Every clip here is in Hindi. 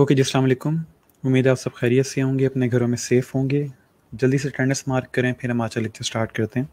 ओके जी असलम उम्मीद है आप सब खैरियत से होंगे अपने घरों में सेफ़ होंगे जल्दी से अटेंडेंस मार्क करें फिर हम आज लेक्चर स्टार्ट करते हैं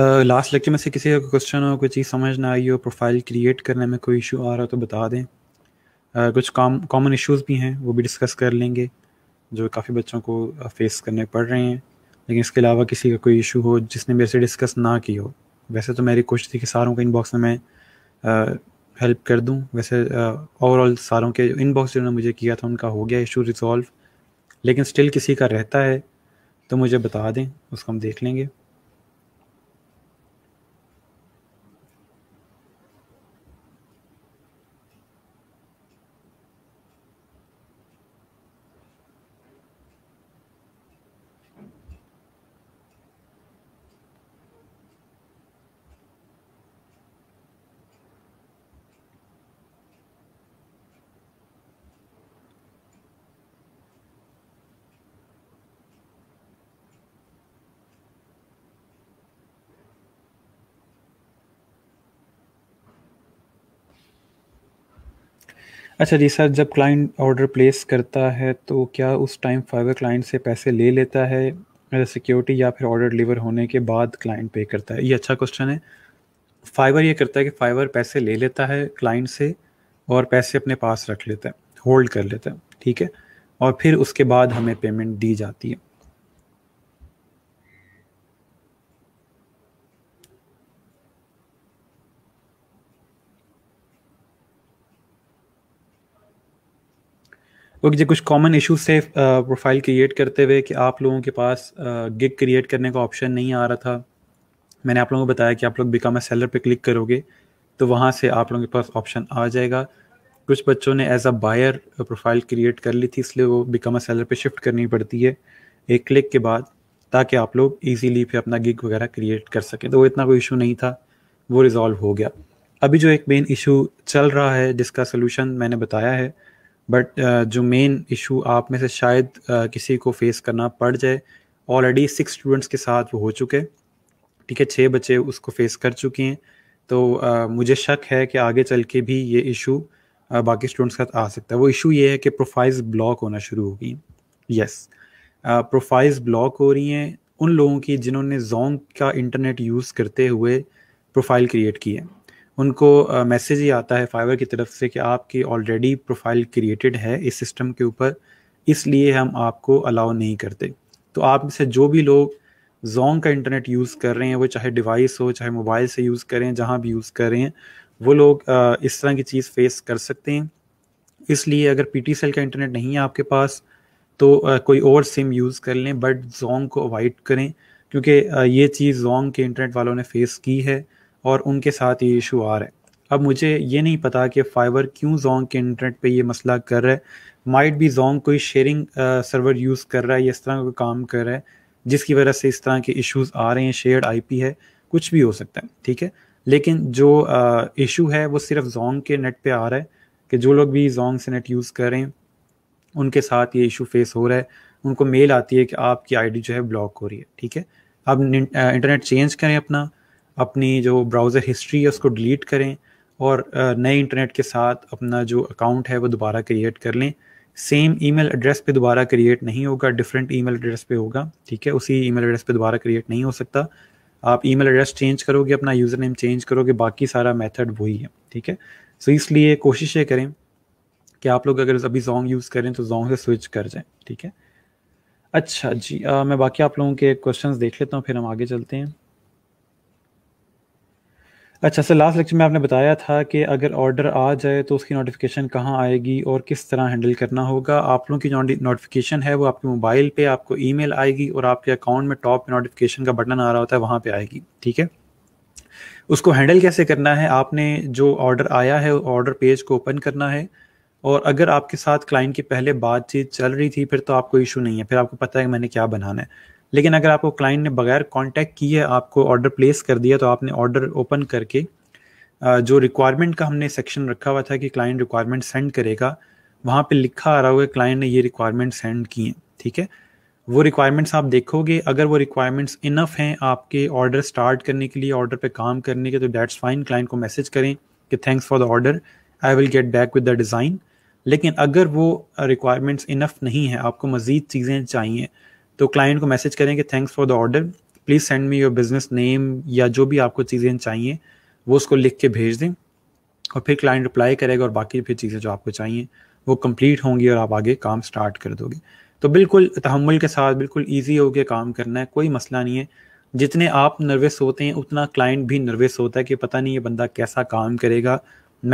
लास्ट लेक्चर में से किसी का क्वेश्चन हो कोई चीज़ समझ ना आई हो प्रोफाइल क्रिएट करने में कोई इशू आ रहा हो तो बता दें uh, कुछ काम कॉमन इश्यूज़ भी हैं वो भी डिस्कस कर लेंगे जो काफ़ी बच्चों को फेस करने पड़ रहे हैं लेकिन इसके अलावा किसी का कोई इशू हो जिसने मेरे से डिस्कस ना की हो वैसे तो मेरी कोशिश थी कि सारों के इनबॉक्स में मैं हेल्प कर दूं वैसे ओवरऑल सारों के इनबॉक्स जिन्होंने मुझे किया था उनका हो गया इशू रिजॉल्व लेकिन स्टिल किसी का रहता है तो मुझे बता दें उसको हम देख लेंगे अच्छा जी सर जब क्लाइंट ऑर्डर प्लेस करता है तो क्या उस टाइम फाइवर क्लाइंट से पैसे ले लेता है सिक्योरिटी या फिर ऑर्डर डिलीवर होने के बाद क्लाइंट पे करता है ये अच्छा क्वेश्चन है फाइवर ये करता है कि फ़ाइवर पैसे ले लेता है क्लाइंट से और पैसे अपने पास रख लेता है होल्ड कर लेता है ठीक है और फिर उसके बाद हमें पेमेंट दी जाती है ओके जी कुछ कॉमन इशूज से प्रोफाइल क्रिएट करते हुए कि आप लोगों के पास गिग क्रिएट करने का ऑप्शन नहीं आ रहा था मैंने आप लोगों को बताया कि आप लोग बिकम ए सेलर पे क्लिक करोगे तो वहाँ से आप लोगों के पास ऑप्शन आ जाएगा कुछ बच्चों ने as a buyer profile create कर ली थी इसलिए वो बिकम अ सेलर पे शिफ्ट करनी पड़ती है एक क्लिक के बाद ताकि आप लोग ईजीली फिर अपना गिग वगैरह क्रिएट कर सकें तो वो इतना कोई इशू नहीं था वो रिज़ॉल्व हो गया अभी जो एक मेन इशू चल रहा है जिसका सोल्यूशन मैंने बताया है बट uh, जो मेन इशू आप में से शायद uh, किसी को फेस करना पड़ जाए ऑलरेडी सिक्स स्टूडेंट्स के साथ वो हो चुके ठीक है छः बच्चे उसको फेस कर चुके हैं तो uh, मुझे शक है कि आगे चल के भी ये इशू बाकी स्टूडेंट्स के साथ आ सकता है वो इशू ये है कि प्रोफाइल्स ब्लॉक होना शुरू हो गई यस प्रोफाइल्स ब्लॉक हो रही हैं उन लोगों की जिन्होंने जोंग का इंटरनेट यूज़ करते हुए प्रोफाइल क्रिएट की है उनको मैसेज ही आता है फाइवर की तरफ से कि आपकी ऑलरेडी प्रोफाइल क्रिएटेड है इस सिस्टम के ऊपर इसलिए हम आपको अलाउ नहीं करते तो आप से जो भी लोग जोंग का इंटरनेट यूज़ कर रहे हैं वो चाहे डिवाइस हो चाहे मोबाइल से यूज़ करें जहाँ भी यूज़ कर रहे हैं वो लोग इस तरह की चीज़ फेस कर सकते हैं इसलिए अगर पी सेल का इंटरनेट नहीं है आपके पास तो कोई और सिम यूज़ कर लें बट जोंग को अवॉइड करें क्योंकि ये चीज़ जोंग के इंटरनेट वालों ने फेस की है और उनके साथ ये इशू आ रहा है अब मुझे ये नहीं पता कि फाइबर क्यों जोंग के इंटरनेट पे ये मसला कर रहा है माइट भी जोंग कोई शेयरिंग सर्वर यूज़ कर रहा है या इस तरह का काम कर रहा है जिसकी वजह से इस तरह के इश्यूज आ रहे हैं शेयर्ड आईपी है कुछ भी हो सकता है ठीक है लेकिन जो इशू है वो सिर्फ जोंग के नेट पे आ रहा है कि जो लोग भी जोंग से नेट यूज़ कर रहे हैं उनके साथ ये इशू फेस हो रहा है उनको मेल आती है कि आपकी आईडी जो है ब्लॉक हो रही है ठीक है आप इंटरनेट चेंज करें अपना अपनी जो ब्राउज़र हिस्ट्री है उसको डिलीट करें और नए इंटरनेट के साथ अपना जो अकाउंट है वो दोबारा क्रिएट कर लें सेम ईमेल एड्रेस पे दोबारा क्रिएट नहीं होगा डिफरेंट ईमेल एड्रेस पे होगा ठीक है उसी ईमेल एड्रेस पे दोबारा क्रिएट नहीं हो सकता आप ईमेल एड्रेस चेंज करोगे अपना यूज़र नेम चेंज करोगे बाकी सारा मेथड वही है ठीक है सो इसलिए कोशिश ये करें कि आप लोग अगर अभी जोंग यूज़ करें तो जोंग से स्विच कर जाएं ठीक है अच्छा जी आ, मैं बाकी आप लोगों के क्वेश्चंस देख लेता हूँ फिर हम आगे चलते हैं अच्छा सर लास्ट लेक्चर में आपने बताया था कि अगर ऑर्डर आ जाए तो उसकी नोटिफिकेशन कहाँ आएगी और किस तरह हैंडल करना होगा आप लोगों की जो नोटिफिकेशन है वो आपके मोबाइल पे आपको ईमेल आएगी और आपके अकाउंट में टॉप पे नोटिफिकेशन का बटन आ रहा होता है वहाँ पे आएगी ठीक है उसको हैंडल कैसे करना है आपने जो ऑर्डर आया है ऑर्डर पेज को ओपन करना है और अगर आपके साथ क्लाइंट की पहले बातचीत चल रही थी फिर तो आपको इशू नहीं है फिर आपको पता है कि मैंने क्या बनाना है लेकिन अगर आपको क्लाइंट ने बगैर कांटेक्ट किए आपको ऑर्डर प्लेस कर दिया तो आपने ऑर्डर ओपन करके जो रिक्वायरमेंट का हमने सेक्शन रखा हुआ था कि क्लाइंट रिक्वायरमेंट सेंड करेगा वहाँ पे लिखा आ रहा होगा क्लाइंट ने ये रिक्वायरमेंट सेंड किए ठीक है वो रिक्वायरमेंट्स आप देखोगे अगर वो रिक्वायरमेंट्स इनफ हैं आपके ऑर्डर स्टार्ट करने के लिए ऑर्डर पे काम करने के तो डैट्स फाइन क्लाइंट को मैसेज करें कि thanks for the order I will get back with the design लेकिन अगर वो रिक्वायरमेंट्स इनफ नहीं है आपको मज़ीद चीज़ें चाहिए तो क्लाइंट को मैसेज करें कि thanks for the order please send me your business name या जो भी आपको चीज़ें चाहिए वो उसको लिख के भेज दें और फिर क्लाइंट अप्लाई करेगा और बाकी फिर चीज़ें जो आपको चाहिए वो कंप्लीट होंगी और आप आगे काम स्टार्ट कर दोगे तो बिल्कुल तहमुल के साथ बिल्कुल ईजी होकर काम करना है कोई मसला नहीं है जितने आप नर्वस होते हैं उतना क्लाइंट भी नर्वस होता है कि पता नहीं ये बंदा कैसा काम करेगा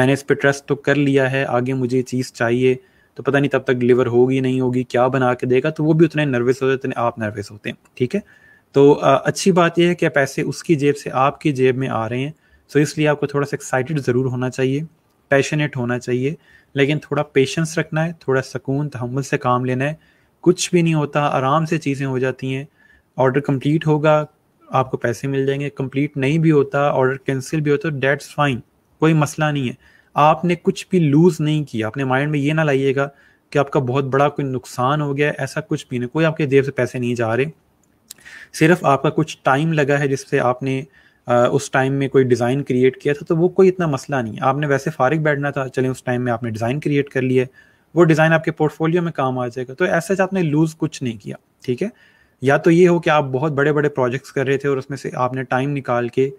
मैंने इस पर ट्रस्ट तो कर लिया है आगे मुझे चीज़ चाहिए तो पता नहीं तब तक डिलीवर होगी नहीं होगी क्या बना के देगा तो वो भी उतने नर्वस होते उतने आप नर्वस होते हैं ठीक है तो आ, अच्छी बात यह है कि पैसे उसकी जेब से आपकी जेब में आ रहे हैं सो तो इसलिए आपको थोड़ा सा एक्साइटेड ज़रूर होना चाहिए पैशनेट होना चाहिए लेकिन थोड़ा पेशेंस रखना है थोड़ा सुकून तहमुल से काम लेना है कुछ भी नहीं होता आराम से चीज़ें हो जाती हैं ऑर्डर कंप्लीट होगा आपको पैसे मिल जाएंगे कंप्लीट नहीं भी होता ऑर्डर कैंसिल भी होता डेट्स फाइन कोई मसला नहीं है आपने कुछ भी लूज नहीं किया अपने माइंड में ये ना लाइएगा कि आपका बहुत बड़ा कोई नुकसान हो गया ऐसा कुछ भी नहीं कोई आपके जेब से पैसे नहीं जा रहे सिर्फ आपका कुछ टाइम लगा है जिससे आपने आ, उस टाइम में कोई डिज़ाइन क्रिएट किया था तो वो कोई इतना मसला नहीं आपने वैसे फारिग बैठना था चले उस टाइम में आपने डिज़ाइन क्रिएट कर लिया वो डिज़ाइन आपके पोर्टफोलियो में काम आ जाएगा तो ऐसे आपने लूज़ कुछ नहीं किया ठीक है या तो ये हो कि आप बहुत बड़े बड़े प्रोजेक्ट्स कर रहे थे और उसमें से आपने टाइम निकाल के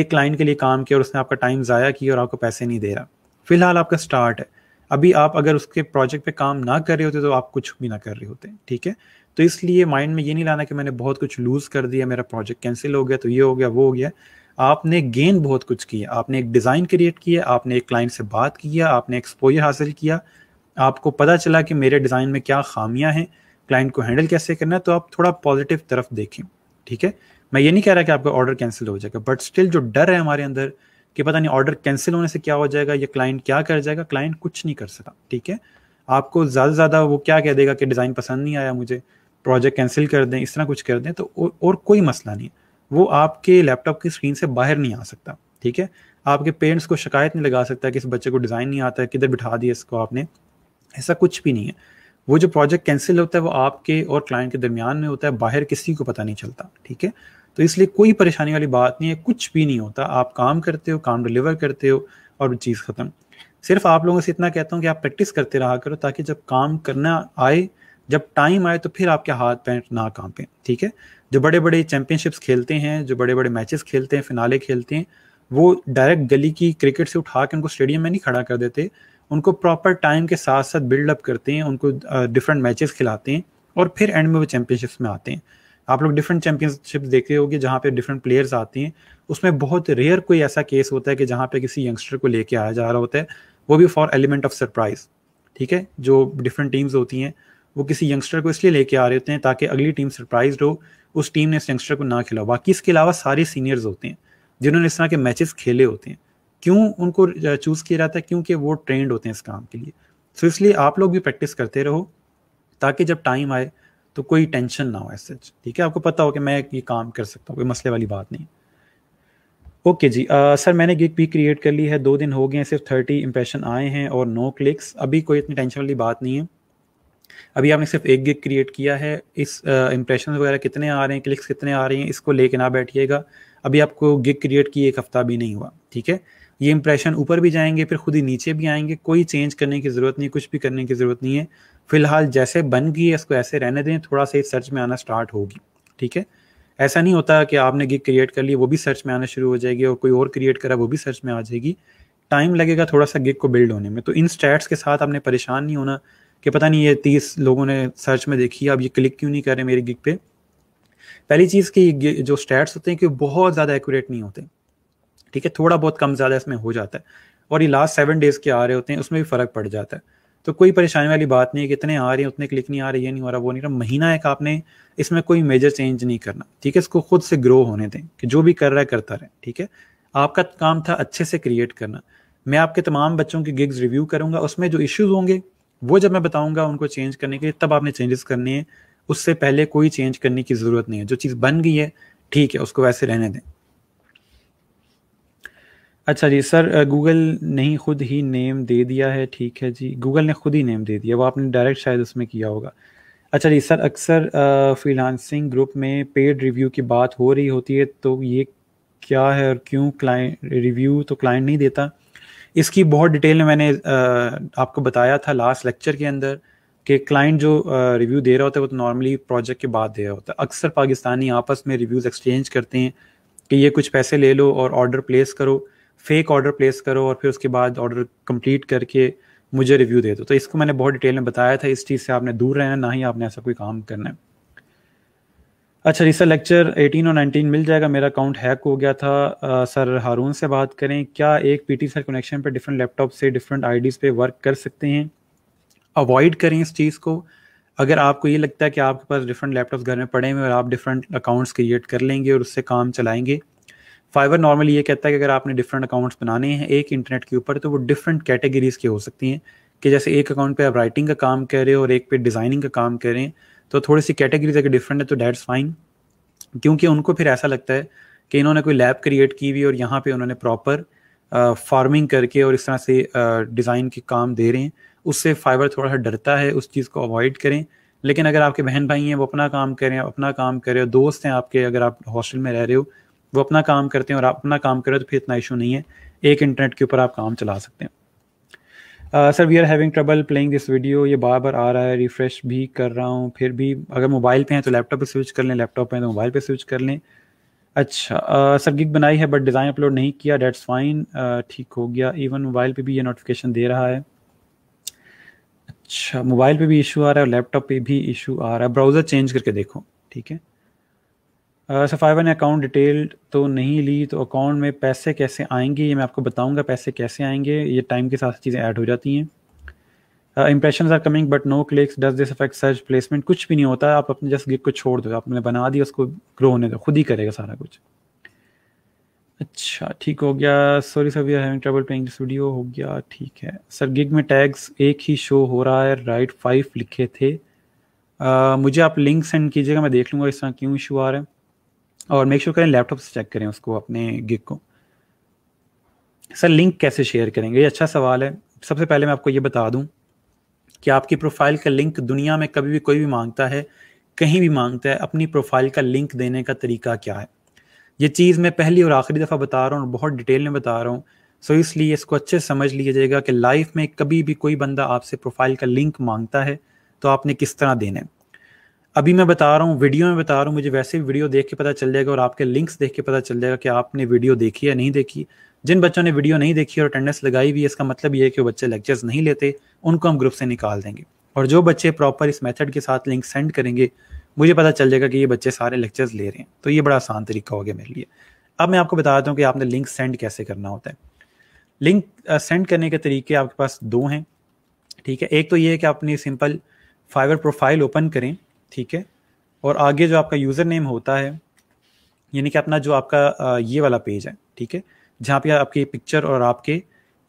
एक क्लाइंट के लिए काम किया और उसने आपका टाइम ज़ाया किया और आपको पैसे नहीं दे रहा फिलहाल आपका स्टार्ट है अभी आप अगर उसके प्रोजेक्ट पे काम ना कर रहे होते तो आप कुछ भी ना कर रहे होते ठीक है तो इसलिए माइंड में ये नहीं लाना कि मैंने बहुत कुछ लूज़ कर दिया मेरा प्रोजेक्ट कैंसिल हो गया तो ये हो गया वो हो गया आपने गेन बहुत कुछ किया आपने एक डिज़ाइन क्रिएट किया आपने एक क्लाइंट से बात किया आपने एक्सपोजर हासिल किया आपको पता चला कि मेरे डिज़ाइन में क्या खामियां हैं क्लाइंट को हैंडल कैसे करना है तो आप थोड़ा पॉजिटिव तरफ देखें ठीक है मैं ये नहीं कह रहा कि आपका ऑर्डर कैंसिल हो जाएगा बट स्टिल जो डर है हमारे अंदर कि पता नहीं ऑर्डर कैंसिल होने से क्या हो जाएगा या क्लाइंट क्या कर जाएगा क्लाइंट कुछ नहीं कर सकता ठीक है आपको ज़्यादा से ज़्यादा वो क्या कह देगा कि डिज़ाइन पसंद नहीं आया मुझे प्रोजेक्ट कैंसिल कर दें इस तरह कुछ कर दें तो और, और कोई मसला नहीं वो आपके लैपटॉप की स्क्रीन से बाहर नहीं आ सकता ठीक है आपके पेरेंट्स को शिकायत नहीं लगा सकता कि इस बच्चे को डिज़ाइन नहीं आता है किधर बिठा दिया इसको आपने ऐसा कुछ भी नहीं है वो जो प्रोजेक्ट कैंसिल होता है वो आपके और क्लाइंट के दरमियान में होता है बाहर किसी को पता नहीं चलता ठीक है तो इसलिए कोई परेशानी वाली बात नहीं है कुछ भी नहीं होता आप काम करते हो काम डिलीवर करते हो और चीज़ ख़त्म सिर्फ आप लोगों से इतना कहता हूँ कि आप प्रैक्टिस करते रहा करो ताकि जब काम करना आए जब टाइम आए तो फिर आपके हाथ पैर ना कांपें ठीक है जो बड़े बड़े चैंपियनशिप्स खेलते हैं जो बड़े बड़े मैचेस खेलते हैं फिनाले खेलते हैं वो डायरेक्ट गली की क्रिकेट से उठा के उनको स्टेडियम में नहीं खड़ा कर देते उनको प्रॉपर टाइम के साथ साथ बिल्डअप करते हैं उनको डिफरेंट मैचेस खिलाते हैं और फिर एंड में वो चैंपियनशिप्स में आते हैं आप लोग डिफरेंट चैंपियनशिप देखते होंगे जहाँ पे डिफरेंट प्लेयर्स आती हैं उसमें बहुत रेयर कोई ऐसा केस होता है कि जहाँ पे किसी यंगस्टर को लेके आया जा रहा होता है वो भी फॉर एलिमेंट ऑफ सरप्राइज ठीक है जो डिफरेंट टीम्स होती हैं वो किसी यंगस्टर को इसलिए लेके आ रहे होते हैं ताकि अगली टीम सरप्राइज हो उस टीम ने इस यंगस्टर को ना खिलाओ बाकी इसके अलावा सारे सीनियर्स होते हैं जिन्होंने इस तरह के मैचेस खेले होते हैं क्यों उनको चूज़ किया जाता है क्योंकि वो ट्रेंड होते हैं इस काम के लिए सो so इसलिए आप लोग भी प्रैक्टिस करते रहो ताकि जब टाइम आए तो कोई टेंशन ना हो ऐसे ठीक है आपको पता हो कि मैं ये काम कर सकता हूँ कोई मसले वाली बात नहीं ओके okay जी आ, सर मैंने गिग भी क्रिएट कर ली है दो दिन हो गए हैं सिर्फ थर्टी इंप्रेशन आए हैं और नो क्लिक्स अभी कोई इतनी टेंशन वाली बात नहीं है अभी आपने सिर्फ एक गिग क्रिएट किया है इस इंप्रेशन वगैरह कितने आ रहे हैं क्लिक्स कितने आ रहे हैं इसको लेके ना बैठिएगा अभी आपको गिग क्रिएट किए एक हफ्ता भी नहीं हुआ ठीक है ये इंप्रेशन ऊपर भी जाएंगे फिर खुद ही नीचे भी आएंगे कोई चेंज करने की ज़रूरत नहीं कुछ भी करने की ज़रूरत नहीं है फिलहाल जैसे बन गई है इसको ऐसे रहने दें थोड़ा सा सर्च में आना स्टार्ट होगी ठीक है ऐसा नहीं होता कि आपने गिग क्रिएट कर लिया वो भी सर्च में आना शुरू हो जाएगी और कोई और क्रिएट करा वो भी सर्च में आ जाएगी टाइम लगेगा थोड़ा सा गिग को बिल्ड होने में तो इन स्टैट्स के साथ आपने परेशान नहीं होना कि पता नहीं ये तीस लोगों ने सर्च में देखी अब ये क्लिक क्यों नहीं कर रहे मेरी गिग पे पहली चीज़ की जो स्टैट्स होते हैं कि बहुत ज़्यादा एक्यूरेट नहीं होते ठीक है थोड़ा बहुत कम ज़्यादा इसमें हो जाता है और ये लास्ट सेवन डेज़ के आ रहे होते हैं उसमें भी फ़र्क पड़ जाता है तो कोई परेशानी वाली बात नहीं है कितने आ रहे हैं उतने क्लिक नहीं आ रहे ये नहीं हो रहा वो नहीं रहा महीना एक आपने इसमें कोई मेजर चेंज नहीं करना ठीक है इसको खुद से ग्रो होने दें कि जो भी कर रहा है करता रहे ठीक है आपका काम था अच्छे से क्रिएट करना मैं आपके तमाम बच्चों की गिग्स रिव्यू करूंगा उसमें जो इश्यूज होंगे वो जब मैं बताऊंगा उनको चेंज करने के लिए तब आपने चेंजेस करने हैं उससे पहले कोई चेंज करने की ज़रूरत नहीं है जो चीज़ बन गई है ठीक है उसको वैसे रहने दें अच्छा जी सर गूगल ने ही खुद ही नेम दे दिया है ठीक है जी गूगल ने खुद ही नेम दे दिया वो आपने डायरेक्ट शायद उसमें किया होगा अच्छा जी सर अक्सर फ्रीलांसिंग ग्रुप में पेड रिव्यू की बात हो रही होती है तो ये क्या है और क्यों क्लाइंट रिव्यू तो क्लाइंट नहीं देता इसकी बहुत डिटेल में मैंने आ, आपको बताया था लास्ट लेक्चर के अंदर कि क्लाइंट जो रिव्यू दे रहा होता है वो तो नॉर्मली प्रोजेक्ट के बाद दे रहा होता है अक्सर पाकिस्तानी आपस में रिव्यूज़ एक्सचेंज करते हैं कि ये कुछ पैसे ले लो और ऑर्डर प्लेस करो फेक ऑर्डर प्लेस करो और फिर उसके बाद ऑर्डर कंप्लीट करके मुझे रिव्यू दे दो तो इसको मैंने बहुत डिटेल में बताया था इस चीज़ से आपने दूर रहना ना ही आपने ऐसा कोई काम करना है अच्छा सर लेक्चर 18 और 19 मिल जाएगा मेरा अकाउंट हैक हो गया था आ, सर हारून से बात करें क्या एक टी सर कनेक्शन पर डिफरेंट लैपटॉप से डिफरेंट आई पे वर्क कर सकते हैं अवॉइड करें इस चीज़ को अगर आपको ये लगता है कि आपके पास डिफरेंट लैपटॉप्स घर में पड़े हुए और आप डिफरेंट अकाउंट्स क्रिएट कर लेंगे और उससे काम चलाएंगे फाइवर नॉर्मली ये कहता है कि अगर आपने डिफरेंट अकाउंट्स बनाने हैं एक इंटरनेट के ऊपर तो वो डिफरेंट कैटेगरीज के हो सकती हैं कि जैसे एक अकाउंट पे आप राइटिंग का काम कर रहे हो और एक पे डिज़ाइनिंग का काम कर रहे हैं तो थोड़ी सी कैटेगरीज अगर डिफरेंट है तो डैट्स फाइन क्योंकि उनको फिर ऐसा लगता है कि इन्होंने कोई लैब क्रिएट की हुई और यहाँ पर उन्होंने प्रॉपर फार्मिंग करके और इस तरह से डिज़ाइन के काम दे रहे हैं उससे फाइबर थोड़ा सा डरता है उस चीज़ को अवॉइड करें लेकिन अगर आपके बहन भाई हैं वो अपना काम करें अपना काम करें दोस्त हैं आपके अगर आप हॉस्टल में रह रहे हो वो अपना काम करते हैं और आप अपना काम करें तो फिर इतना इशू नहीं है एक इंटरनेट के ऊपर आप काम चला सकते हैं sir we are having trouble playing this video ये बार बार आ रहा है रिफ्रेश भी कर रहा हूँ फिर भी अगर मोबाइल पे हैं तो लैपटॉप पे स्विच कर लें लैपटॉप पे हैं तो मोबाइल पे स्विच कर लें अच्छा सर गिग बनाई है बट डिज़ाइन अपलोड नहीं किया डेट्स फाइन ठीक हो गया इवन मोबाइल पे भी ये नोटिफिकेशन दे रहा है अच्छा मोबाइल पे भी इशू आ रहा है और लैपटॉप पे भी इशू आ रहा है ब्राउज़र चेंज करके देखो ठीक है सफाइवा ने अकाउंट डिटेल तो नहीं ली तो अकाउंट में पैसे कैसे आएंगे ये मैं आपको बताऊंगा पैसे कैसे आएंगे ये टाइम के साथ चीज़ें ऐड हो जाती हैं impression are coming but no clicks does this affect search placement कुछ भी नहीं होता आप अपने जस्ट गिग को छोड़ दो आपने बना दिया उसको ग्रो होने दो खुद ही करेगा सारा कुछ अच्छा ठीक हो गया sorry sir we are having trouble playing this video हो गया ठीक है सर गिग में टैग्स एक ही शो हो रहा है राइट फाइव लिखे थे आ, मुझे आप लिंक सेंड कीजिएगा मैं देख लूँगा इस तरह क्यों इशू आ रहा है और मेक श्योर sure करें लैपटॉप से चेक करें उसको अपने गिग को सर लिंक कैसे शेयर करेंगे ये अच्छा सवाल है सबसे पहले मैं आपको ये बता दूं कि आपकी प्रोफाइल का लिंक दुनिया में कभी भी कोई भी मांगता है कहीं भी मांगता है अपनी प्रोफाइल का लिंक देने का तरीका क्या है ये चीज़ मैं पहली और आखिरी दफ़ा बता रहा हूँ और बहुत डिटेल में बता रहा हूँ सो इसलिए इसको अच्छे समझ लीजिएगा कि लाइफ में कभी भी कोई बंदा आपसे प्रोफाइल का लिंक मांगता है तो आपने किस तरह देना है अभी मैं बता रहा हूँ वीडियो में बता रहा हूँ मुझे वैसे भी वीडियो देख के पता चल जाएगा और आपके लिंक्स देख के पता चल जाएगा कि आपने वीडियो देखी या नहीं देखी जिन बच्चों ने वीडियो नहीं देखी और अटेंडेंस लगाई भी इसका मतलब ये है कि वो बच्चे लेक्चर्स नहीं लेते उनको हम ग्रुप से निकाल देंगे और जो बच्चे प्रॉपर इस मेथड के साथ लिंक सेंड करेंगे मुझे पता चल जाएगा कि ये बच्चे सारे लेक्चर्स ले रहे हैं तो ये बड़ा आसान तरीका हो गया मेरे लिए अब मैं आपको देता हूँ कि आपने लिंक सेंड कैसे करना होता है लिंक सेंड करने के तरीके आपके पास दो हैं ठीक है एक तो ये है कि आपने सिंपल फाइवर प्रोफाइल ओपन करें ठीक है और आगे जो आपका यूज़र नेम होता है यानी कि अपना जो आपका ये वाला पेज है ठीक है जहाँ पे आपकी पिक्चर और आपके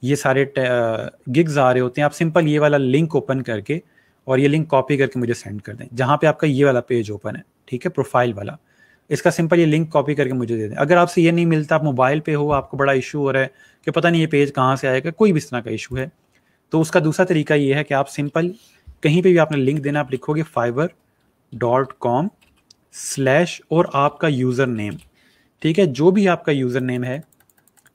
ये सारे गिग्स आ रहे होते हैं आप सिंपल ये वाला लिंक ओपन करके और ये लिंक कॉपी करके मुझे सेंड कर दें जहाँ पे आपका ये वाला पेज ओपन है ठीक है प्रोफाइल वाला इसका सिंपल ये लिंक कॉपी करके मुझे दे दें अगर आपसे ये नहीं मिलता आप मोबाइल पे हो आपको बड़ा इशू हो रहा है कि पता नहीं ये पेज कहाँ से आएगा कोई भी इस तरह का इशू है तो उसका दूसरा तरीका ये है कि आप सिंपल कहीं पे भी आपने लिंक देना आप लिखोगे फाइवर डॉट कॉम स्लैश और आपका यूज़र नेम ठीक है जो भी आपका यूज़र नेम है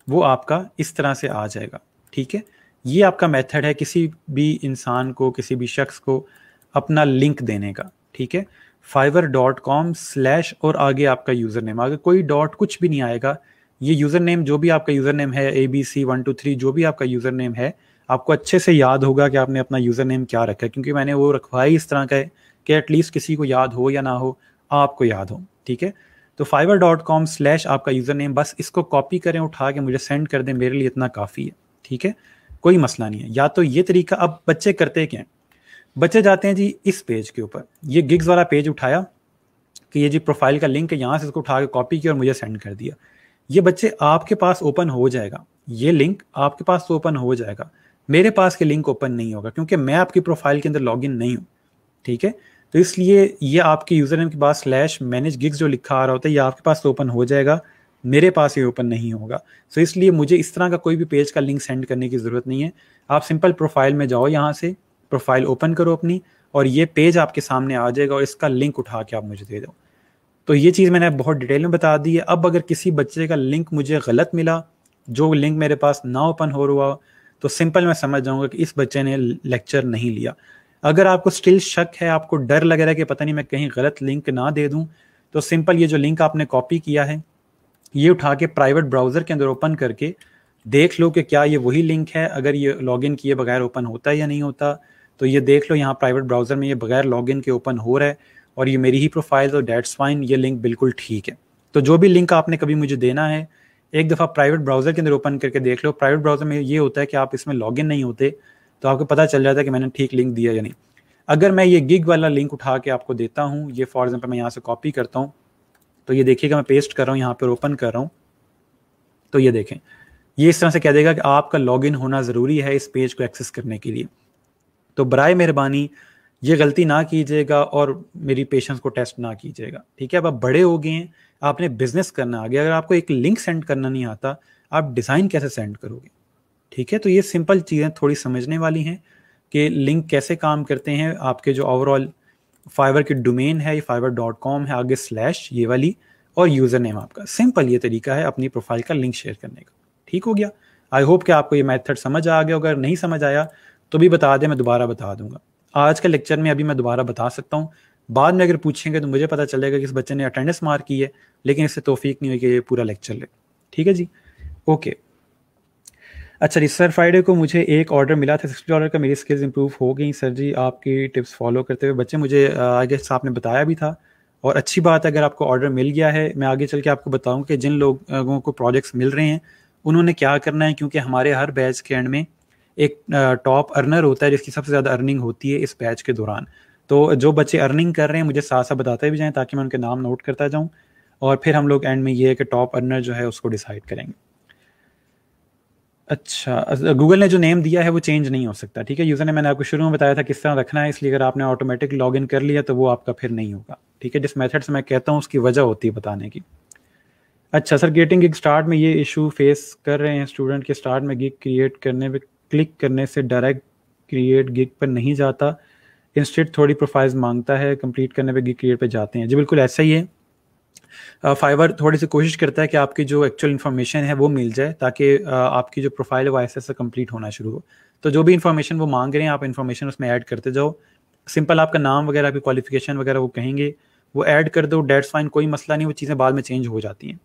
वो आपका इस तरह से आ जाएगा ठीक है ये आपका मेथड है किसी भी इंसान को किसी भी शख्स को अपना लिंक देने का ठीक है फाइवर डॉट कॉम स्लैश और आगे आपका यूज़र नेम आगे कोई डॉट कुछ भी नहीं आएगा ये यूज़र नेम जो भी आपका यूज़र नेम है A B C one two three जो भी आपका यूज़र नेम है आपको अच्छे से याद होगा कि आपने अपना यूज़र नेम क्या रखा है क्योंकि मैंने वो रखवाई इस तरह का है कि एटलीस्ट किसी को याद हो या ना हो आपको याद हो ठीक है तो फाइवर डॉट कॉम स्लैश आपका यूज़र नेम बस इसको कॉपी करें उठा के मुझे सेंड कर दें मेरे लिए इतना काफ़ी है ठीक है कोई मसला नहीं है या तो ये तरीका अब बच्चे करते क्या बच्चे जाते हैं जी इस पेज के ऊपर ये गिग्स वाला पेज उठाया कि ये जी प्रोफाइल का लिंक है यहाँ से इसको उठा के कॉपी किया और मुझे सेंड कर दिया ये बच्चे आपके पास ओपन हो जाएगा ये लिंक आपके पास तो ओपन हो जाएगा मेरे पास के लिंक ओपन नहीं होगा क्योंकि मैं आपकी प्रोफाइल के अंदर लॉगिन नहीं हूँ ठीक है तो इसलिए ये आपके यूज़र नेम के पास स्लैश मैनेज गिग्स जो लिखा आ रहा होता है ये आपके पास तो ओपन हो जाएगा मेरे पास ये ओपन नहीं होगा सो इसलिए मुझे इस तरह का कोई भी पेज का लिंक सेंड करने की ज़रूरत नहीं है आप सिंपल प्रोफाइल में जाओ यहाँ से प्रोफाइल ओपन करो अपनी और ये पेज आपके सामने आ जाएगा और इसका लिंक उठा के आप मुझे दे दो तो ये चीज़ मैंने बहुत डिटेल में बता दी है अब अगर किसी बच्चे का लिंक मुझे गलत मिला जो लिंक मेरे पास ना ओपन हो रहा तो सिंपल मैं समझ जाऊँगा कि इस बच्चे ने लेक्चर नहीं लिया अगर आपको स्टिल शक है आपको डर लग रहा है कि पता नहीं मैं कहीं गलत लिंक ना दे दूं तो सिंपल ये जो लिंक आपने कॉपी किया है ये उठा के प्राइवेट ब्राउज़र के अंदर ओपन करके देख लो कि क्या ये वही लिंक है अगर ये लॉग इन किए बगैर ओपन होता है या नहीं होता तो ये देख लो यहाँ प्राइवेट ब्राउज़र में ये बगैर लॉग इन के ओपन हो रहा है और ये मेरी ही प्रोफाइल और डेट्स फाइन ये लिंक बिल्कुल ठीक है तो जो भी लिंक आपने कभी मुझे देना है एक दफ़ा प्राइवेट ब्राउज़र के अंदर ओपन करके देख लो प्राइवेट ब्राउज़र में ये होता है कि आप इसमें इन नहीं होते तो आपको पता चल जाता है कि मैंने ठीक लिंक दिया या नहीं अगर मैं ये गिग वाला लिंक उठा के आपको देता हूँ ये फॉर एग्जाम्पल मैं यहाँ से कॉपी करता हूँ तो ये देखिएगा मैं पेस्ट कर रहा हूँ यहाँ पर ओपन कर रहा हूँ तो ये देखें ये इस तरह से कह देगा कि आपका लॉगिन होना ज़रूरी है इस पेज को एक्सेस करने के लिए तो बर मेहरबानी ये गलती ना कीजिएगा और मेरी पेशेंस को टेस्ट ना कीजिएगा ठीक है अब आप बड़े हो गए हैं आपने बिजनेस करना आ गया अगर आपको एक लिंक सेंड करना नहीं आता आप डिज़ाइन कैसे सेंड करोगे ठीक है तो ये सिंपल चीज़ें थोड़ी समझने वाली हैं कि लिंक कैसे काम करते हैं आपके जो ओवरऑल फाइबर की डोमेन है ये फाइबर डॉट कॉम है आगे स्लैश ये वाली और यूज़र नेम आपका सिंपल ये तरीका है अपनी प्रोफाइल का लिंक शेयर करने का ठीक हो गया आई होप कि आपको ये मेथड समझ आ गया अगर नहीं समझ आया तो भी बता दें मैं दोबारा बता दूंगा आज के लेक्चर में अभी मैं दोबारा बता सकता हूँ बाद में अगर पूछेंगे तो मुझे पता चलेगा कि इस बच्चे ने अटेंडेंस मार्क की है लेकिन इससे तोफीक नहीं हुई कि ये पूरा लेक्चर ले ठीक है जी ओके अच्छा जी सर फ्राइडे को मुझे एक ऑर्डर मिला था सिक्सटी डॉलर का मेरी स्किल्स इंप्रूव हो गई सर जी आपकी टिप्स फॉलो करते हुए बच्चे मुझे आई गेस आपने बताया भी था और अच्छी बात है अगर आपको ऑर्डर मिल गया है मैं आगे चल के आपको बताऊँ कि जिन लोगों को प्रोजेक्ट्स मिल रहे हैं उन्होंने क्या करना है क्योंकि हमारे हर बैच के एंड में एक टॉप अर्नर होता है जिसकी सबसे ज़्यादा अर्निंग होती है इस बैच के दौरान तो जो बच्चे अर्निंग कर रहे हैं मुझे साथ साथ बताते भी जाएँ ताकि मैं उनके नाम नोट करता जाऊँ और फिर हम लोग एंड में ये है कि टॉप अर्नर जो है उसको डिसाइड करेंगे अच्छा गूगल ने जो नेम दिया है वो चेंज नहीं हो सकता ठीक है यूजर ने मैंने आपको शुरू में बताया था किस तरह रखना है इसलिए अगर आपने ऑटोमेटिक लॉग इन कर लिया तो वो आपका फिर नहीं होगा ठीक है जिस मेथड से मैं कहता हूँ उसकी वजह होती है बताने की अच्छा सर गेटिंग गिग स्टार्ट में ये इशू फेस कर रहे हैं स्टूडेंट के स्टार्ट में गिग क्रिएट करने पर क्लिक करने से डायरेक्ट क्रिएट गिग पर नहीं जाता इंस्टेड थोड़ी प्रोफाइल्स मांगता है कंप्लीट करने पे गिग क्रिएट पे जाते हैं जी बिल्कुल ऐसा ही है फाइवर थोड़ी सी कोशिश करता है कि आपकी जो एक्चुअल इन्फॉर्मेशन है वो मिल जाए ताकि आपकी जो प्रोफाइल है वो ऐसे ऐसे कम्प्लीट होना शुरू हो तो जो भी इन्फॉर्मेशन वो मांग रहे हैं आप इन्फॉर्मेशन उसमें ऐड करते जाओ सिंपल आपका नाम वगैरह आपकी क्वालिफिकेशन वगैरह वो कहेंगे वो ऐड कर दो डेट्स फाइन कोई मसला नहीं वो चीज़ें बाद में चेंज हो जाती हैं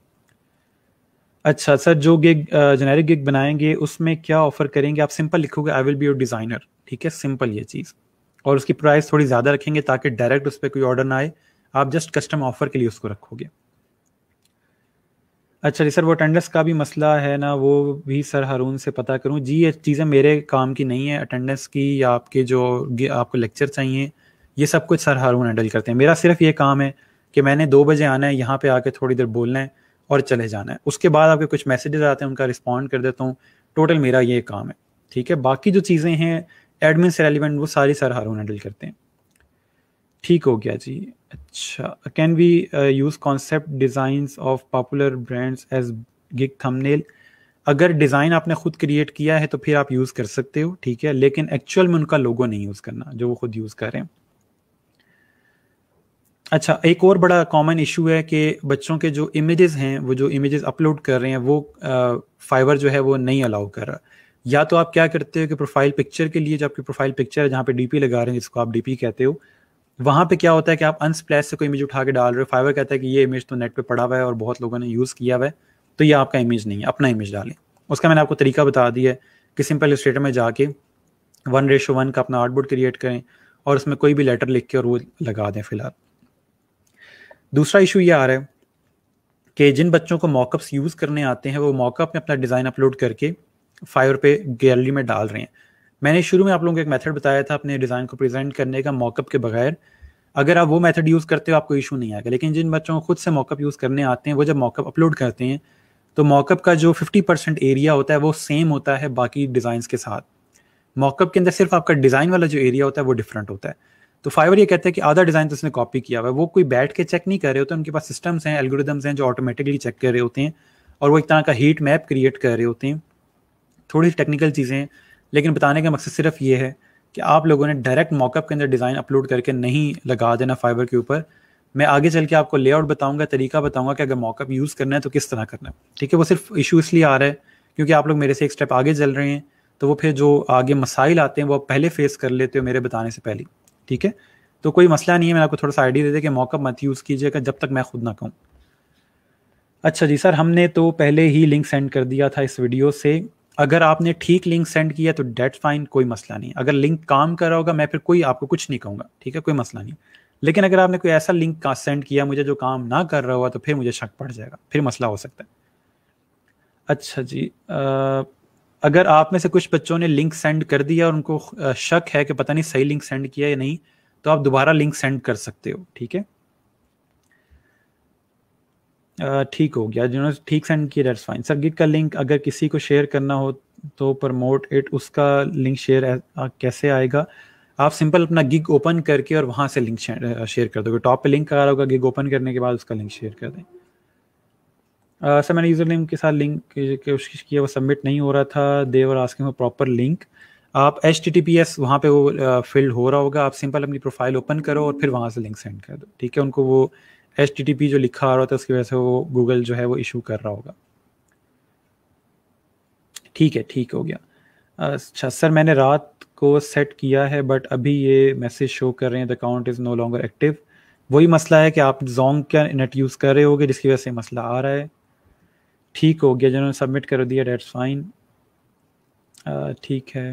अच्छा सर जो गिग जेनेरिक गिग बनाएंगे उसमें क्या ऑफर करेंगे आप सिंपल लिखोगे I will be your designer ठीक है सिंपल ये चीज़ और उसकी प्राइस थोड़ी ज़्यादा रखेंगे ताकि डायरेक्ट उस पर कोई ऑर्डर ना आए आप जस्ट कस्टम ऑफर के लिए उसको रखोगे अच्छा जी सर वो अटेंडेंस का भी मसला है ना वो भी सर हारून से पता करूं जी ये चीज़ें मेरे काम की नहीं है अटेंडेंस की या आपके जो आपको लेक्चर चाहिए ये सब कुछ सर हारून हैंडल करते हैं मेरा सिर्फ ये काम है कि मैंने दो बजे आना है यहाँ पे आके थोड़ी देर बोलना है और चले जाना है उसके बाद आपके कुछ मैसेजेस आते हैं उनका रिस्पॉन्ड कर देता हूँ टोटल मेरा ये काम है ठीक है बाकी जो चीज़ें हैं एडमिन से रेलिवेंट वो सारी सर हारून हैंडल करते हैं ठीक हो गया जी अच्छा can we use concept design of popular brands as gig thumbnail अगर डिज़ाइन आपने खुद क्रिएट किया है तो फिर आप यूज़ कर सकते हो ठीक है लेकिन एक्चुअल में उनका लोगो नहीं यूज़ करना जो वो खुद यूज़ कर रहे हैं अच्छा एक और बड़ा कॉमन इशू है कि बच्चों के जो इमेजेस हैं वो जो इमेजेस अपलोड कर रहे हैं वो फाइबर uh, जो है वो नहीं अलाउ कर रहा या तो आप क्या करते हो कि प्रोफाइल पिक्चर के लिए जो आपकी प्रोफाइल पिक्चर है जहाँ पे डीपी लगा रहे हैं जिसको आप डीपी कहते हो वहां पे क्या होता है कि आप अनस्प्लैश से कोई इमेज उठा के डाल रहे हो फाइवर कहता है कि ये इमेज तो नेट पे पड़ा हुआ है और बहुत लोगों ने यूज़ किया हुआ है तो ये आपका इमेज नहीं है अपना इमेज डालें उसका मैंने आपको तरीका बता दिया है कि सिंपल स्टेटर में जाके वन रेशो वन का अपना आर्टबोर्ड क्रिएट करें और उसमें कोई भी लेटर लिख के और वो लगा दें फिलहाल दूसरा इशू ये आ रहा है कि जिन बच्चों को मॉकअप्स यूज़ करने आते हैं वो मॉकअप में अपना डिज़ाइन अपलोड करके फाइवर पे गैलरी में डाल रहे हैं मैंने शुरू में आप लोगों को एक मेथड बताया था अपने डिज़ाइन को प्रेजेंट करने का मॉकअप के बगैर अगर आप वो मेथड यूज़ करते हो आपको इशू नहीं आएगा लेकिन जिन बच्चों को खुद से मॉकअप यूज़ करने आते हैं वो जब मॉकअप अपलोड करते हैं तो मॉकअप का जो फिफ्टी परसेंट एरिया होता है वो सेम होता है बाकी डिजाइन के साथ मॉकअप के अंदर सिर्फ आपका डिज़ाइन वाला जो एरिया होता है वो डिफरेंट होता है तो फाइवर ये कहते हैं कि आधा डिज़ाइन तो उसने कॉपी किया हुआ है वो कोई बैठ के चेक नहीं कर रहे होते उनके पास सिस्टम्स हैं एल्गोरिदम्स हैं जो ऑटोमेटिकली चेक कर रहे होते हैं और वो एक तरह का हीट मैप क्रिएट कर रहे होते हैं थोड़ी सी टेक्निकल चीज़ें लेकिन बताने का मकसद सिर्फ ये है कि आप लोगों ने डायरेक्ट मॉकअप के अंदर डिज़ाइन अपलोड करके नहीं लगा देना फाइबर के ऊपर मैं आगे चल के आपको लेआउट बताऊंगा तरीका बताऊंगा कि अगर मॉकअप यूज़ करना है तो किस तरह करना है ठीक है वो सिर्फ इशू इसलिए आ रहा है क्योंकि आप लोग मेरे से एक स्टेप आगे चल रहे हैं तो वो फिर जो आगे मसाइल आते हैं वो आप पहले फेस कर लेते हो मेरे बताने से पहले ठीक है तो कोई मसला नहीं है मैं आपको थोड़ा सा आइडिया दे दें कि मॉकअप मत यूज़ कीजिएगा जब तक मैं खुद ना कहूँ अच्छा जी सर हमने तो पहले ही लिंक सेंड कर दिया था इस वीडियो से अगर आपने ठीक लिंक सेंड किया तो डेट फाइन कोई मसला नहीं अगर लिंक काम कर रहा होगा मैं फिर कोई आपको कुछ नहीं कहूँगा ठीक है कोई मसला नहीं लेकिन अगर आपने कोई ऐसा लिंक का सेंड किया मुझे जो काम ना कर रहा हुआ तो फिर मुझे शक पड़ जाएगा फिर मसला हो सकता है अच्छा जी आ, अगर आप में से कुछ बच्चों ने लिंक सेंड कर दिया और उनको शक है कि पता नहीं सही लिंक सेंड किया या नहीं तो आप दोबारा लिंक सेंड कर सकते हो ठीक है ठीक हो गया जिन्होंने ठीक सेंड किया डेट्स फाइन सर गिट का लिंक अगर किसी को शेयर करना हो तो प्रमोट इट उसका लिंक शेयर कैसे आएगा आप सिंपल अपना गिग ओपन करके और वहां से लिंक शेयर कर दोगे टॉप पे लिंक आ रहा होगा गिग ओपन करने के बाद उसका लिंक शेयर कर दें सर मैंने यूज़र नेम के साथ लिंक कोशिश किया वो सबमिट नहीं हो रहा था they're asking for proper link आप H T T P S वहाँ पर वो फिल्ड हो रहा होगा आप सिंपल अपनी प्रोफाइल ओपन करो और फिर वहाँ से लिंक सेंड कर दो ठीक है उनको वो एच जो लिखा आ रहा होता है उसकी वजह से वो गूगल जो है वो इशू कर रहा होगा ठीक है ठीक हो गया अच्छा सर मैंने रात को सेट किया है बट अभी ये मैसेज शो कर रहे हैं the account is no longer active वही मसला है कि आप जोंग क्या नेट यूज़ कर रहे होगे जिसकी वजह से मसला आ रहा है ठीक हो गया जिन्होंने सबमिट कर दिया डेट्स फाइन ठीक है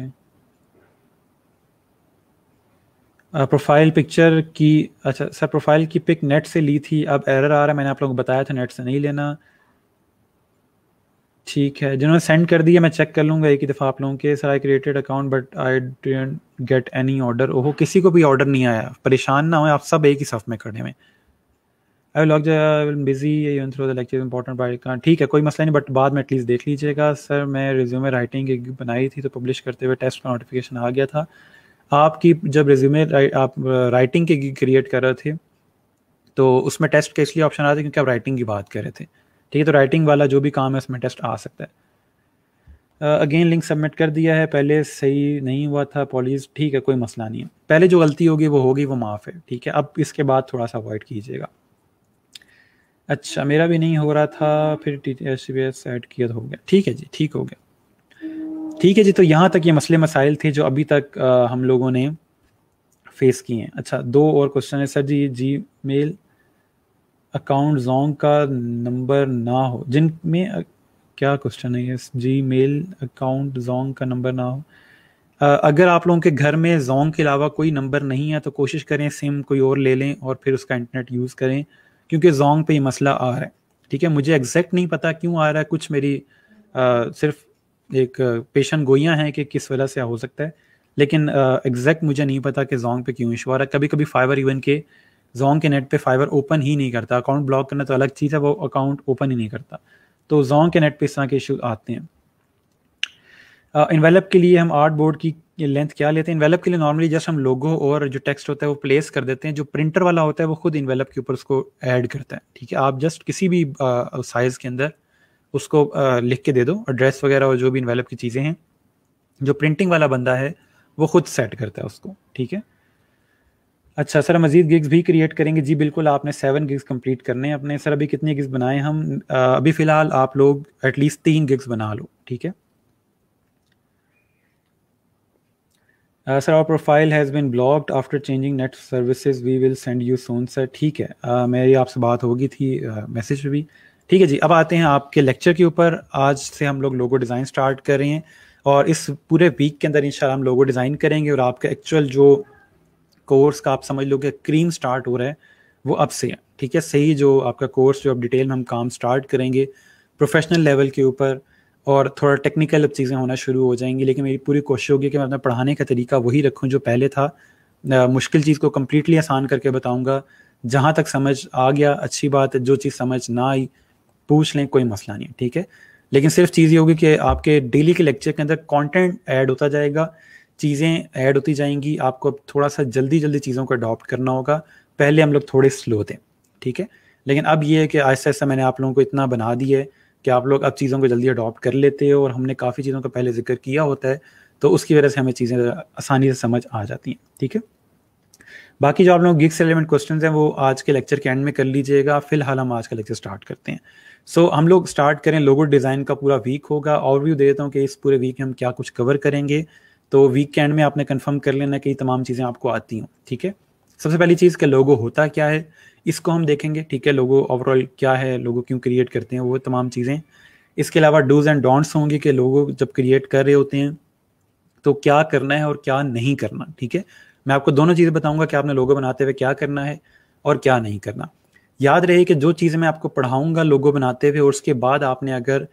प्रोफाइल पिक्चर की अच्छा सर प्रोफाइल की पिक नेट से ली थी अब एरर आ रहा है मैंने आप लोगों को बताया था नेट से नहीं लेना ठीक है जिन्होंने सेंड कर दिया मैं चेक कर लूँगा एक ही दफ़ा आप लोगों के sir I created account but I didn't get any order ओहो किसी को भी ऑर्डर नहीं आया परेशान ना हो आप सब एक ही सफ में खड़े हुए I lock busy through the lecture important by का ठीक है कोई मसला नहीं बट बाद में एटलीस्ट देख लीजिएगा सर मैं रिज्यूमे राइटिंग एक बनाई थी तो पब्लिश करते हुए टेस्ट का नोटिफिकेशन आ गया था आपकी जब रिज्यूमे आप राइटिंग के क्रिएट कर रहे थे तो उसमें टेस्ट के इसलिए ऑप्शन आ रहा था क्योंकि आप राइटिंग की बात कर रहे थे ठीक है तो राइटिंग वाला जो भी काम है उसमें टेस्ट आ सकता है अगेन लिंक सबमिट कर दिया है पहले सही नहीं हुआ था पॉलिस ठीक है कोई मसला नहीं है पहले जो गलती होगी वो होगी वो माफ़ है ठीक है अब इसके बाद थोड़ा सा अवॉइड कीजिएगा अच्छा मेरा भी नहीं हो रहा था फिर T T S C B S add किया तो हो गया ठीक है जी ठीक हो गया ठीक है जी तो यहाँ तक ये मसले मसाइल थे जो अभी तक आ, हम लोगों ने फेस किए हैं अच्छा दो और क्वेश्चन है सर जी जी मेल अकाउंट जोंग का नंबर ना हो जिनमें क्या क्वेश्चन है ये जी मेल अकाउंट जोंग का नंबर ना हो आ, अगर आप लोगों के घर में जोंग के अलावा कोई नंबर नहीं है तो कोशिश करें सिम कोई और ले लें और फिर उसका इंटरनेट यूज़ करें क्योंकि जोंग पे ये मसला आ रहा है ठीक है मुझे एग्जैक्ट नहीं पता क्यों आ रहा है कुछ मेरी आ, सिर्फ एक पेशन गोइयाँ हैं कि किस वजह से हो सकता है लेकिन एग्जैक्ट मुझे नहीं पता कि जोंग पे क्यों इशू आ रहा है कभी कभी फाइवर इवन के जोंग के नेट पे फाइवर ओपन ही नहीं करता अकाउंट ब्लॉक करना तो अलग चीज़ है वो अकाउंट ओपन ही नहीं करता तो जोंग के नेट पे इस तरह के इशू आते हैं इन्वेलप के लिए हम आर्ट बोर्ड की लेंथ क्या लेते हैं इन्वेलप के लिए नॉर्मली जस्ट हम लोगो और जो टेक्स्ट होता है वो प्लेस कर देते हैं जो प्रिंटर वाला होता है वो खुद इन्वेलप के ऊपर उसको ऐड करता है ठीक है आप जस्ट किसी भी साइज़ के अंदर उसको लिख के दे दो एड्रेस वगैरह और जो भी इन्वेलप की चीज़ें हैं जो प्रिंटिंग वाला बंदा है वो खुद सेट करता है उसको ठीक है अच्छा सर मजीद गिग्स भी क्रिएट करेंगे जी बिल्कुल आपने सेवन गिग्स कंप्लीट करने हैं अपने सर अभी कितने गिग्स बनाए हम अभी फ़िलहाल आप लोग एटलीस्ट तीन गिग्स बना लो ठीक है Uh, sir, our profile has been blocked after changing net services. We will send you soon, sir. ठीक है uh, मेरी आपसे बात होगी थी मैसेज uh, भी uh, ठीक है जी अब आते हैं आपके लेक्चर के ऊपर आज से हम लोग लोगो डिज़ाइन स्टार्ट कर रहे हैं और इस पूरे वीक के अंदर इंशाल्लाह हम लोगो डिज़ाइन करेंगे और आपका एक्चुअल जो कोर्स का आप समझ लो कि क्रीम स्टार्ट हो रहा है वो अब से है ठीक है सही जो आपका कोर्स जो अब डिटेल में हम काम स्टार्ट करेंगे प्रोफेशनल लेवल के ऊपर और थोड़ा टेक्निकल अब चीज़ें होना शुरू हो जाएंगी लेकिन मेरी पूरी कोशिश होगी कि मैं अपना पढ़ाने का तरीका वही रखूँ जो पहले था आ, मुश्किल चीज़ को कम्प्लीटली आसान करके बताऊँगा जहाँ तक समझ आ गया अच्छी बात जो चीज़ समझ ना आई पूछ लें कोई मसला नहीं ठीक है लेकिन सिर्फ चीज़ ये होगी कि आपके डेली के लेक्चर के अंदर कंटेंट ऐड होता जाएगा चीज़ें ऐड होती जाएंगी आपको थोड़ा सा जल्दी जल्दी चीज़ों को अडॉप्ट करना होगा पहले हम लोग थोड़े स्लो थे ठीक है लेकिन अब ये है कि आहिस्ता आहिस्ता मैंने आप लोगों को इतना बना दिया है कि आप लोग अब चीज़ों को जल्दी अडॉप्ट कर लेते हो और हमने काफ़ी चीज़ों का पहले जिक्र किया होता है तो उसकी वजह से हमें चीज़ें आसानी से समझ आ जाती हैं ठीक है बाकी जो आप लोग गिग्स एलिमेंट क्वेश्चन हैं वो आज के लेक्चर के एंड में कर लीजिएगा फिलहाल हम आज का लेक्चर स्टार्ट करते हैं सो so, हम लोग स्टार्ट करें लोगो डिज़ाइन का पूरा वीक होगा व्यू दे देता हूँ कि इस पूरे वीक में हम क्या कुछ कवर करेंगे तो वीक एंड में आपने कंफर्म कर लेना कि तमाम चीज़ें आपको आती हूँ ठीक है सबसे पहली चीज़ का लोगो होता क्या है इसको हम देखेंगे ठीक है लोगो ओवरऑल क्या है लोगो क्यों क्रिएट करते हैं वो तमाम चीज़ें इसके अलावा डूज एंड डोंट्स होंगे कि लोगो जब क्रिएट कर रहे होते हैं तो क्या करना है और क्या नहीं करना ठीक है मैं आपको दोनों चीज़ें बताऊंगा कि आपने लोगो बनाते हुए क्या करना है और क्या नहीं करना याद रहे कि जो चीज़ें मैं आपको पढ़ाऊँगा लोगो बनाते हुए और उसके बाद आपने अगर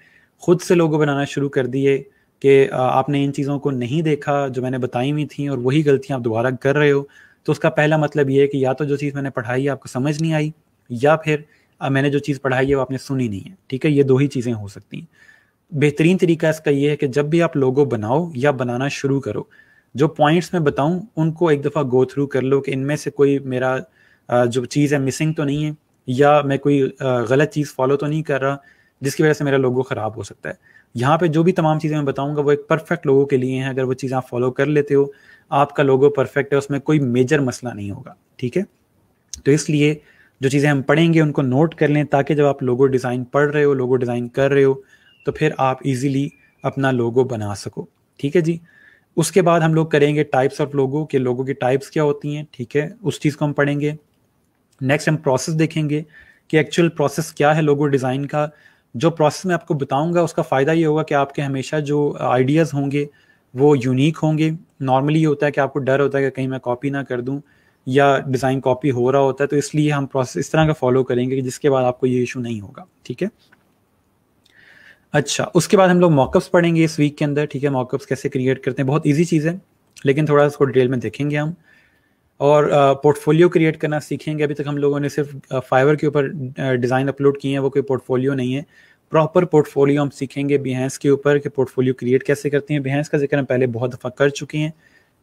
ख़ुद से लोगो बनाना शुरू कर दिए कि आपने इन चीज़ों को नहीं देखा जो मैंने बताई हुई थी और वही गलतियाँ आप दोबारा कर रहे हो तो उसका पहला मतलब ये है कि या तो जो चीज़ मैंने पढ़ाई आपको समझ नहीं आई या फिर मैंने जो चीज़ पढ़ाई है वो आपने सुनी नहीं है ठीक है ये दो ही चीज़ें हो सकती हैं बेहतरीन तरीका इसका ये है कि जब भी आप लोगो बनाओ या बनाना शुरू करो जो पॉइंट्स मैं बताऊं उनको एक दफ़ा गो थ्रू कर लो कि इनमें से कोई मेरा जो चीज़ है मिसिंग तो नहीं है या मैं कोई गलत चीज़ फॉलो तो नहीं कर रहा जिसकी वजह से मेरा लोगो ख़राब हो सकता है यहाँ पे जो भी तमाम चीज़ें मैं बताऊँगा वो एक परफेक्ट लोगों के लिए हैं अगर वो चीज़ आप फॉलो कर लेते हो आपका लोगो परफेक्ट है उसमें कोई मेजर मसला नहीं होगा ठीक है तो इसलिए जो चीज़ें हम पढ़ेंगे उनको नोट कर लें ताकि जब आप लोगो डिज़ाइन पढ़ रहे हो लोगो डिज़ाइन कर रहे हो तो फिर आप इजीली अपना लोगो बना सको ठीक है जी उसके बाद हम लोग करेंगे टाइप्स ऑफ लोगो के लोगों की टाइप्स क्या होती हैं ठीक है उस चीज़ को हम पढ़ेंगे नेक्स्ट हम प्रोसेस देखेंगे कि एक्चुअल प्रोसेस क्या है लोगो डिज़ाइन का जो प्रोसेस मैं आपको बताऊंगा उसका फ़ायदा ये होगा कि आपके हमेशा जो आइडियाज़ होंगे वो यूनिक होंगे नॉर्मली ये होता है कि आपको डर होता है कि कहीं मैं कॉपी ना कर दूं या डिज़ाइन कॉपी हो रहा होता है तो इसलिए हम प्रोसेस इस तरह का फॉलो करेंगे कि जिसके बाद आपको ये इशू नहीं होगा ठीक है अच्छा उसके बाद हम लोग मॉकअप्स पढ़ेंगे इस वीक के अंदर ठीक है मॉकअप्स कैसे क्रिएट करते हैं बहुत ईजी चीज़ है लेकिन थोड़ा उसको डिटेल में देखेंगे हम और पोर्टफोलियो क्रिएट करना सीखेंगे अभी तक हम लोगों ने सिर्फ फाइवर के ऊपर डिज़ाइन अपलोड किए हैं वो कोई पोर्टफोलियो नहीं है प्रॉपर पोर्टफोलियो हम सीखेंगे बिहेंस के ऊपर कि पोर्टफोलियो क्रिएट कैसे करते हैं बिहेंस का जिक्र हम पहले बहुत दफ़ा कर चुके हैं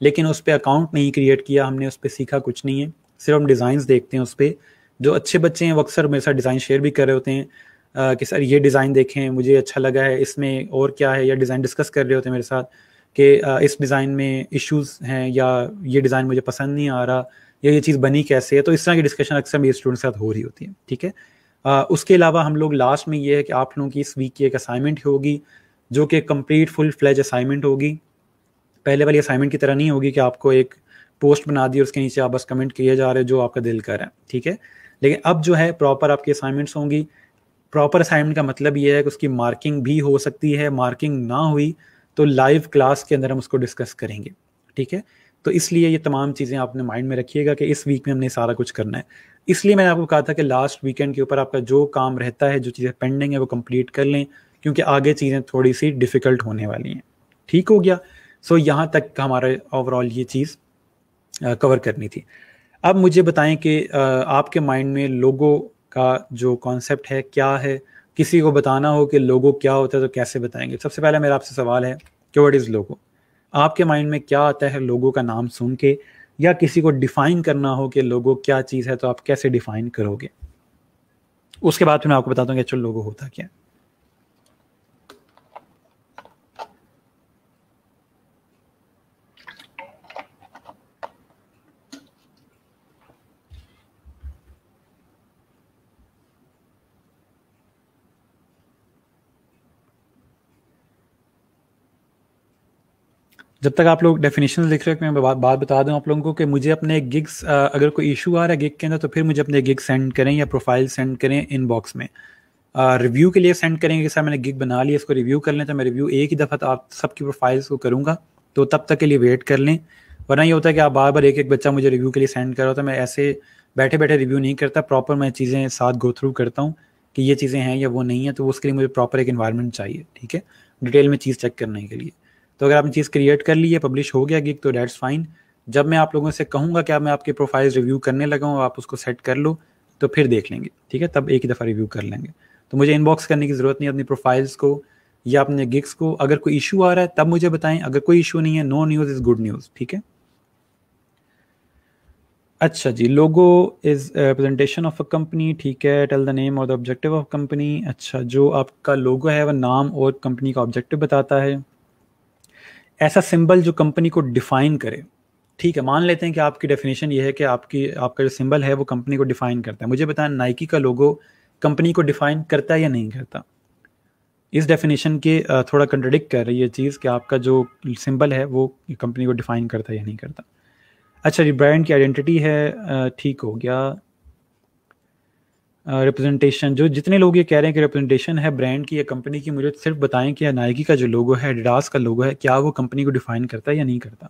लेकिन उस पर अकाउंट नहीं क्रिएट किया हमने उस पर सीखा कुछ नहीं है सिर्फ हम डिज़ाइन देखते हैं उस पर जो अच्छे बच्चे हैं वो अक्सर मेरे साथ डिज़ाइन शेयर भी कर रहे होते हैं कि सर ये डिज़ाइन देखें मुझे अच्छा लगा है इसमें और क्या है या डिज़ाइन डिस्कस कर रहे होते हैं मेरे साथ कि इस डिज़ाइन में इश्यूज हैं या ये डिज़ाइन मुझे पसंद नहीं आ रहा या ये चीज़ बनी कैसे है तो इस तरह की डिस्कशन अक्सर मेरे स्टूडेंट्स के साथ हो रही होती है ठीक है उसके अलावा हम लोग लास्ट में ये है कि आप लोगों की इस वीक की एक असाइनमेंट होगी जो कि कंप्लीट फुल फ्लैज असाइनमेंट होगी पहले वाली असाइनमेंट की तरह नहीं होगी कि आपको एक पोस्ट बना दी और उसके नीचे आप बस कमेंट किए जा रहे हो जो आपका दिल कर रहा है ठीक है लेकिन अब जो है प्रॉपर आपकी असाइनमेंट्स होंगी प्रॉपर असाइनमेंट का मतलब ये है कि उसकी मार्किंग भी हो सकती है मार्किंग ना हुई तो लाइव क्लास के अंदर हम उसको डिस्कस करेंगे ठीक है तो इसलिए ये तमाम चीज़ें आपने माइंड में रखिएगा कि इस वीक में हमने सारा कुछ करना है इसलिए मैंने आपको कहा था कि लास्ट वीकेंड के ऊपर आपका जो काम रहता है जो चीज़ें पेंडिंग है वो कंप्लीट कर लें क्योंकि आगे चीज़ें थोड़ी सी डिफ़िकल्ट होने वाली हैं ठीक हो गया सो so, यहाँ तक हमारा ओवरऑल ये चीज़ कवर करनी थी अब मुझे बताएं कि आपके माइंड में लोगों का जो कॉन्सेप्ट है क्या है किसी को बताना हो कि लोगो क्या होता है तो कैसे बताएंगे सबसे पहले मेरा आपसे सवाल है कि वट इज़ लोगो आपके माइंड में क्या आता है लोगों का नाम सुन के या किसी को डिफाइन करना हो कि लोगो क्या चीज़ है तो आप कैसे डिफाइन करोगे उसके बाद फिर मैं आपको बताता हूँ कि एक्चुअल लोगो होता क्या है जब तक आप लोग डेफिनेशन लिख रहे हो मैं बात बात बता दूं आप लोगों को कि मुझे अपने गिग्स अगर कोई इशू आ रहा है गिग के अंदर तो फिर मुझे अपने गिग सेंड करें या प्रोफाइल सेंड करें इनबॉक्स में रिव्यू के लिए सेंड करेंगे कि सर मैंने गिग बना लिया इसको रिव्यू कर लें तो मैं रिव्यू एक ही दफ़ा तो आप सबकी प्रोफाइल्स को करूँगा तो तब तक के लिए वेट कर लें वरना ये होता है कि आप बार बार एक एक बच्चा मुझे रिव्यू के लिए सेंड कर रहा होता मैं ऐसे बैठे बैठे रिव्यू नहीं करता प्रॉपर मैं चीज़ें साथ गो थ्रू करता हूँ कि ये चीज़ें हैं या वो नहीं है तो उसके लिए मुझे प्रॉपर एक इन्वायरमेंट चाहिए ठीक है डिटेल में चीज़ चेक करने के लिए तो अगर आपने चीज़ क्रिएट कर ली है पब्लिश हो गया गिग तो डैट्स फाइन जब मैं आप लोगों से कहूँगा कि आप मैं आपके प्रोफाइल रिव्यू करने लगा हूँ आप उसको सेट कर लो तो फिर देख लेंगे ठीक है तब एक ही दफ़ा रिव्यू कर लेंगे तो मुझे इनबॉक्स करने की ज़रूरत नहीं अपनी प्रोफाइल्स को या अपने गिग्स को अगर कोई इशू आ रहा है तब मुझे बताएं अगर कोई इशू नहीं है no news is good news ठीक है अच्छा जी logo is presentation of a company ठीक है टेल द नेम और द ऑब्जेक्टिव ऑफ कंपनी अच्छा जो आपका लोगो है वह नाम और कंपनी का ऑब्जेक्टिव बताता है ऐसा सिंबल जो कंपनी को डिफाइन करे ठीक है मान लेते हैं कि आपकी डेफिनेशन ये है कि आपकी आपका जो सिंबल है वो कंपनी को डिफाइन करता है मुझे बताएं नाइकी का लोगो कंपनी को डिफाइन करता है या नहीं करता इस डेफिनेशन के थोड़ा कंट्रडिक्ट कर रही है चीज़ कि आपका जो सिंबल है वो कंपनी को डिफाइन करता है या नहीं करता अच्छा जी ब्रांड की आइडेंटिटी है ठीक हो गया रिप्रेजेंटेशन जो जितने लोग ये कह रहे हैं कि रिप्रेजेंटेशन है ब्रांड की या कंपनी की मुझे सिर्फ बताएं कि नाइकी का जो लोगो है एडिडास का लोगो है क्या वो कंपनी को डिफाइन करता है या नहीं करता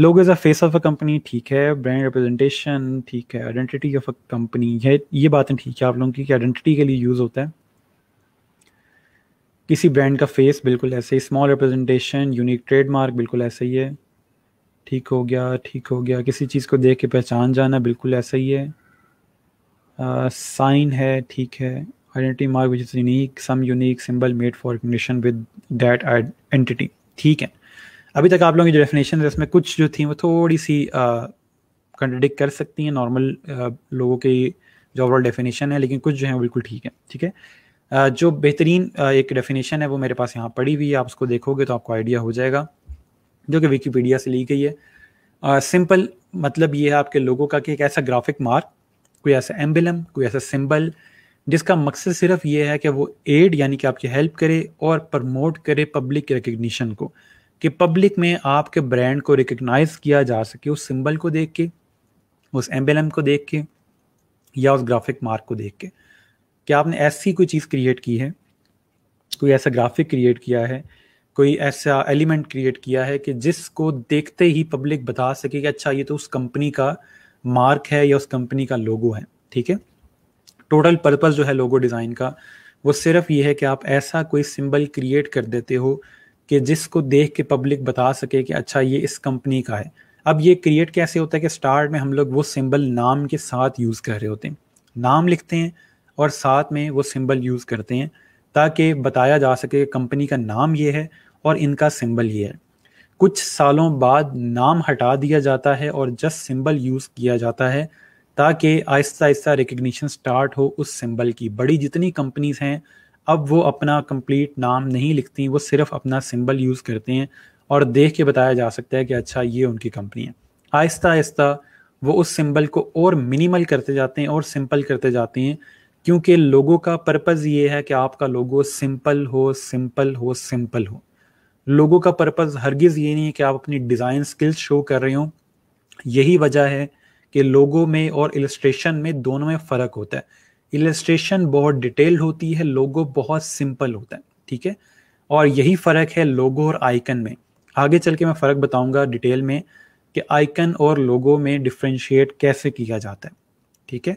logo as a face of a company ठीक है ब्रांड रिप्रेजेंटेशन ठीक है आइडेंटिटी ऑफ अ कंपनी है ये बातें ठीक है आप लोगों की कि आइडेंटिटी के लिए यूज़ होता है किसी ब्रांड का फेस बिल्कुल ऐसे ही स्मॉल रिप्रेजेंटेशन यूनिक ट्रेडमार्क बिल्कुल ऐसे ही है ठीक हो गया ठीक हो गया किसी चीज़ को देख के पहचान जाना बिल्कुल ऐसा ही है साइन है ठीक है identity mark which is unique some unique symbol made for recognition with that identity ठीक है अभी तक आप लोगों की जो डेफिनेशन है उसमें कुछ जो थी वो थोड़ी सी uh, कर सकती हैं नॉर्मल लोगों की जो ओवरऑल डेफिनेशन है लेकिन कुछ जो है बिल्कुल ठीक है ठीक है Uh, जो बेहतरीन uh, एक डेफिनेशन है वो मेरे पास यहाँ पड़ी हुई है आप उसको देखोगे तो आपको आइडिया हो जाएगा जो कि विकीपीडिया से ली गई है सिंपल uh, मतलब ये है आपके लोगों का कि एक ऐसा ग्राफिक मार्क कोई ऐसा एम्बलम कोई ऐसा सिंबल जिसका मकसद सिर्फ ये है कि वो एड यानी कि आपकी हेल्प करे और प्रमोट करे पब्लिक के रिकग्निशन को कि पब्लिक में आपके ब्रांड को रिकग्नाइज किया जा सके उस सिंबल को देख के उस एम्बलम को देख के या उस ग्राफिक मार्क को देख के कि आपने ऐसी कोई चीज़ क्रिएट की है कोई ऐसा ग्राफिक क्रिएट किया है कोई ऐसा एलिमेंट क्रिएट किया है कि जिसको देखते ही पब्लिक बता सके कि अच्छा ये तो उस कंपनी का मार्क है या उस कंपनी का लोगो है ठीक है टोटल पर्पज़ जो है लोगो डिज़ाइन का वो सिर्फ ये है कि आप ऐसा कोई सिंबल क्रिएट कर देते हो कि जिसको देख के पब्लिक बता सके कि अच्छा ये इस कंपनी का है अब ये क्रिएट कैसे होता है कि स्टार्ट में हम लोग वो सिंबल नाम के साथ यूज़ कर रहे होते हैं नाम लिखते हैं और साथ में वो सिंबल यूज़ करते हैं ताकि बताया जा सके कंपनी का नाम ये है और इनका सिंबल ये है कुछ सालों बाद नाम हटा दिया जाता है और जस्ट सिंबल यूज़ किया जाता है ताकि आहिस्ता आहिस्ता रिकग्निशन स्टार्ट हो उस सिंबल की बड़ी जितनी कंपनीज़ हैं अब वो अपना कंप्लीट नाम नहीं लिखती वो सिर्फ अपना सिंबल यूज़ करते हैं और देख के बताया जा सकता है कि अच्छा ये उनकी कंपनी है आहिस्ता आहिस्ता वो उस सिंबल को और मिनिमल करते जाते हैं और सिंपल करते जाते हैं क्योंकि लोगों का पर्पज़ ये है कि आपका लोगो सिंपल हो सिंपल हो सिंपल हो लोगों का पर्पज़ हरगिज़ ये नहीं है कि आप अपनी डिज़ाइन स्किल्स शो कर रहे हो यही वजह है कि लोगों में और इलस्ट्रेशन में दोनों में फ़र्क होता है इलस्ट्रेशन बहुत डिटेल्ड होती है लोगो बहुत सिंपल होता है ठीक है और यही फ़र्क है लोगो और आइकन में आगे चल के मैं फ़र्क बताऊंगा डिटेल में कि आइकन और लोगो में डिफ्रेंशिएट कैसे किया जाता है ठीक है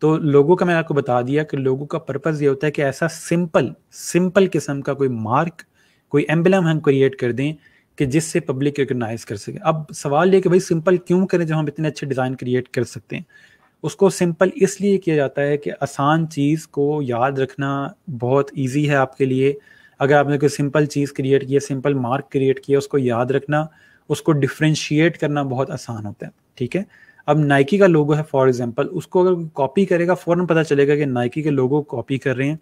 तो लोगों का मैंने आपको बता दिया कि लोगों का पर्पज़ ये होता है कि ऐसा सिंपल सिंपल किस्म का कोई मार्क कोई एम्बलम हम क्रिएट कर दें कि जिससे पब्लिक रिकोगनाइज कर सके अब सवाल ये कि भाई सिंपल क्यों करें जब हम इतने अच्छे डिज़ाइन क्रिएट कर सकते हैं उसको सिंपल इसलिए किया जाता है कि आसान चीज़ को याद रखना बहुत ईजी है आपके लिए अगर आपने कोई सिंपल चीज़ क्रिएट किया सिंपल मार्क क्रिएट किया उसको याद रखना उसको डिफ्रेंशिएट करना बहुत आसान होता है ठीक है अब नाइकी का लोगो है फॉर एग्जांपल उसको अगर कॉपी करेगा फ़ौरन पता चलेगा कि नाइकी के लोगो कॉपी कर रहे हैं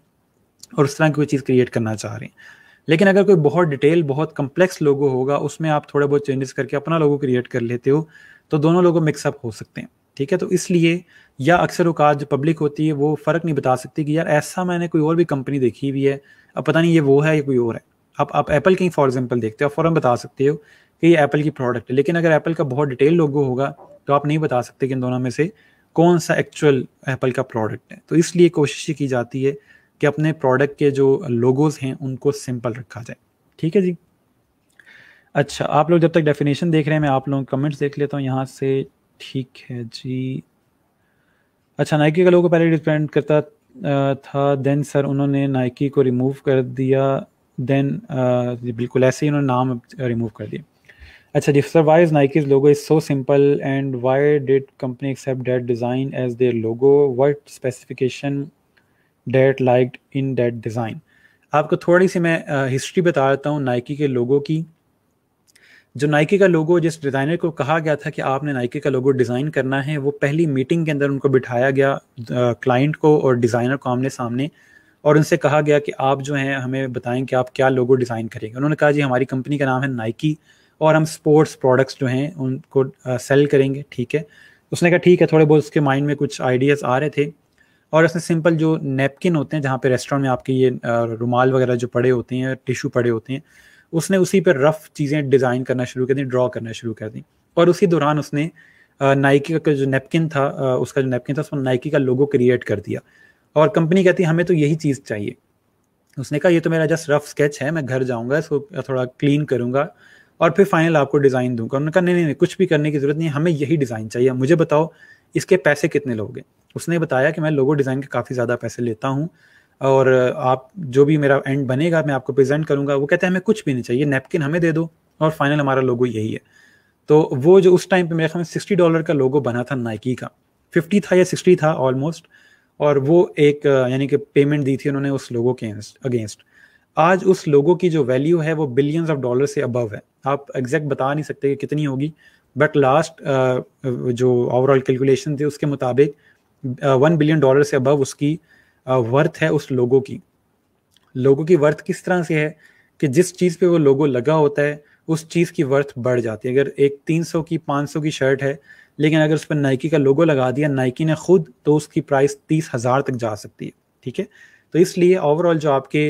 और उस तरह की कोई चीज़ क्रिएट करना चाह रहे हैं लेकिन अगर कोई बहुत डिटेल बहुत कम्प्लेक्स लोगो होगा उसमें आप थोड़ा बहुत चेंजेस करके अपना लोगो क्रिएट कर लेते हो तो दोनों लोगों मिक्सअप हो सकते हैं ठीक है तो इसलिए या अक्सर अवकात जो पब्लिक होती है वो फ़र्क नहीं बता सकती कि यार ऐसा मैंने कोई और भी कंपनी देखी हुई है अब पता नहीं ये वो है या कोई और है आप आप एप्पल की फॉर एग्जाम्पल देखते हो फॉरन बता सकते हो कि ये एप्पल की प्रोडक्ट है लेकिन अगर एप्पल का बहुत डिटेल लोगो होगा तो आप नहीं बता सकते कि इन दोनों में से कौन सा एक्चुअल एप्पल का प्रोडक्ट है तो इसलिए कोशिश की जाती है कि अपने प्रोडक्ट के जो लोगोज हैं उनको सिंपल रखा जाए ठीक है जी अच्छा आप लोग जब तक डेफिनेशन देख रहे हैं मैं आप लोगों कमेंट्स देख लेता हूँ यहाँ से ठीक है जी अच्छा नाइकी का लोगो पहले डिपेंड करता था देन सर उन्होंने नाइकी को रिमूव कर दिया देन बिल्कुल ऐसे ही उन्होंने नाम रिमूव कर दिया अच्छा जी sir why is Nike logo is so simple and why did company accept that design as their logo what specification that like in that design आपको थोड़ी सी मैं हिस्ट्री बता देता हूँ नाइकी के लोगों की जो नाइकी का लोगो जिस डिज़ाइनर को कहा गया था कि आपने नाइकी का लोगो डिज़ाइन करना है वो पहली मीटिंग के अंदर उनको बिठाया गया क्लाइंट को और डिज़ाइनर को आमने सामने और उनसे कहा गया कि आप जो हैं हमें बताएं कि आप क्या लोगो डिज़ाइन करेंगे उन्होंने कहा जी हमारी कंपनी का नाम है नाइकी और हम स्पोर्ट्स प्रोडक्ट्स जो हैं उनको सेल करेंगे ठीक है उसने कहा ठीक है थोड़े बहुत उसके माइंड में कुछ आइडियाज़ आ रहे थे और इसमें सिंपल जो नेपकिन होते हैं जहाँ पे रेस्टोरेंट में आपके ये रुमाल वगैरह जो पड़े होते हैं टिश्यू पड़े होते हैं उसने उसी पर रफ चीज़ें डिज़ाइन करना शुरू कर दी ड्रॉ करना शुरू कर दी और उसी दौरान उसने नाइकी का जो नेपकिन था उसका जो नेपकिन था उसमें नाइकी का लोगो क्रिएट कर दिया और कंपनी कहती है हमें तो यही चीज़ चाहिए उसने कहा ये तो मेरा जस्ट रफ स्केच है मैं घर जाऊँगा इसको थोड़ा क्लीन करूंगा और फिर फाइनल आपको डिज़ाइन दूंगा उन्होंने कहा नहीं नहीं कुछ भी करने की ज़रूरत नहीं हमें यही डिज़ाइन चाहिए मुझे बताओ इसके पैसे कितने लोगे उसने बताया कि मैं लोगो डिज़ाइन के काफ़ी ज़्यादा पैसे लेता हूँ और आप जो भी मेरा एंड बनेगा मैं आपको प्रेजेंट करूँगा वो कहते हैं हमें कुछ भी नहीं चाहिए नैपकिन हमें दे दो और फाइनल हमारा लोगो यही है तो वो जो उस टाइम पे मेरे ख्याल में सिक्सटी डॉलर का लोगो बना था नाइकी का फिफ्टी था या सिक्सटी था ऑलमोस्ट और वो एक यानी कि पेमेंट दी थी उन्होंने उस लोगो के अगेंस्ट आज उस लोगो की जो वैल्यू है वो बिलियंस ऑफ डॉलर से अबव है आप एग्जैक्ट बता नहीं सकते कि कितनी होगी बट लास्ट जो ओवरऑल कैलकुलेशन थी उसके मुताबिक वन बिलियन डॉलर से अबव उसकी वर्थ है उस लोगों की लोगों की वर्थ किस तरह से है कि जिस चीज़ पे वो लोगो लगा होता है उस चीज़ की वर्थ बढ़ जाती है अगर एक 300 की 500 की शर्ट है लेकिन अगर उस पर नाइकी का लोगो लगा दिया नाइकी ने खुद तो उसकी प्राइस तीस हज़ार तक जा सकती है ठीक है तो इसलिए ओवरऑल जो आपके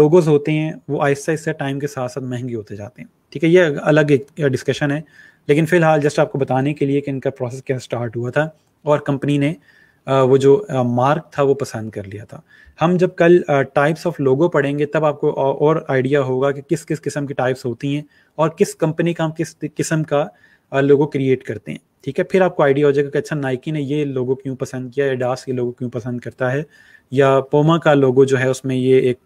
लोगोज होते हैं वो आहिस्ता आहिस्ता टाइम के साथ साथ महंगे होते जाते हैं ठीक है ये अलग एक डिस्कशन है लेकिन फ़िलहाल जस्ट आपको बताने के लिए कि इनका प्रोसेस क्या स्टार्ट हुआ था और कंपनी ने वो जो मार्क था वो पसंद कर लिया था हम जब कल टाइप्स ऑफ लोगो पढ़ेंगे तब आपको और आइडिया होगा कि किस किस किस्म की टाइप्स होती हैं और किस कंपनी का हम किस किस्म का लोगो क्रिएट करते हैं ठीक है फिर आपको आइडिया हो जाएगा कि अच्छा नाइकी ने ये लोगो क्यों पसंद किया या डास के लोगो क्यों पसंद करता है या पोमा का लोगो जो है उसमें ये एक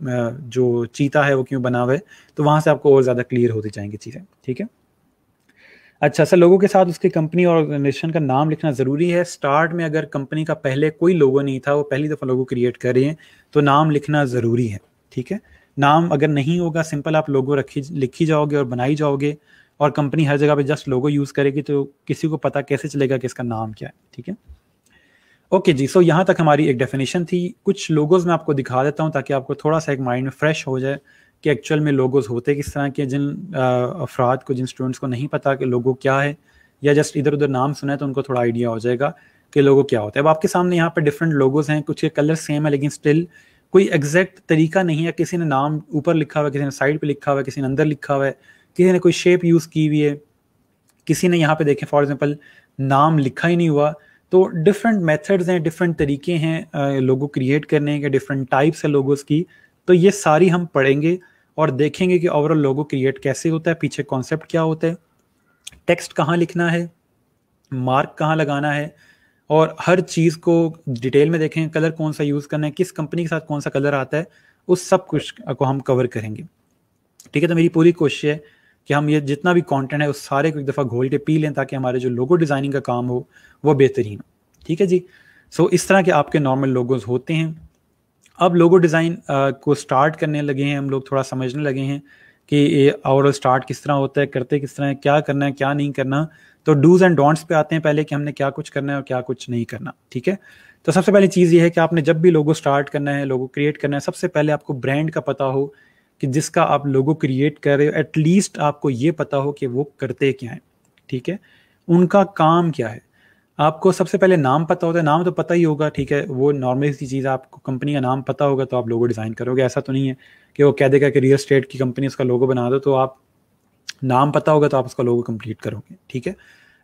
जो चीता है वो क्यों बना हुआ है तो वहाँ से आपको और ज़्यादा क्लियर होती जाएंगी चीज़ें ठीक है अच्छा सर लोगों के साथ उसकी कंपनी और ऑर्गेनाइजेशन का नाम लिखना ज़रूरी है स्टार्ट में अगर कंपनी का पहले कोई लोगो नहीं था वो पहली दफ़ा लोगो क्रिएट कर रहे हैं तो नाम लिखना ज़रूरी है ठीक है नाम अगर नहीं होगा सिंपल आप लोगो रखी लिखी जाओगे और बनाई जाओगे और कंपनी हर जगह पे जस्ट लोगो यूज़ करेगी तो किसी को पता कैसे चलेगा कि इसका नाम क्या है ठीक है ओके जी सो यहाँ तक हमारी एक डेफिनेशन थी कुछ लोगोज मैं आपको दिखा देता हूँ ताकि आपको थोड़ा सा एक माइंड में फ्रेश हो जाए कि एक्चुअल में लोगोज होते किस तरह के जिन अफराद को जिन स्टूडेंट्स को नहीं पता कि लोगो क्या है या जस्ट इधर उधर नाम सुना है तो उनको थोड़ा आइडिया हो जाएगा कि लोगो क्या होता है अब आपके सामने यहाँ पर डिफरेंट लोगोज हैं कुछ के कलर सेम है लेकिन स्टिल कोई एग्जैक्ट तरीका नहीं है किसी ने नाम ऊपर लिखा हुआ है किसी ने साइड पे लिखा हुआ है किसी ने अंदर लिखा हुआ है किसी ने कोई शेप यूज़ की हुई है किसी ने यहाँ पे देखें फॉर एग्जांपल नाम लिखा ही नहीं हुआ तो डिफरेंट मेथड्स हैं डिफरेंट तरीके हैं लोगो क्रिएट करने के डिफरेंट टाइप्स है लोगोस की तो ये सारी हम पढ़ेंगे और देखेंगे कि ओवरऑल लोगो क्रिएट कैसे होता है पीछे कॉन्सेप्ट क्या होता है टेक्स्ट कहाँ लिखना है मार्क कहाँ लगाना है और हर चीज़ को डिटेल में देखेंगे कलर कौन सा यूज़ करना है किस कंपनी के साथ कौन सा कलर आता है उस सब कुछ को हम कवर करेंगे ठीक है तो मेरी पूरी कोशिश है कि हम ये जितना भी कंटेंट है उस सारे को एक दफ़ा घोल के पी लें ताकि हमारे जो लोगो डिज़ाइनिंग का काम हो वो बेहतरीन हो ठीक है जी सो so, इस तरह के आपके नॉर्मल लोगोज होते हैं अब लोगो डिज़ाइन uh, को स्टार्ट करने लगे हैं हम लोग थोड़ा समझने लगे हैं कि ये ओवरऑल स्टार्ट किस तरह होता है करते किस तरह है क्या करना है क्या नहीं करना तो डूज एंड डोंट्स पे आते हैं पहले कि हमने क्या कुछ करना है और क्या कुछ नहीं करना ठीक है तो सबसे पहली चीज़ ये है कि आपने जब भी लोगो स्टार्ट करना है लोगो क्रिएट करना है सबसे पहले आपको ब्रांड का पता हो कि जिसका आप लोगो क्रिएट कर रहे हो एटलीस्ट आपको ये पता हो कि वो करते क्या है ठीक है उनका काम क्या है आपको सबसे पहले नाम पता होता है नाम तो पता ही होगा ठीक है वो नॉर्मल सी चीज़ है आपको कंपनी का नाम पता होगा तो आप लोगो डिज़ाइन करोगे ऐसा तो नहीं है कि वो कह देगा कि रियल स्टेट की कंपनी उसका लोगो बना दो तो आप नाम पता होगा तो आप उसका लोगो कंप्लीट करोगे ठीक है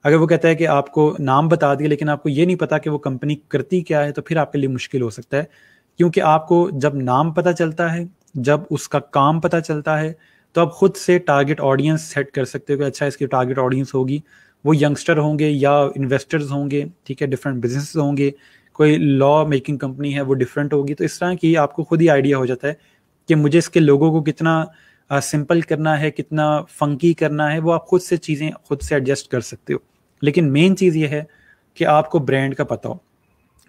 अगर वो कहता है कि आपको नाम बता दिया लेकिन आपको ये नहीं पता कि वो कंपनी करती क्या है तो फिर आपके लिए मुश्किल हो सकता है क्योंकि आपको जब नाम पता चलता है जब उसका काम पता चलता है तो आप खुद से टारगेट ऑडियंस सेट कर सकते हो कि अच्छा इसकी टारगेट ऑडियंस होगी वो यंगस्टर होंगे या इन्वेस्टर्स होंगे ठीक है डिफरेंट बिजनेस होंगे कोई लॉ मेकिंग कंपनी है वो डिफरेंट होगी तो इस तरह की आपको खुद ही आइडिया हो जाता है कि मुझे इसके लोगों को कितना सिंपल करना है कितना फंकी करना है वो आप खुद से चीज़ें खुद से एडजस्ट कर सकते हो लेकिन मेन चीज़ ये है कि आपको ब्रांड का पता हो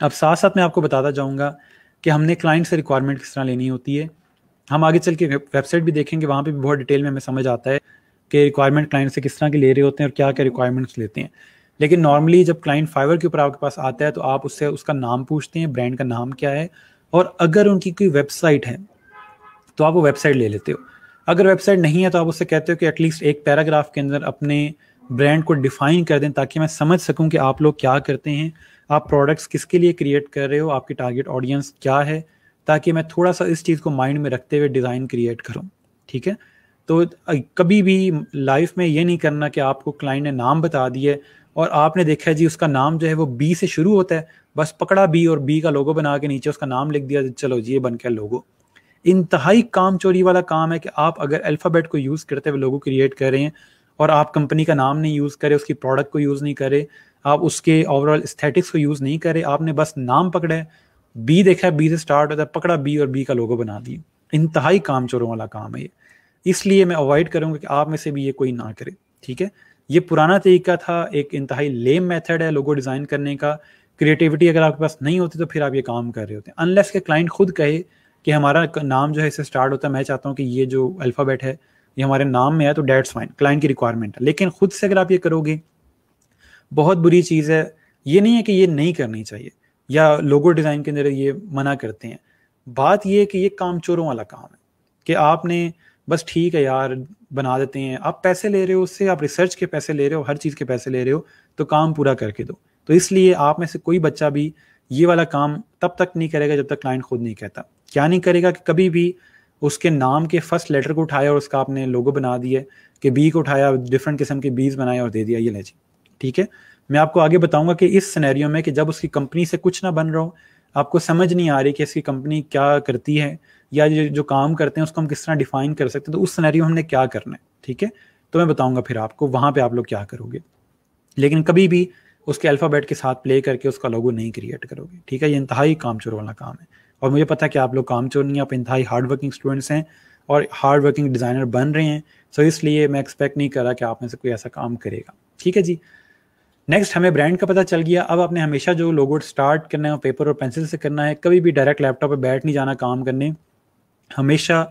अब साथ साथ मैं आपको बताता जाऊँगा कि हमने क्लाइंट से रिक्वायरमेंट किस तरह लेनी होती है हम आगे चल के वेबसाइट भी देखेंगे वहाँ पर भी बहुत डिटेल में हमें समझ आता है के रिक्वायरमेंट क्लाइंट से किस तरह की ले रहे होते हैं और क्या क्या रिक्वायरमेंट्स लेते हैं लेकिन नॉर्मली जब क्लाइंट फाइवर के ऊपर आपके पास आता है तो आप उससे उसका नाम पूछते हैं ब्रांड का नाम क्या है और अगर उनकी कोई वेबसाइट है तो आप वो वेबसाइट ले लेते हो अगर वेबसाइट नहीं है तो आप उससे कहते हो कि एटलीस्ट एक पैराग्राफ के अंदर अपने ब्रांड को डिफाइन कर दें ताकि मैं समझ सकूं कि आप लोग क्या करते हैं आप प्रोडक्ट्स किसके लिए क्रिएट कर रहे हो आपकी टारगेट ऑडियंस क्या है ताकि मैं थोड़ा सा इस चीज़ को माइंड में रखते हुए डिज़ाइन क्रिएट करूँ ठीक है तो कभी भी लाइफ में ये नहीं करना कि आपको क्लाइंट ने नाम बता दिए और आपने देखा जी उसका नाम जो है वो बी से शुरू होता है बस पकड़ा बी और बी का लोगो बना के नीचे उसका नाम लिख दिया चलो जी ये बन गया लोगो इंतहाई काम चोरी वाला काम है कि आप अगर अल्फ़ाबेट को यूज़ करते हुए लोगो क्रिएट कर रहे हैं और आप कंपनी का नाम नहीं यूज़ करें उसकी प्रोडक्ट को यूज़ नहीं करें आप उसके ओवरऑल स्थेटिक्स को यूज़ नहीं करें आपने बस नाम पकड़ा है बी देखा है बी से स्टार्ट होता है पकड़ा बी और बी का लोगो बना दिया इंतहाई काम चोरों वाला काम है ये इसलिए मैं अवॉइड करूँगा कि आप में से भी ये कोई ना करे ठीक है ये पुराना तरीका था एक इंतहाई लेम मेथड है लोगो डिज़ाइन करने का क्रिएटिविटी अगर आपके पास नहीं होती तो फिर आप ये काम कर रहे होते हैं अनलेस के क्लाइंट खुद कहे कि हमारा नाम जो है इससे स्टार्ट होता है मैं चाहता हूँ कि ये जो अल्फ़ाबेट है ये हमारे नाम में है तो डेट्स फाइन क्लाइंट की रिक्वायरमेंट है लेकिन खुद से अगर आप ये करोगे बहुत बुरी चीज़ है ये नहीं है कि ये नहीं करनी चाहिए या लोगो डिज़ाइन के अंदर ये मना करते हैं बात यह है कि ये काम चोरों वाला काम है कि आपने बस ठीक है यार बना देते हैं आप पैसे ले रहे हो उससे आप रिसर्च के पैसे ले रहे हो हर चीज़ के पैसे ले रहे हो तो काम पूरा करके दो तो इसलिए आप में से कोई बच्चा भी ये वाला काम तब तक नहीं करेगा जब तक क्लाइंट खुद नहीं कहता क्या नहीं करेगा कि कभी भी उसके नाम के फर्स्ट लेटर को उठाया और उसका आपने लोगो बना दिए कि बी को उठाया डिफरेंट किस्म के बीज बनाए और दे दिया ये ले जी ठीक है मैं आपको आगे बताऊंगा कि इस सिनेरियो में कि जब उसकी कंपनी से कुछ ना बन रहा हो आपको समझ नहीं आ रही कि इसकी कंपनी क्या करती है या जो जो काम करते हैं उसको हम किस तरह डिफाइन कर सकते हैं तो उस सिनेरियो हमने क्या करना है ठीक है तो मैं बताऊंगा फिर आपको वहां पे आप लोग क्या करोगे लेकिन कभी भी उसके अल्फ़ाबेट के साथ प्ले करके उसका लोगो नहीं क्रिएट करोगे ठीक है ये इंतहाई कामचोर वाला काम है और मुझे पता है कि आप लोग काम चोर नहीं आप इंतहाई हार्ड वर्किंग स्टूडेंट्स हैं और हार्ड वर्किंग डिज़ाइनर बन रहे हैं सो इसलिए मैं एक्सपेक्ट नहीं कर रहा कि आप में से कोई ऐसा काम करेगा ठीक है जी नेक्स्ट हमें ब्रांड का पता चल गया अब आपने हमेशा जो लोगो स्टार्ट करना है पेपर और पेंसिल से करना है कभी भी डायरेक्ट लैपटॉप पर बैठ नहीं जाना काम करने हमेशा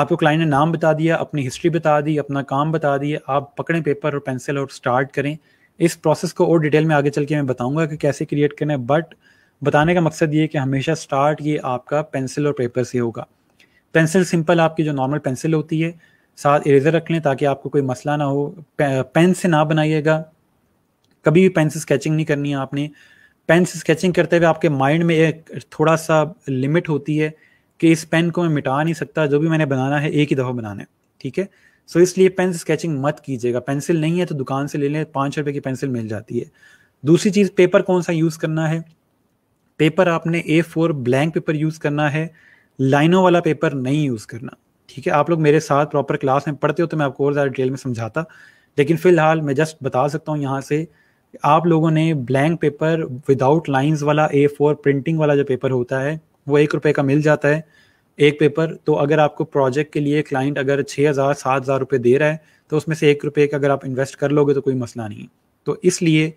आपको क्लाइंट ने नाम बता दिया अपनी हिस्ट्री बता दी अपना काम बता दिया आप पकड़ें पेपर और पेंसिल और स्टार्ट करें इस प्रोसेस को और डिटेल में आगे चल के मैं बताऊंगा कि कैसे क्रिएट करना है बट बताने का मकसद ये कि हमेशा स्टार्ट ये आपका पेंसिल और पेपर से होगा पेंसिल सिंपल आपकी जो नॉर्मल पेंसिल होती है साथ इरेजर रख लें ताकि आपको कोई मसला ना हो पेन से ना बनाइएगा कभी भी पेन से स्केचिंग नहीं करनी है आपने पेन से स्केचिंग करते हुए आपके माइंड में एक थोड़ा सा लिमिट होती है कि इस पेन को मैं मिटा नहीं सकता जो भी मैंने बनाना है एक ही दफ़ा बनाना है ठीक है सो so, इसलिए पेन स्केचिंग मत कीजिएगा पेंसिल नहीं है तो दुकान से ले लें पाँच रुपये की पेंसिल मिल जाती है दूसरी चीज़ पेपर कौन सा यूज़ करना है पेपर आपने A four blank paper use करना है लाइनों वाला पेपर नहीं यूज़ करना ठीक है आप लोग मेरे साथ प्रॉपर क्लास में पढ़ते हो तो मैं आपको और ज़्यादा डिटेल में समझाता लेकिन फ़िलहाल मैं जस्ट बता सकता हूँ यहाँ से आप लोगों ने ब्लैंक पेपर विदाउट लाइंस वाला ए फोर प्रिंटिंग वाला जो पेपर होता है वो एक रुपए का मिल जाता है एक पेपर तो अगर आपको प्रोजेक्ट के लिए क्लाइंट अगर छः हज़ार सात हज़ार रुपये दे रहा है तो उसमें से एक रुपये का अगर आप इन्वेस्ट कर लोगे तो कोई मसला नहीं तो इसलिए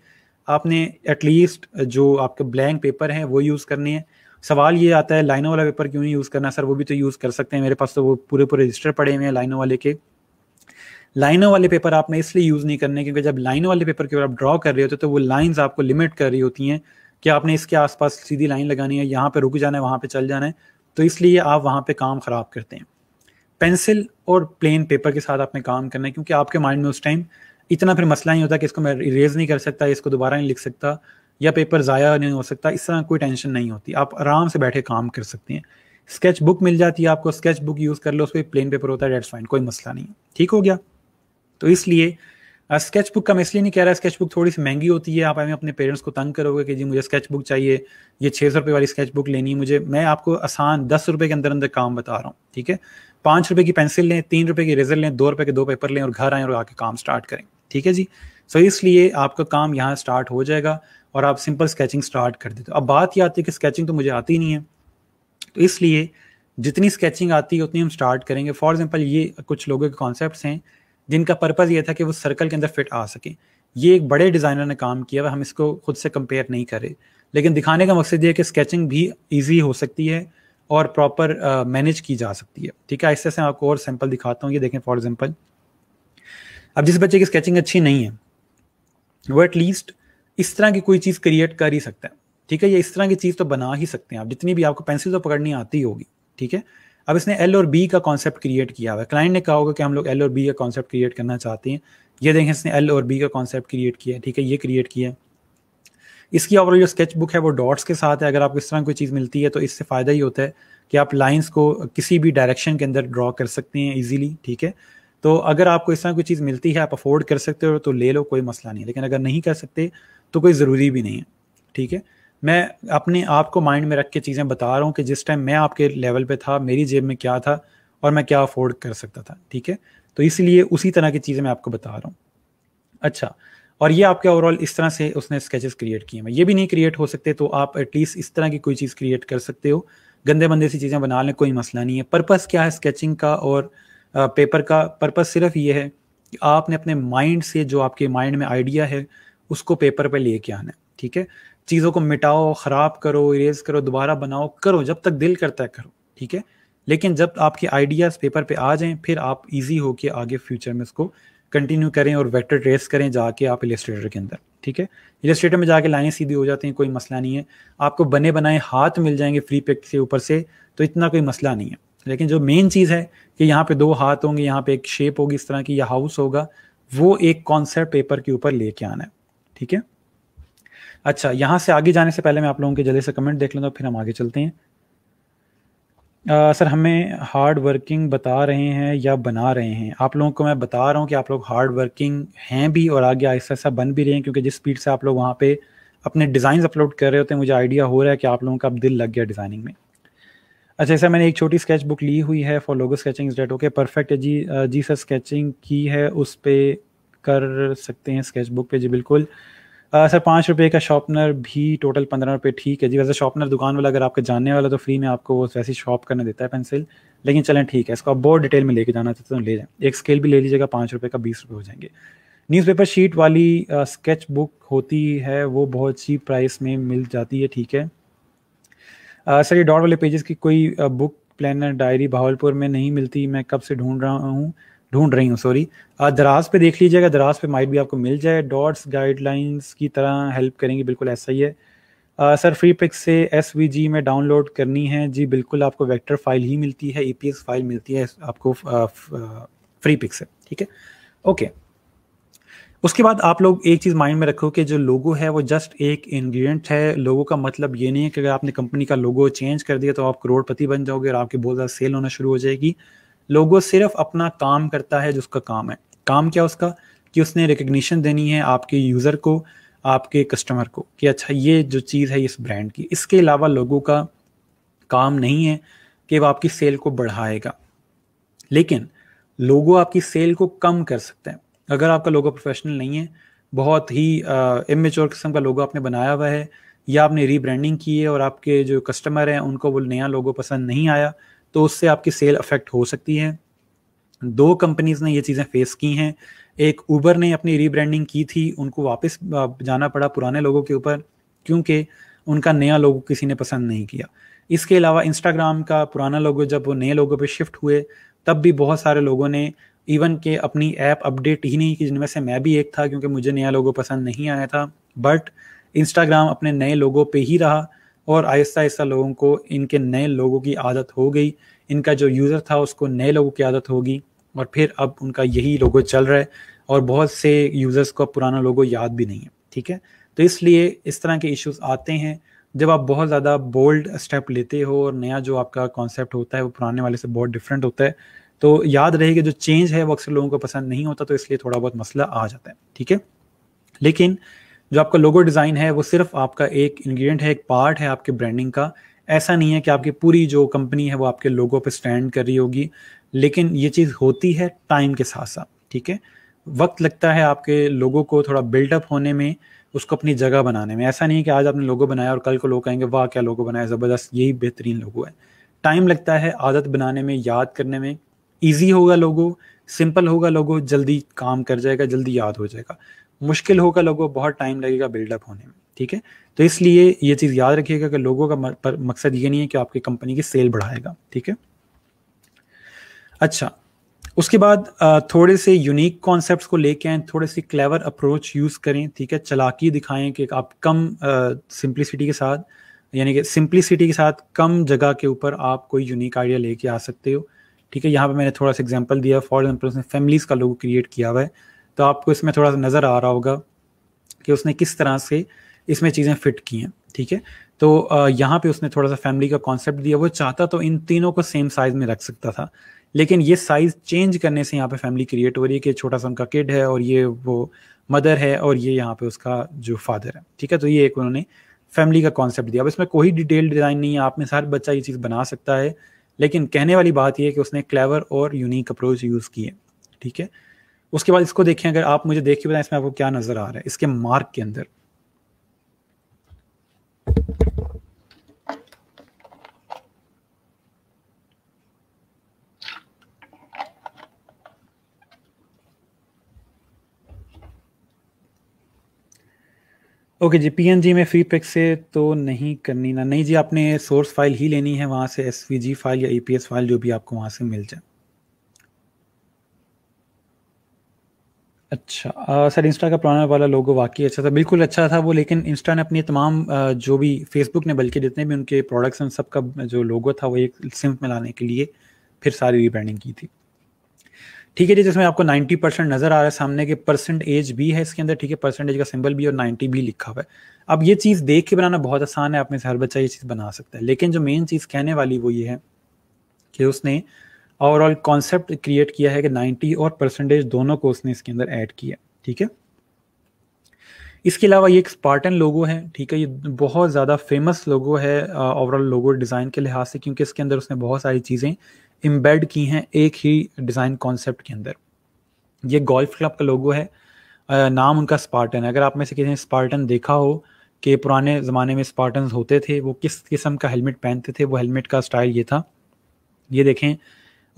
आपने एटलीस्ट जो आपके ब्लैंक पेपर हैं वो यूज़ करने हैं सवाल ये आता है लाइनों वाला पेपर क्यों नहीं यूज़ करना सर वो भी तो यूज़ कर सकते हैं मेरे पास तो वो पूरे पूरे रजिस्टर पड़े हुए हैं लाइनों वाले के लाइनों वाले पेपर आपने इसलिए यूज़ नहीं करने क्योंकि जब लाइनों वाले पेपर के ऊपर आप ड्रॉ कर रहे होते तो वो लाइन्स आपको लिमिट कर रही होती हैं कि आपने इसके आसपास सीधी लाइन लगानी है यहाँ पे रुक जाना है वहाँ पे चल जाना है तो इसलिए आप वहाँ पे काम ख़राब करते हैं पेंसिल और प्लेन पेपर के साथ आपने काम करना है क्योंकि आपके माइंड में उस टाइम इतना फिर मसला नहीं होता कि इसको मैं इरेज नहीं कर सकता इसको दोबारा नहीं लिख सकता या पेपर ज़ाया नहीं हो सकता इस तरह कोई टेंशन नहीं होती आप आराम से बैठे काम कर सकते हैं स्केच बुक मिल जाती है आपको स्केच बुक यूज़ कर लो उस पर प्लेन पेपर होता है डेट्स फाइन कोई मसला नहीं ठीक हो गया तो इसलिए स्केच बुक का मैं इसलिए नहीं कह रहा स्केच बुक थोड़ी सी महंगी होती है आप हमें अपने पेरेंट्स को तंग करोगे कि जी मुझे स्केच बुक चाहिए ये छः सौ रुपये वाली स्केच बुक लेनी है मुझे मैं आपको आसान दस रुपये के अंदर अंदर काम बता रहा हूँ ठीक है पाँच रुपये की पेंसिल लें तीन रुपये की रेजर लें दो रुपये के दो पेपर लें और घर आएँ और आके काम स्टार्ट करें ठीक है जी सो इसलिए आपका काम यहाँ स्टार्ट हो जाएगा और आप सिंपल स्केचिंग स्टार्ट कर देते हो अब बात यह आती है कि स्केचिंग तो मुझे आती नहीं है तो इसलिए जितनी स्केचिंग आती है उतनी हम स्टार्ट करेंगे फॉर एग्जाम्पल ये कुछ लोगों के कॉन्सेप्ट हैं जिनका पर्पज़ ये था कि वो सर्कल के अंदर फिट आ सके ये एक बड़े डिज़ाइनर ने काम किया हम इसको खुद से कंपेयर नहीं करें लेकिन दिखाने का मकसद ये है कि स्केचिंग भी ईजी हो सकती है और प्रॉपर मैनेज की जा सकती है ठीक है ऐसे से आपको और सैंपल दिखाता हूँ ये देखें फॉर एग्जाम्पल अब जिस बच्चे की स्केचिंग अच्छी नहीं है वो एटलीस्ट इस तरह की कोई चीज़ क्रिएट कर ही सकता है ठीक है ये इस तरह की चीज़ तो बना ही सकते हैं आप जितनी भी आपको पेंसिल तो पकड़नी आती होगी ठीक है अब इसने एल और बी का कॉन्सेप्ट क्रिएट किया हुआ है क्लाइंट ने कहा होगा कि हम लोग एल और बी का कॉन्सेप्ट क्रिएट करना चाहते हैं ये देखें इसने एल और बी का कॉन्सेप्ट क्रिएट किया है ठीक है ये क्रिएट किया है इसकी ओवरऑल जो स्केच बुक है वो डॉट्स के साथ है अगर आपको इस तरह कोई चीज़ मिलती है तो इससे फ़ायदा ही होता है कि आप लाइंस को किसी भी डायरेक्शन के अंदर ड्रॉ कर सकते हैं ईजिली ठीक है तो अगर आपको इस तरह कोई चीज़ मिलती है आप अफोर्ड कर सकते हो तो ले लो कोई मसला नहीं लेकिन अगर नहीं कर सकते तो कोई ज़रूरी भी नहीं है ठीक है मैं अपने आप को माइंड में रख के चीज़ें बता रहा हूँ कि जिस टाइम मैं आपके लेवल पे था मेरी जेब में क्या था और मैं क्या अफोर्ड कर सकता था ठीक है तो इसलिए उसी तरह की चीज़ें मैं आपको बता रहा हूँ अच्छा और ये आपके ओवरऑल इस तरह से उसने स्केचेस क्रिएट किए हैं ये भी नहीं क्रिएट हो सकते तो आप एटलीस्ट इस तरह की कोई चीज़ क्रिएट कर सकते हो गंदे मंदे सी चीज़ें बना लें कोई मसला नहीं है पर्पज़ क्या है स्केचिंग का और पेपर का पर्पज़ सिर्फ ये है कि आपने अपने माइंड से जो आपके माइंड में आइडिया है उसको पेपर पर पे लेके आना है ठीक है चीज़ों को मिटाओ ख़राब करो इरेज करो दोबारा बनाओ करो जब तक दिल करता है करो ठीक है लेकिन जब आपके आइडियाज़ पेपर पे आ जाएं फिर आप इजी के आगे फ्यूचर में इसको कंटिन्यू करें और वेक्टर ट्रेस करें जाके आप इलेस्ट्रेटर के अंदर ठीक है इलेस्ट्रेटर में जाके लाइनें सीधी हो जाती हैं कोई मसला नहीं है आपको बने बनाए हाथ मिल जाएंगे फ्री पिक से ऊपर से तो इतना कोई मसला नहीं है लेकिन जो मेन चीज़ है कि यहाँ पे दो हाथ होंगे यहाँ पे एक शेप होगी इस तरह की या हाउस होगा वो एक कॉन्सेप्ट पेपर के ऊपर लेके आना है ठीक है अच्छा यहाँ से आगे जाने से पहले मैं आप लोगों के जल्दी से कमेंट देख लेता हूँ फिर हम आगे चलते हैं आ, सर हमें हार्ड वर्किंग बता रहे हैं या बना रहे हैं आप लोगों को मैं बता रहा हूँ कि आप लोग हार्ड वर्किंग हैं भी और आगे ऐसा ऐसा बन भी रहे हैं क्योंकि जिस स्पीड से आप लोग वहाँ पे अपने डिज़ाइन अपलोड कर रहे होते हैं मुझे आइडिया हो रहा है कि आप लोगों का अब दिल लग गया डिज़ाइनिंग में अच्छा ऐसा मैंने एक छोटी स्केच बुक ली हुई है for logo sketching is that okay perfect है जी जी सर स्केचिंग की है उस पर कर सकते हैं स्केच बुक पे जी बिल्कुल सर पाँच रुपये का शॉपनर भी टोटल पंद्रह रुपये ठीक है जी वैसे शॉपनर दुकान वाला अगर आपके जानने वाला तो फ्री में आपको वो वैसे शॉप करने देता है पेंसिल लेकिन चलें ठीक है इसको आप बहुत डिटेल में लेके जाना चाहते तो ले जाएँ एक स्केल भी ले लीजिएगा पाँच रुपये का बीस रुपये हो जाएंगे न्यूज़पेपर शीट वाली स्केच बुक होती है वो बहुत चीप प्राइस में मिल जाती है ठीक है सर ये डॉट वाले पेजेस की कोई बुक प्लानर डायरी भावलपुर में नहीं मिलती मैं कब से ढूंढ रहा हूँ ढूंढ रही हूँ सॉरी दराज पे देख लीजिएगा दराज पे माइट भी आपको मिल जाए डॉट्स गाइडलाइंस की तरह हेल्प करेंगी बिल्कुल ऐसा ही है आ, सर फ्री पिक्स से एस में डाउनलोड करनी है जी बिल्कुल आपको वेक्टर फाइल ही मिलती है ई e फाइल मिलती है आपको फ्री पिक्स से ठीक है ओके उसके बाद आप लोग एक चीज़ माइंड में रखो कि जो लोगो है वो जस्ट एक इंग्रेडिएंट है लोगो का मतलब ये नहीं है कि अगर आपने कंपनी का लोगो चेंज कर दिया तो आप करोड़पति बन जाओगे और आपकी बहुत ज़्यादा सेल होना शुरू हो जाएगी लोगो सिर्फ अपना काम करता है जो उसका काम है काम क्या उसका कि उसने रिकग्निशन देनी है आपके यूज़र को आपके कस्टमर को कि अच्छा ये जो चीज़ है इस ब्रांड की इसके अलावा लोगों का काम नहीं है कि वह आपकी सेल को बढ़ाएगा लेकिन लोगो आपकी सेल को कम कर सकते हैं अगर आपका लोगो प्रोफेशनल नहीं है बहुत ही इमेचोर किस्म का लोगो आपने बनाया हुआ है या आपने रीब्रांडिंग की है और आपके जो कस्टमर हैं उनको वो नया लोगो पसंद नहीं आया तो उससे आपकी सेल अफेक्ट हो सकती है दो कंपनीज ने ये चीज़ें फेस की हैं एक ऊबर ने अपनी रीब्रांडिंग की थी उनको वापस जाना पड़ा पुराने लोगों के ऊपर क्योंकि उनका नया लोगो किसी ने पसंद नहीं किया इसके अलावा इंस्टाग्राम का पुराना लोगो जब वो नए लोगों पे शिफ्ट हुए तब भी बहुत सारे लोगों ने इवन के अपनी ऐप अपडेट ही नहीं की जिनमें से मैं भी एक था क्योंकि मुझे नया लोगो पसंद नहीं आया था बट इंस्टाग्राम अपने नए लोगों पे ही रहा और आहिस्ता आहिस्ता लोगों को इनके नए लोगों की आदत हो गई इनका जो यूज़र था उसको नए लोगों की आदत होगी और फिर अब उनका यही लोगो चल रहा है और बहुत से यूज़र्स को पुराना लोगो याद भी नहीं है ठीक है तो इसलिए इस तरह के इश्यूज आते हैं जब आप बहुत ज़्यादा बोल्ड स्टेप लेते हो और नया जो आपका कॉन्सेप्ट होता है वो पुराने वाले से बहुत डिफरेंट होता है तो याद रहे कि जो चेंज है वो अक्सर लोगों को पसंद नहीं होता तो इसलिए थोड़ा बहुत मसला आ जाता है ठीक है लेकिन जो आपका लोगो डिज़ाइन है वो सिर्फ आपका एक इंग्रेडिएंट है एक पार्ट है आपके ब्रांडिंग का ऐसा नहीं है कि आपकी पूरी जो कंपनी है वो आपके लोगों पे स्टैंड कर रही होगी लेकिन ये चीज़ होती है टाइम के साथ साथ ठीक है वक्त लगता है आपके लोगों को थोड़ा बिल्डअप होने में उसको अपनी जगह बनाने में ऐसा नहीं है कि आज आपने लोगो बनाया और कल को लोग कहेंगे वाह क्या लोगो बनाया ज़बरदस्त यही बेहतरीन लोगो है टाइम लगता है आदत बनाने में याद करने में ईजी होगा लोगो सिंपल होगा लोगो जल्दी काम कर जाएगा जल्दी याद हो जाएगा मुश्किल होगा लोगों को बहुत टाइम लगेगा बिल्डअप होने में ठीक है तो इसलिए ये चीज़ याद रखिएगा कि लोगों का मकसद ये नहीं है कि आपकी कंपनी की सेल बढ़ाएगा ठीक है अच्छा उसके बाद थोड़े से यूनिक कॉन्सेप्ट्स को लेके आए थोड़े से क्लेवर अप्रोच यूज़ करें ठीक है चलाकी दिखाएं कि आप कम सिंप्लिसिटी के साथ यानी कि सिंप्लिसिटी के साथ कम जगह के ऊपर आप कोई यूनिक आइडिया लेके आ सकते हो ठीक है यहाँ पे मैंने थोड़ा सा एग्जांपल दिया फॉर एग्जाम्पल उसने फैमिलीज़ का लोगो क्रिएट किया हुआ है तो आपको इसमें थोड़ा सा नज़र आ रहा होगा कि उसने किस तरह से इसमें चीज़ें फिट की हैं ठीक है तो यहाँ पे उसने थोड़ा सा फैमिली का कॉन्सेप्ट दिया वो चाहता तो इन तीनों को सेम साइज़ में रख सकता था लेकिन ये साइज़ चेंज करने से यहाँ पे फैमिली क्रिएट हो रही है कि छोटा सा उनका किड है और ये वो मदर है और ये यहाँ पे उसका जो फादर है ठीक है तो ये एक उन्होंने फैमिली का कॉन्सेप्ट दिया अब इसमें कोई डिटेल डिज़ाइन नहीं है आप में हर बच्चा ये चीज़ बना सकता है लेकिन कहने वाली बात यह है कि उसने क्लेवर और यूनिक अप्रोच यूज़ की है ठीक है उसके बाद इसको देखें अगर आप मुझे देख के बताएं इसमें आपको क्या नजर आ रहा है इसके मार्क के अंदर ओके जी पीएनजी में फ्री पिक से तो नहीं करनी ना नहीं जी आपने सोर्स फाइल ही लेनी है वहां से एसवीजी फाइल या ईपीएस फाइल जो भी आपको वहां से मिल जाए अच्छा आ, सर इंस्टा का पुराना वाला लोगो वाकई अच्छा था बिल्कुल अच्छा था वो लेकिन इंस्टा ने अपनी तमाम जो भी फेसबुक ने बल्कि जितने भी उनके प्रोडक्ट्स हैं सबका जो लोगो था वो एक सिम्फ में लाने के लिए फिर सारी रीब्रांडिंग की थी ठीक है जी जिसमें आपको 90 परसेंट नज़र आ रहा है सामने के परसेंट एज भी है इसके अंदर ठीक है परसेंटेज का सिंबल भी और 90 भी लिखा हुआ है अब ये चीज़ देख के बनाना बहुत आसान है आप में से हर बच्चा ये चीज़ बना सकता है लेकिन जो मेन चीज़ कहने वाली वो ये है कि उसने ओवरऑल कॉन्सेप्ट क्रिएट किया है कि 90 और परसेंटेज दोनों को उसने इसके अंदर ऐड किया ठीक है इसके अलावा ये एक स्पार्टन लोगो है ठीक है ये बहुत ज़्यादा फेमस लोगो है ओवरऑल लोगो डिज़ाइन के लिहाज से क्योंकि इसके अंदर उसने बहुत सारी चीज़ें इम्बेड की हैं एक ही डिज़ाइन कॉन्सेप्ट के अंदर ये गोल्फ क्लब का लोगो है नाम उनका स्पार्टन है अगर आप में से किसी ने स्पार्टन देखा हो कि पुराने ज़माने में स्पार्टन होते थे वो किस किस्म का हेलमेट पहनते थे वो हेलमेट का स्टाइल ये था ये देखें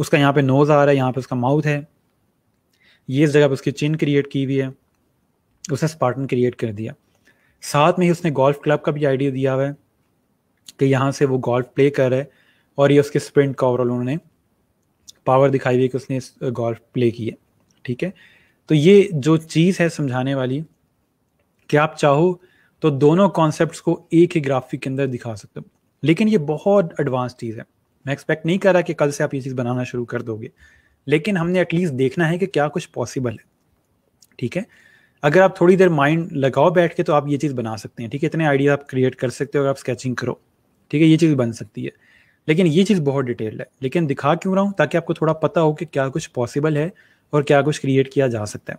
उसका यहाँ पे नोज़ आ रहा है यहाँ पे उसका माउथ है ये इस जगह पे उसकी चिन क्रिएट की हुई है उसने स्पार्टन क्रिएट कर दिया साथ में ही उसने गोल्फ क्लब का भी आइडिया दिया हुआ है कि यहाँ से वो गोल्फ प्ले कर रहा है और ये उसके स्प्रिंट का ओवरऑल उन्होंने पावर दिखाई हुई कि उसने गोल्फ प्ले की है ठीक है तो ये जो चीज़ है समझाने वाली कि आप चाहो तो दोनों कॉन्सेप्ट को एक ही ग्राफिक के अंदर दिखा सकते हो लेकिन ये बहुत एडवांस चीज़ है मैं एक्सपेक्ट नहीं कर रहा कि कल से आप ये चीज़ बनाना शुरू कर दोगे लेकिन हमने एटलीस्ट देखना है कि क्या कुछ पॉसिबल है ठीक है अगर आप थोड़ी देर माइंड लगाओ बैठ के तो आप ये चीज़ बना सकते हैं ठीक है इतने आइडिया आप क्रिएट कर सकते हो अगर आप स्केचिंग करो ठीक है ये चीज़ बन सकती है लेकिन ये चीज़ बहुत डिटेल्ड है लेकिन दिखा क्यों रहा हूँ ताकि आपको थोड़ा पता हो कि क्या कुछ पॉसिबल है और क्या कुछ क्रिएट किया जा सकता है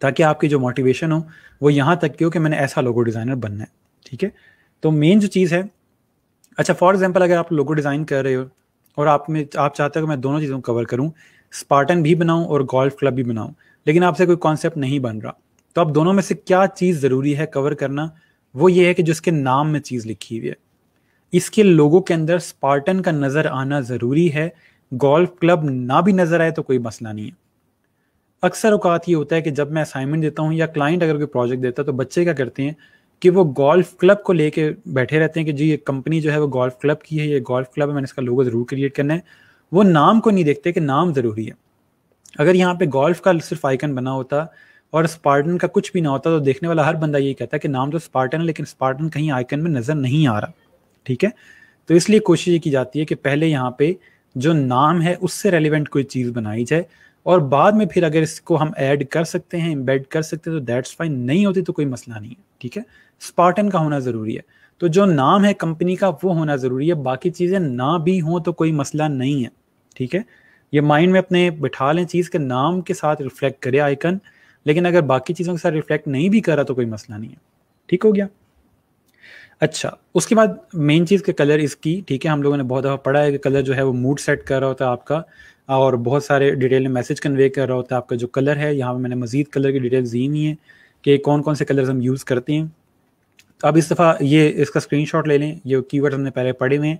ताकि आपकी जो मोटिवेशन हो वो यहाँ तक की हो कि मैंने ऐसा लोगो डिज़ाइनर बनना है ठीक है तो मेन जो चीज़ है अच्छा फॉर एग्जाम्पल अगर आप लोगो डिज़ाइन कर रहे हो और आप में आप चाहते हो कि मैं दोनों चीज़ों को कवर करूँ स्पार्टन भी बनाऊँ और गोल्फ क्लब भी बनाऊँ लेकिन आपसे कोई कॉन्सेप्ट नहीं बन रहा तो आप दोनों में से क्या चीज़ ज़रूरी है कवर करना वो ये है कि जिसके नाम में चीज़ लिखी हुई है इसके लोगों के अंदर स्पार्टन का नज़र आना ज़रूरी है गोल्फ क्लब ना भी नज़र आए तो कोई मसला नहीं है अक्सर अवकात ये होता है कि जब मैं असाइनमेंट देता हूँ या क्लाइंट अगर कोई प्रोजेक्ट देता है तो बच्चे क्या करते हैं कि वो गोल्फ क्लब को लेके बैठे रहते हैं कि जी ये कंपनी जो है वो गोल्फ क्लब की है ये गोल्फ क्लब है मैंने इसका लोगो ज़रूर क्रिएट करना है वो नाम को नहीं देखते कि नाम ज़रूरी है अगर यहाँ पे गोल्फ का सिर्फ आइकन बना होता और स्पार्टन का कुछ भी ना होता तो देखने वाला हर बंदा यही कहता है कि नाम तो स्पार्टन है लेकिन स्पार्टन कहीं आइकन में नज़र नहीं आ रहा ठीक है तो इसलिए कोशिश ये की जाती है कि पहले यहाँ पे जो नाम है उससे रेलिवेंट कोई चीज़ बनाई जाए और बाद में फिर अगर इसको हम ऐड कर सकते हैं एम्बेड कर सकते हैं तो दैट्स फाइन नहीं होती तो कोई मसला नहीं है ठीक है स्पार्टन का होना ज़रूरी है तो जो नाम है कंपनी का वो होना ज़रूरी है बाकी चीज़ें ना भी हों तो कोई मसला नहीं है ठीक है ये माइंड में अपने बिठा लें चीज़ के नाम के साथ रिफ्लेक्ट करे आइकन लेकिन अगर बाकी चीज़ों के साथ रिफ्लेक्ट नहीं भी करा तो कोई मसला नहीं है ठीक हो गया अच्छा उसके बाद मेन चीज़ के कलर इसकी ठीक है हम लोगों ने बहुत दफ़ा पढ़ा है कि कलर जो है वो मूड सेट कर रहा होता है आपका और बहुत सारे डिटेल में मैसेज कन्वे कर रहा होता है आपका जो कलर है यहाँ पर मैंने मज़ीद कलर की डिटेल दी हुई है कि कौन कौन से कलर्स हम यूज़ करते हैं अब इस दफ़ा ये इसका शॉट ले लें ये कीवर्ड हमने पहले पढ़े हुए हैं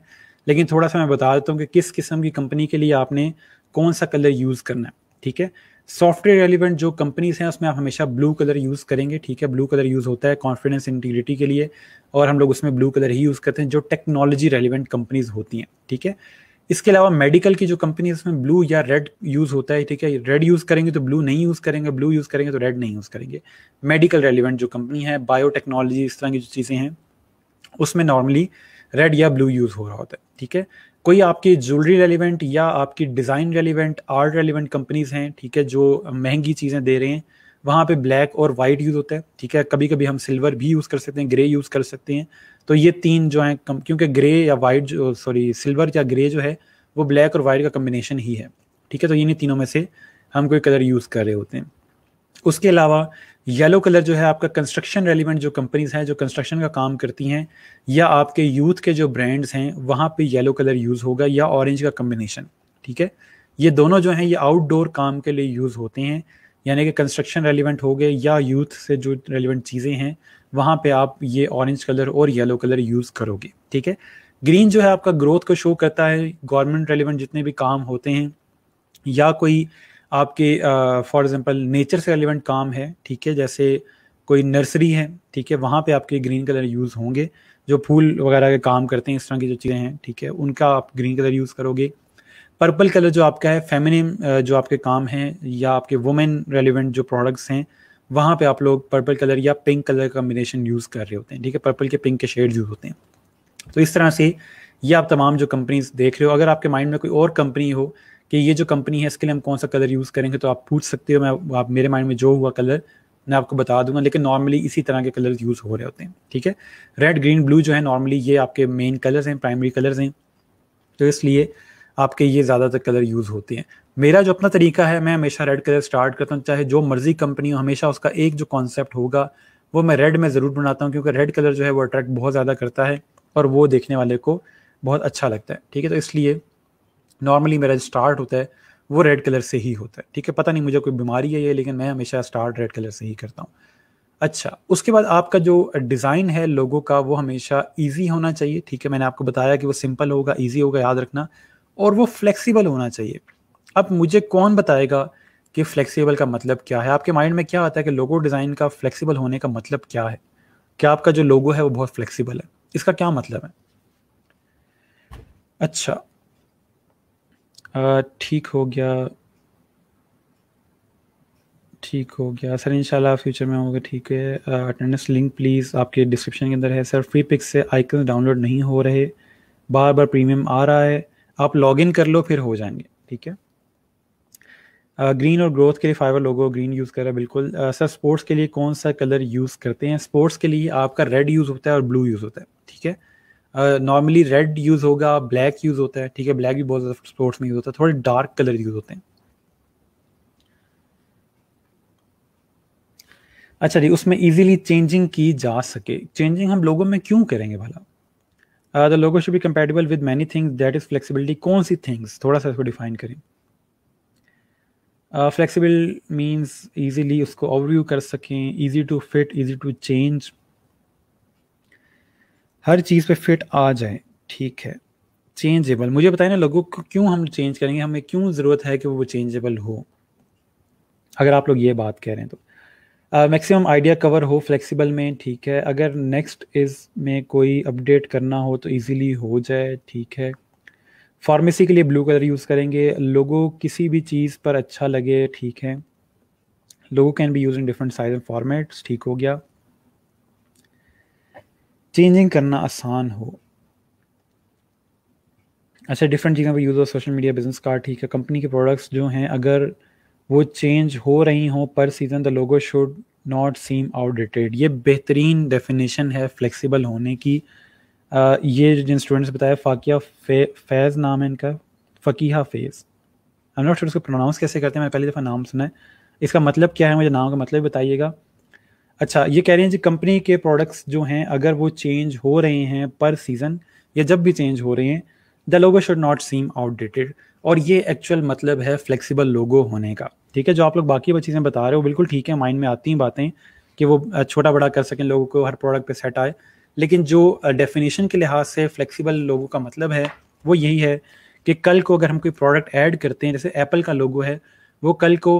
लेकिन थोड़ा सा मैं बता देता हूँ कि किस किस्म की कंपनी के लिए आपने कौन सा कलर यूज़ करना है ठीक है सॉफ्टवेयर रेलिवेंट जो कंपनीज हैं उसमें आप हमेशा ब्लू कलर यूज़ करेंगे ठीक है ब्लू कलर यूज़ होता है कॉन्फिडेंस इंटीग्रिटी के लिए और हम लोग उसमें ब्लू कलर ही यूज़ करते हैं जो टेक्नोलॉजी रेलिवेंट कंपनीज होती हैं ठीक है इसके अलावा मेडिकल की जो कंपनी है उसमें ब्लू या रेड यूज़ होता है ठीक है रेड यूज़ करेंगे तो ब्लू नहीं यूज़ करेंगे ब्लू यूज़ करेंगे तो रेड नहीं यूज़ करेंगे मेडिकल रेलिवेंट जो कंपनी है बायोटेक्नोलॉजी इस तरह की जो चीज़ें हैं उसमें नॉर्मली रेड या ब्लू यूज़ हो रहा होता है ठीक है कोई आपकी ज्वेलरी रेलिवेंट या आपकी design relevant art relevant companies हैं ठीक है जो महंगी चीज़ें दे रहे हैं वहाँ पे ब्लैक और वाइट यूज़ होता है ठीक है कभी कभी हम सिल्वर भी यूज़ कर सकते हैं ग्रे यूज़ कर सकते हैं तो ये तीन जो हैं क्योंकि ग्रे या वाइट जो सॉरी सिल्वर या ग्रे जो है वो ब्लैक और वाइट का कम्बिनेशन ही है ठीक है तो इन्हीं तीनों में से हम कोई कलर यूज़ कर रहे होते हैं उसके अलावा येलो कलर जो है आपका कंस्ट्रक्शन रेलिवेंट जो कंपनीज हैं जो कंस्ट्रक्शन का काम करती हैं या आपके यूथ के जो ब्रांड्स हैं वहाँ पे येलो कलर यूज़ होगा या ऑरेंज का कम्बिनेशन ठीक है ये दोनों जो हैं ये आउटडोर काम के लिए यूज़ होते हैं यानी कि कंस्ट्रक्शन रेलिवेंट हो गए या यूथ से जो रेलिवेंट चीज़ें हैं वहाँ पे आप ये ऑरेंज कलर और येलो कलर यूज़ करोगे ठीक है ग्रीन जो है आपका ग्रोथ को शो करता है गवर्नमेंट रेलिवेंट जितने भी काम होते हैं या कोई आपके फॉर एग्जांपल नेचर से रेलिवेंट काम है ठीक है जैसे कोई नर्सरी है ठीक है वहाँ पे आपके ग्रीन कलर यूज़ होंगे जो फूल वगैरह के काम करते हैं इस तरह की जो चीज़ें हैं ठीक है उनका आप ग्रीन कलर यूज़ करोगे पर्पल कलर जो आपका है फेमिनिम जो आपके काम हैं या आपके वुमेन रेलिवेंट जो प्रोडक्ट्स हैं वहाँ पे आप लोग पर्पल कलर या पिंक कलर कॉम्बिनेशन यूज़ कर रहे होते हैं ठीक है पर्पल के पिंक के शेड यूज़ होते हैं तो इस तरह से ये आप तमाम जो कंपनीज देख रहे हो अगर आपके माइंड में कोई और कंपनी हो कि ये जो कंपनी है इसके लिए हम कौन सा कलर यूज़ करेंगे तो आप पूछ सकते हो मैं आप मेरे माइंड में जो हुआ कलर मैं आपको बता दूंगा लेकिन नॉर्मली इसी तरह के कलर्स यूज़ हो रहे होते हैं ठीक है रेड ग्रीन ब्लू जो है नॉर्मली ये आपके मेन कलर्स हैं प्राइमरी कलर्स हैं तो इसलिए आपके ये ज़्यादातर कलर यूज़ होते हैं मेरा जो अपना तरीका है मैं हमेशा रेड कलर स्टार्ट करता हूँ चाहे जो मर्जी कंपनी हो हमेशा उसका एक जो कॉन्सेप्ट होगा वो मैं रेड में ज़रूर बनाता हूँ क्योंकि रेड कलर जो है वो अट्रैक्ट बहुत ज़्यादा करता है और वो देखने वाले को बहुत अच्छा लगता है ठीक है तो इसलिए नॉर्मली मेरा स्टार्ट होता है वो रेड कलर से ही होता है ठीक है पता नहीं मुझे कोई बीमारी है ये लेकिन मैं हमेशा स्टार्ट रेड कलर से ही करता हूँ अच्छा उसके बाद आपका जो डिज़ाइन है लोगों का वो हमेशा ईजी होना चाहिए ठीक है मैंने आपको बताया कि वो सिंपल होगा ईजी होगा याद रखना और वो फ्लेक्सिबल होना चाहिए अब मुझे कौन बताएगा कि फ्लेक्सिबल का मतलब क्या है आपके माइंड में क्या आता है कि लोगो डिज़ाइन का फ्लेक्सिबल होने का मतलब क्या है क्या आपका जो लोगो है वो बहुत फ्लेक्सिबल है इसका क्या मतलब है अच्छा ठीक हो गया ठीक हो गया सर इंशाल्लाह फ्यूचर में होगा ठीक है अटेंडेंस लिंक प्लीज़ आपके डिस्क्रिप्शन के अंदर है सर फ्री पिक्स से आइकन डाउनलोड नहीं हो रहे बार बार प्रीमियम आ रहा है आप लॉग इन कर लो फिर हो जाएंगे ठीक है ग्रीन uh, और ग्रोथ के लिए फाइवर लोगो ग्रीन यूज़ कर रहा है बिल्कुल सर uh, स्पोर्ट्स के लिए कौन सा कलर यूज़ करते हैं स्पोर्ट्स के लिए आपका रेड यूज़ होता है और ब्लू यूज़ होता है ठीक है नॉर्मली रेड यूज़ होगा ब्लैक यूज़ होता है ठीक है ब्लैक भी बहुत ज़्यादा स्पोर्ट्स में यूज़ होता है थोड़े डार्क कलर यूज़ होते हैं अच्छा जी उसमें इजीली चेंजिंग की जा सके चेंजिंग हम लोगों में क्यों करेंगे भला the logo should be compatible with many things that is flexibility कौन सी थिंग्स थोड़ा सा इसको डिफाइन करें फ्लेक्सिबल मीन्स ईजीली उसको ओवरव्यू कर सकें easy to fit easy to change हर चीज़ पे फिट आ जाए ठीक है चेंजेबल मुझे बताए ना लोगों को क्यों हम चेंज करेंगे हमें क्यों ज़रूरत है कि वो चेंजेबल हो अगर आप लोग ये बात कह रहे हैं तो मैक्सिमम आइडिया कवर हो फ्लेक्सिबल में ठीक है अगर नेक्स्ट इज में कोई अपडेट करना हो तो इजीली हो जाए ठीक है फार्मेसी के लिए ब्लू कलर यूज़ करेंगे लोगो किसी भी चीज़ पर अच्छा लगे ठीक है logo can be use in different size and formats ठीक हो गया चेंजिंग करना आसान हो अच्छा डिफरेंट चीज़ों पर यूज़ हो सोशल मीडिया बिजनेस कार्ड ठीक है कंपनी के प्रोडक्ट्स जो हैं अगर वो चेंज हो रही हों पर season the logo should not seem outdated ये बेहतरीन डेफिनेशन है फ्लेक्सिबल होने की आ, ये जिन स्टूडेंट्स बताया फ़ाकिया फे, फैज़ नाम है इनका Fakiha Faiz I not sure उसको प्रोनाउंस कैसे करते हैं मैंने पहली दफ़ा नाम सुना है इसका मतलब क्या है मुझे नाम का मतलब बताइएगा अच्छा ये कह रहे हैं जी कंपनी के प्रोडक्ट्स जो हैं अगर वो चेंज हो रहे हैं पर सीज़न या जब भी चेंज हो रहे हैं the logo should not seem outdated और ये एक्चुअल मतलब है फ्लेक्सिबल लोगो होने का ठीक है जो आप लोग बाकी वो चीज़ें बता रहे हो बिल्कुल ठीक है माइंड में आती हैं बातें कि वो छोटा बड़ा कर सकें लोगों को हर प्रोडक्ट पे सेट आए लेकिन जो डेफिनेशन के लिहाज से फ्लेक्सिबल लोगों का मतलब है वो यही है कि कल को अगर हम कोई प्रोडक्ट ऐड करते हैं जैसे एप्पल का लोगो है वो कल को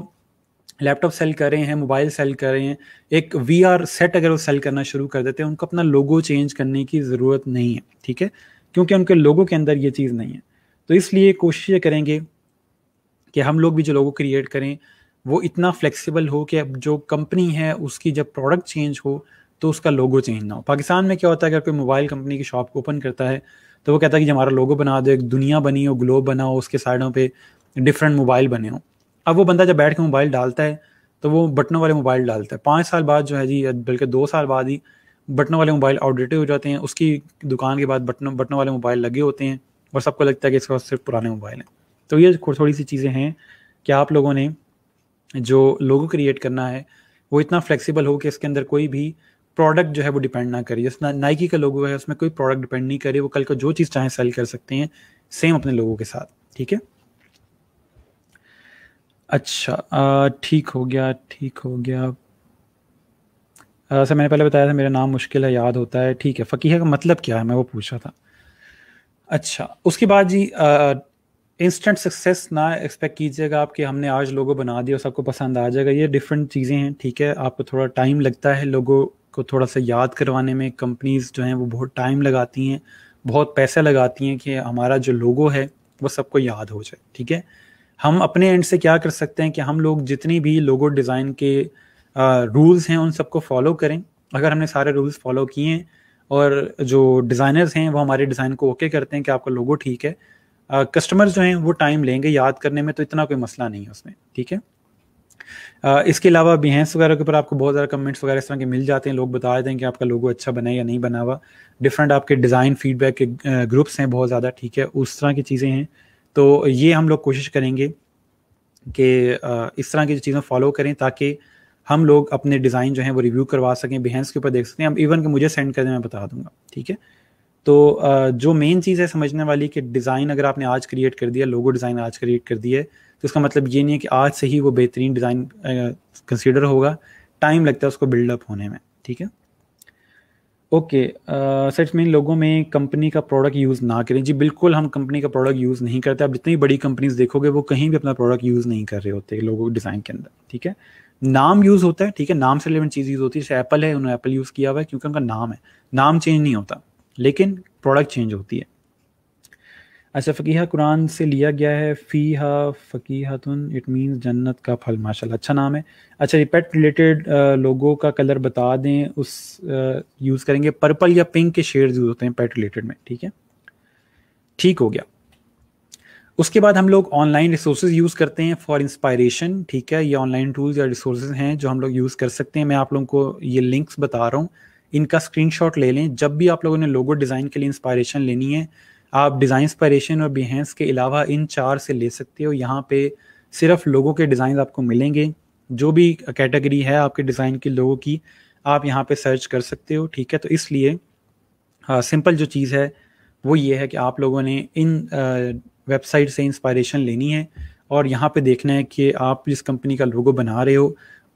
लैपटॉप सेल कर रहे हैं मोबाइल सेल कर रहे हैं एक वी आर सेट अगर वो सेल करना शुरू कर देते हैं उनको अपना लोगो चेंज करने की ज़रूरत नहीं है ठीक है क्योंकि उनके लोगों के अंदर ये चीज़ नहीं है तो इसलिए कोशिश ये करेंगे कि हम लोग भी जो लोगो क्रिएट करें वो इतना फ्लेक्सिबल हो कि अब जो कंपनी है उसकी जब प्रोडक्ट चेंज हो तो उसका लोगो चेंज ना हो पाकिस्तान में क्या होता है अगर कोई मोबाइल कंपनी की शॉप को ओपन करता है तो वो कहता है कि हमारा लोगो बना दो एक दुनिया बनी हो ग्लोब बना हो उसके साइडों पे डिफरेंट मोबाइल बने हो अब वो बंदा जब बैठ के मोबाइल डालता है तो वो बटनों वाले मोबाइल डालता है पाँच साल बाद जो है जी बल्कि दो साल बाद ही बटनों वाले मोबाइल आउटडेटेड हो जाते हैं उसकी दुकान के बाद बटनों बटनों वाले मोबाइल लगे होते हैं और सबको लगता है कि इसके पास सिर्फ पुराने मोबाइल हैं तो ये थोड़ी सी चीज़ें हैं कि आप लोगों ने जो लोगो क्रिएट करना है वो इतना फ्लेक्सिबल हो कि इसके अंदर कोई भी प्रोडक्ट जो है वो डिपेंड ना करे जैसे नाइकी का लोगो है उसमें कोई प्रोडक्ट डिपेंड नहीं करे वो कल को जो चीज़ चाहे सेल कर सकते हैं सेम अपने लोगों के साथ ठीक है अच्छा ठीक हो गया ठीक हो गया सर मैंने पहले बताया था मेरा नाम मुश्किल है याद होता है ठीक है फ़कीह का मतलब क्या है मैं वो पूछा था अच्छा उसके बाद जी इंस्टेंट सक्सेस ना एक्सपेक्ट कीजिएगा आप कि हमने आज लोगो बना दिया सबको पसंद आ जाएगा ये डिफरेंट चीज़ें हैं ठीक है आपको थोड़ा टाइम लगता है लोगों को थोड़ा सा याद करवाने में कंपनीज जो हैं वो बहुत टाइम लगाती हैं बहुत पैसा लगाती हैं कि हमारा जो लोगो है वो सबको याद हो जाए ठीक है हम अपने एंड से क्या कर सकते हैं कि हम लोग जितनी भी लोगो डिज़ाइन के रूल्स हैं उन सबको फॉलो करें अगर हमने सारे रूल्स फॉलो किए हैं और जो डिज़ाइनर्स हैं वो हमारे डिज़ाइन को ओके करते हैं कि आपका लोगो ठीक है कस्टमर्स uh, जो हैं वो टाइम लेंगे याद करने में तो इतना कोई मसला नहीं है उसमें ठीक है uh, इसके अलावा बिहेंस वगैरह के ऊपर आपको बहुत ज़्यादा कमेंट्स वगैरह इस तरह के मिल जाते हैं लोग बता देते हैं कि आपका लोगो अच्छा बना है या नहीं बना हुआ डिफरेंट आपके डिज़ाइन फीडबैक के ग्रुप्स uh, हैं बहुत ज़्यादा ठीक है उस तरह की चीज़ें हैं तो ये हम लोग कोशिश करेंगे कि इस तरह की चीज़ें फॉलो करें ताकि हम लोग अपने डिज़ाइन जो है वो रिव्यू करवा सकें बिहेंस के ऊपर देख सकते हैं अब इवन कि मुझे सेंड कर दें मैं बता दूंगा ठीक है तो जो मेन चीज़ है समझने वाली कि डिज़ाइन अगर आपने आज क्रिएट कर दिया लोगो डिज़ाइन आज क्रिएट कर दिया तो इसका मतलब ये नहीं है कि आज से ही वो बेहतरीन डिज़ाइन कंसिडर होगा टाइम लगता है उसको बिल्डअप होने में ठीक है ओके सर मीन लोगों में कंपनी का प्रोडक्ट यूज़ ना करें जी बिल्कुल हम कंपनी का प्रोडक्ट यूज़ नहीं करते आप जितनी बड़ी कंपनीज देखोगे वो कहीं भी अपना प्रोडक्ट यूज़ नहीं कर रहे होते लोगों डिज़ाइन के अंदर ठीक है नाम यूज होता है ठीक है नाम से रिलेवेंट चीज यूज होती है जैसे एप्पल है उन्होंने एप्पल यूज किया हुआ है क्योंकि उनका नाम है नाम चेंज नहीं होता लेकिन प्रोडक्ट चेंज होती है अच्छा फ़कीहा कुरान से लिया गया है फ़ीहा फ़की इट मीन्स जन्नत का फल माशा अच्छा नाम है अच्छा ये पेट रिलेटेड लोगों का कलर बता दें उस यूज़ करेंगे पर्पल या पिंक के शेड्स यूज़ होते हैं पेट रिलेटेड में ठीक है ठीक हो गया उसके बाद हम लोग ऑनलाइन रिसोर्सेज यूज़ करते हैं फॉर इंस्पायरेशन ठीक है ये ऑनलाइन टूल्स या रिसोर्सेज हैं जो हम लोग यूज़ कर सकते हैं मैं आप लोगों को ये लिंक्स बता रहा हूँ इनका स्क्रीनशॉट ले लें जब भी आप लोगों ने लोगो डिज़ाइन के लिए इंस्पायरेशन लेनी है आप डिज़ाइन इंस्पायरेशन और बिहेंस के अलावा इन चार से ले सकते हो यहाँ पे सिर्फ लोगों के डिज़ाइन आपको मिलेंगे जो भी कैटेगरी है आपके डिज़ाइन के लोगों की आप यहाँ पे सर्च कर सकते हो ठीक है तो इसलिए सिंपल हाँ, जो चीज़ है वो ये है कि आप लोगों ने इन वेबसाइट से इंस्पायरेशन लेनी है और यहाँ पे देखना है कि आप जिस कंपनी का लोगो बना रहे हो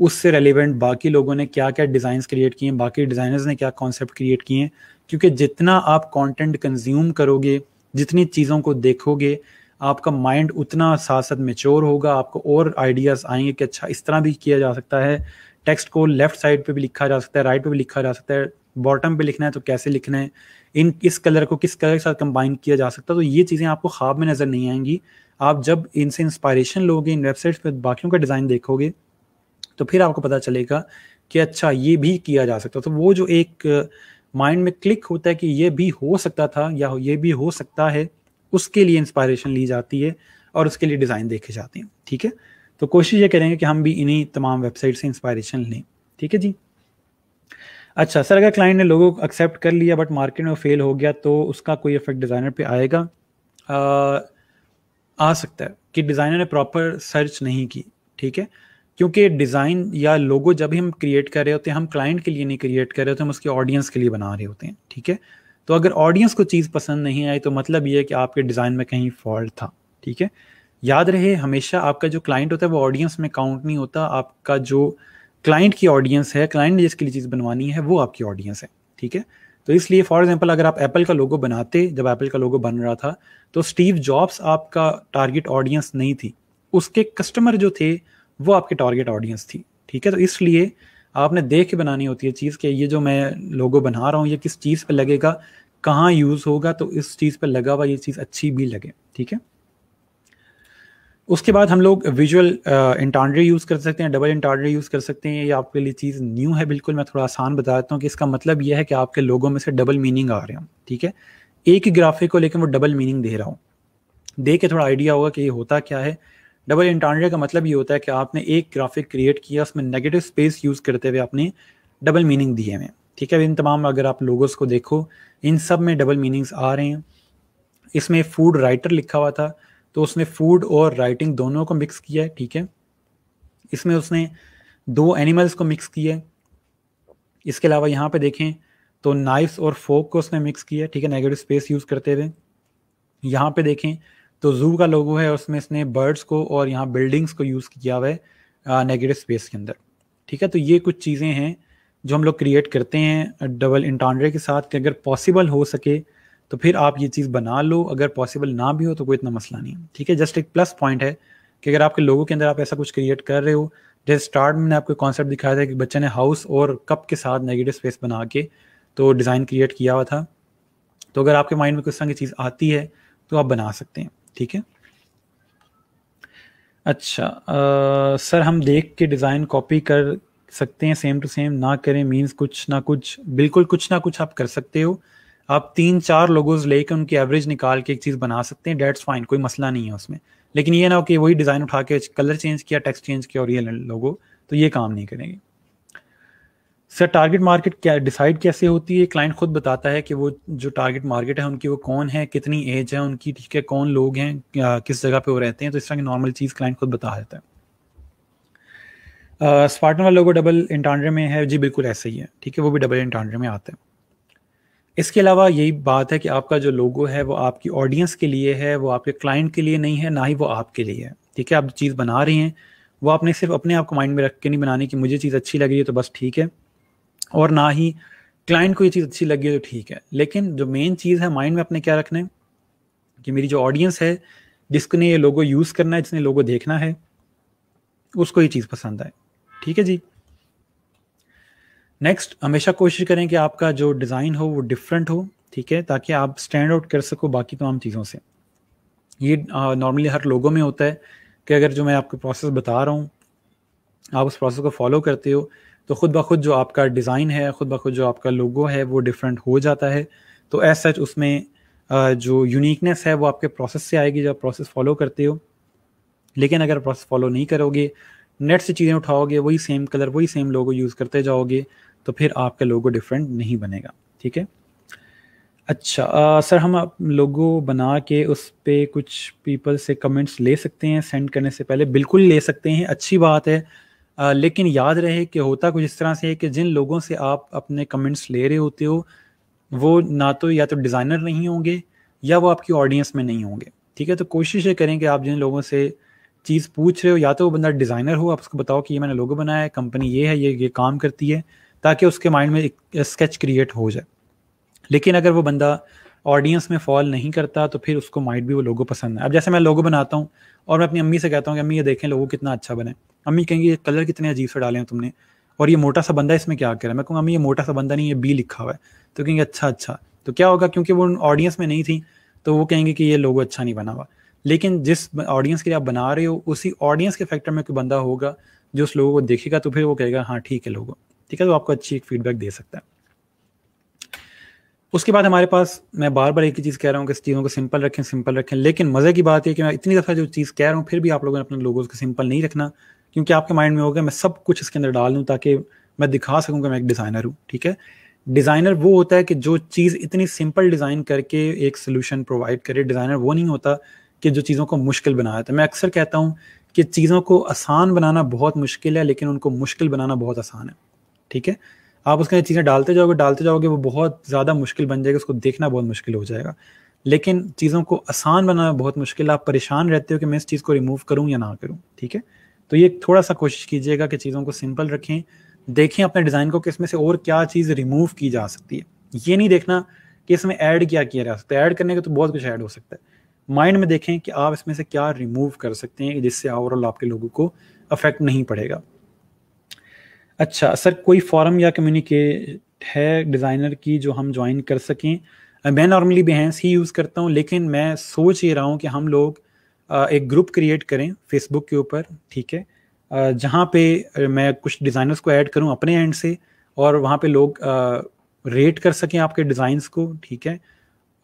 उससे रेलिवेंट बाकी लोगों ने क्या क्या डिज़ाइंस क्रिएट किए हैं बाकी डिज़ाइनर्स ने क्या कॉन्सेप्ट क्रिएट किए हैं क्योंकि जितना आप कंटेंट कंज्यूम करोगे जितनी चीज़ों को देखोगे आपका माइंड उतना साथ साथ मेच्योर होगा आपको और आइडियाज़ आएंगे कि अच्छा इस तरह भी किया जा सकता है टेक्स्ट को लेफ्ट साइड पे भी लिखा जा सकता है राइट पे भी लिखा जा सकता है बॉटम पे लिखना है तो कैसे लिखना है इन किस कलर को किस कलर के साथ कंबाइन किया जा सकता है तो ये चीज़ें आपको ख्वाब में नज़र नहीं आएंगी आप जब इनसे इंस्पायरेशन लोगे इन वेबसाइट्स पर बाकियों का डिज़ाइन देखोगे तो फिर आपको पता चलेगा कि अच्छा ये भी किया जा सकता तो वो जो एक माइंड uh, में क्लिक होता है कि ये भी हो सकता था या ये भी हो सकता है उसके लिए इंस्पायरेशन ली जाती है और उसके लिए डिज़ाइन देखे जाते हैं ठीक है तो कोशिश ये करेंगे कि हम भी इन्हीं तमाम वेबसाइट से इंस्पायरेशन लें ठीक है जी अच्छा सर अगर क्लाइंट ने लोगों को एक्सेप्ट कर लिया बट मार्केट में फेल हो गया तो उसका कोई इफेक्ट डिज़ाइनर पे आएगा आ, आ सकता है कि डिज़ाइनर ने प्रॉपर सर्च नहीं की ठीक है क्योंकि डिज़ाइन या लोगो जब हम क्रिएट कर रहे होते हैं हम क्लाइंट के लिए नहीं क्रिएट कर रहे होते हम उसके ऑडियंस के लिए बना रहे होते हैं ठीक है तो अगर ऑडियंस को चीज़ पसंद नहीं आई तो मतलब ये है कि आपके डिज़ाइन में कहीं फॉल्ट था ठीक है याद रहे हमेशा आपका जो क्लाइंट होता है वो ऑडियंस में काउंट नहीं होता आपका जो क्लाइंट की ऑडियंस है क्लाइंट ने जिसके लिए चीज़ बनवानी है वो आपकी ऑडियंस है ठीक है तो इसलिए फॉर एग्जाम्पल अगर आप एप्पल का लोगो बनाते जब एप्पल का लोगो बन रहा था तो स्टीव जॉब्स आपका टारगेट ऑडियंस नहीं थी उसके कस्टमर जो थे वो आपके टारगेट ऑडियंस थी ठीक है तो इसलिए आपने देख के बनानी होती है चीज़ कि ये जो मैं लोगो बना रहा हूँ ये किस चीज़ पर लगेगा कहाँ यूज़ होगा तो इस चीज़ पर लगा हुआ ये चीज़ अच्छी भी लगे ठीक है उसके बाद हम लोग विजुअल इंटांड्री यूज़ कर सकते हैं डबल इंटांड्री यूज़ कर सकते हैं ये आपके लिए चीज़ न्यू है बिल्कुल मैं थोड़ा आसान बता देता हूँ कि इसका मतलब यह है कि आपके लोगों में से डबल मीनिंग आ रहे हो ठीक है एक ही ग्राफिक को लेकिन वो डबल मीनिंग दे रहा हूँ दे के थोड़ा आइडिया होगा कि ये होता क्या है डबल इंटांड्रे का मतलब ये होता है कि आपने एक ग्राफिक क्रिएट किया उसमें नेगेटिव स्पेस यूज़ करते हुए आपने डबल मीनिंग दिए हुए ठीक है इन तमाम अगर आप लोगों को देखो इन सब में डबल मीनिंग्स आ रहे हैं इसमें फूड राइटर लिखा हुआ था तो उसने फूड और राइटिंग दोनों को मिक्स किया है ठीक है इसमें उसने दो एनिमल्स को मिक्स किया है इसके अलावा यहाँ पे देखें तो नाइफ्स और फोक को उसने मिक्स किया ठीक है नेगेटिव स्पेस यूज़ करते हुए यहाँ पे देखें तो जू का लोगो है उसमें इसने बर्ड्स को और यहाँ बिल्डिंग्स को यूज़ किया हुआ है नेगेटिव स्पेस के अंदर ठीक है तो ये कुछ चीज़ें हैं जो हम लोग क्रिएट करते हैं डबल इंटांड्रे के साथ कि अगर पॉसिबल हो सके तो फिर आप ये चीज़ बना लो अगर पॉसिबल ना भी हो तो कोई इतना मसला नहीं है ठीक है जस्ट एक प्लस पॉइंट है कि अगर आपके लोगों के अंदर आप ऐसा कुछ क्रिएट कर रहे हो जैसे स्टार्ट में आपको कॉन्सेप्ट दिखाया था कि बच्चे ने हाउस और कप के साथ नेगेटिव स्पेस बना के तो डिज़ाइन क्रिएट किया हुआ था तो अगर आपके माइंड में कुछ तरह की चीज़ आती है तो आप बना सकते हैं ठीक है अच्छा आ, सर हम देख के डिज़ाइन कॉपी कर सकते हैं सेम टू सेम ना करें मीन्स कुछ ना कुछ बिल्कुल कुछ ना कुछ आप कर सकते हो आप तीन चार लोगों लेके उनकी एवरेज निकाल के एक चीज़ बना सकते हैं डेट्स फाइन कोई मसला नहीं है उसमें लेकिन ये ना कि वही डिज़ाइन उठा के कलर चेंज किया टेक्स्ट चेंज किया और ये लोगो तो ये काम नहीं करेंगे सर टारगेट मार्केट क्या डिसाइड कैसे होती है क्लाइंट खुद बताता है कि वो जो टारगेट मार्केट है उनकी वो कौन है कितनी एज है उनकी ठीक है कौन लोग हैं किस जगह पे वो रहते हैं तो इस तरह की नॉर्मल चीज़ क्लाइंट खुद बता देता है स्पार्टन वाला लोगो डबल इंटांड्रे में है जी बिल्कुल ऐसे ही है ठीक है वो भी डबल इंटांड्रे में आते हैं इसके अलावा यही बात है कि आपका जो लोगो है वो आपकी ऑडियंस के लिए है वो आपके क्लाइंट के लिए नहीं है ना ही वो आपके लिए है ठीक है आप चीज़ बना रही हैं वो आपने सिर्फ अपने आप को माइंड में रख के नहीं बनानी कि मुझे चीज़ अच्छी लग रही है तो बस ठीक है और ना ही क्लाइंट को ये चीज़ अच्छी लगी है तो ठीक है लेकिन जो मेन चीज़ है माइंड में अपने क्या रखना है कि मेरी जो ऑडियंस है जिसने ये लोगो यूज़ करना है जिसने लोगो देखना है उसको ये चीज़ पसंद आए ठीक है जी नेक्स्ट हमेशा कोशिश करें कि आपका जो डिज़ाइन हो वो डिफरेंट हो ठीक है ताकि आप स्टैंड आउट कर सको बाकी तमाम चीज़ों से ये नॉर्मली हर लोगों में होता है कि अगर जो मैं आपको प्रोसेस बता रहा हूँ आप उस प्रोसेस को फॉलो करते हो तो ख़ुद ब खुद जो आपका डिज़ाइन है ख़ुद ब खुद जो आपका लोगो है वो डिफरेंट हो जाता है तो एज सच उसमें जो यूनिकनेस है वो आपके प्रोसेस से आएगी जब प्रोसेस फॉलो करते हो लेकिन अगर प्रोसेस फॉलो नहीं करोगे नेट से चीज़ें उठाओगे वही सेम कलर वही सेम लोगो यूज़ करते जाओगे तो फिर आपका लोगो डिफरेंट नहीं बनेगा ठीक है अच्छा आ, सर हम लोगो बना के उस पर कुछ पीपल से कमेंट्स ले सकते हैं सेंड करने से पहले बिल्कुल ले सकते हैं अच्छी बात है आ, लेकिन याद रहे कि होता कुछ इस तरह से है कि जिन लोगों से आप अपने कमेंट्स ले रहे होते हो वो ना तो या तो डिज़ाइनर नहीं होंगे या वो आपकी ऑडियंस में नहीं होंगे ठीक है तो कोशिश ये करें कि आप जिन लोगों से चीज़ पूछ रहे हो या तो वो बंदा डिज़ाइनर हो आप उसको बताओ कि ये मैंने लोगो बनाया है कंपनी ये है ये ये काम करती है ताकि उसके माइंड में एक स्केच क्रिएट हो जाए लेकिन अगर वो बंदा ऑडियंस में फॉल नहीं करता तो फिर उसको माइंड भी वो लोगों पसंद है अब जैसे मैं लोगों बनाता हूँ और मैं अपनी अम्मी से कहता हूँ कि अम्मी ये देखें लोगों कितना अच्छा बने अम्मी कहेंगी ये कलर कितने अजीब से डाले हैं तुमने और ये मोटा सा बंदा इसमें क्या करा मैं कहूँगा अम्मी ये मोटा सा बंदा नहीं ये बी लिखा हुआ है तो कहेंगे अच्छा अच्छा तो क्या होगा क्योंकि वो ऑडियंस में नहीं थी तो वो कहेंगे कि ये लोगो अच्छा नहीं बना हुआ लेकिन जिस ऑडियंस के लिए आप बना रहे हो उसी ऑडियंस के फैक्टर में कोई बंदा होगा जो उस लोगों को देखेगा तो फिर वो कहेगा हाँ ठीक है लोगों ठीक है जो तो आपको अच्छी एक फीडबैक दे सकता है उसके बाद हमारे पास मैं बार बार एक ही चीज़ कह रहा हूँ कि चीज़ों को सिंपल रखें सिंपल रखें लेकिन मज़े की बात है कि मैं इतनी दफ़ा जो चीज़ कह रहा हूँ फिर भी आप लोगों ने अपने लोगों को सिंपल नहीं रखना क्योंकि आपके माइंड में होगा मैं सब कुछ इसके अंदर डाल दूँ ताकि मैं दिखा सकूँ कि मैं एक डिज़ाइनर हूँ ठीक है डिज़ाइनर वो होता है कि जो चीज़ इतनी सिंपल डिज़ाइन करके एक सोल्यूशन प्रोवाइड करे डिज़ाइनर वो नहीं होता कि जो चीज़ों को मुश्किल बनाया था मैं अक्सर कहता हूँ कि चीज़ों को आसान बनाना बहुत मुश्किल है लेकिन उनको मुश्किल बनाना बहुत आसान है ठीक है आप उसके अंदर चीज़ें डालते जाओगे डालते जाओगे वो बहुत ज़्यादा मुश्किल बन जाएगा उसको देखना बहुत मुश्किल हो जाएगा लेकिन चीज़ों को आसान बनाना बहुत मुश्किल आप परेशान रहते हो कि मैं इस चीज़ को रिमूव करूँ या ना करूँ ठीक है तो ये थोड़ा सा कोशिश कीजिएगा कि चीज़ों को सिंपल रखें देखें अपने डिज़ाइन को कि इसमें से और क्या चीज़ रिमूव की जा सकती है ये नहीं देखना कि इसमें ऐड क्या किया जा सकता है ऐड करने का तो बहुत कुछ ऐड हो सकता है माइंड में देखें कि आप इसमें से क्या रिमूव कर सकते हैं जिससे ओवरऑल आपके लोगों को अफेक्ट नहीं पड़ेगा अच्छा सर कोई फॉरम या कम्युनिकेट है डिज़ाइनर की जो हम ज्वाइन कर सकें uh, मैं नॉर्मली बिहेंस ही यूज़ करता हूँ लेकिन मैं सोच ये रहा हूँ कि हम लोग uh, एक ग्रुप क्रिएट करें फेसबुक के ऊपर ठीक है uh, जहाँ पे मैं कुछ डिज़ाइनर्स को ऐड करूँ अपने एंड से और वहाँ पे लोग रेट कर सकें आपके डिज़ाइंस को ठीक है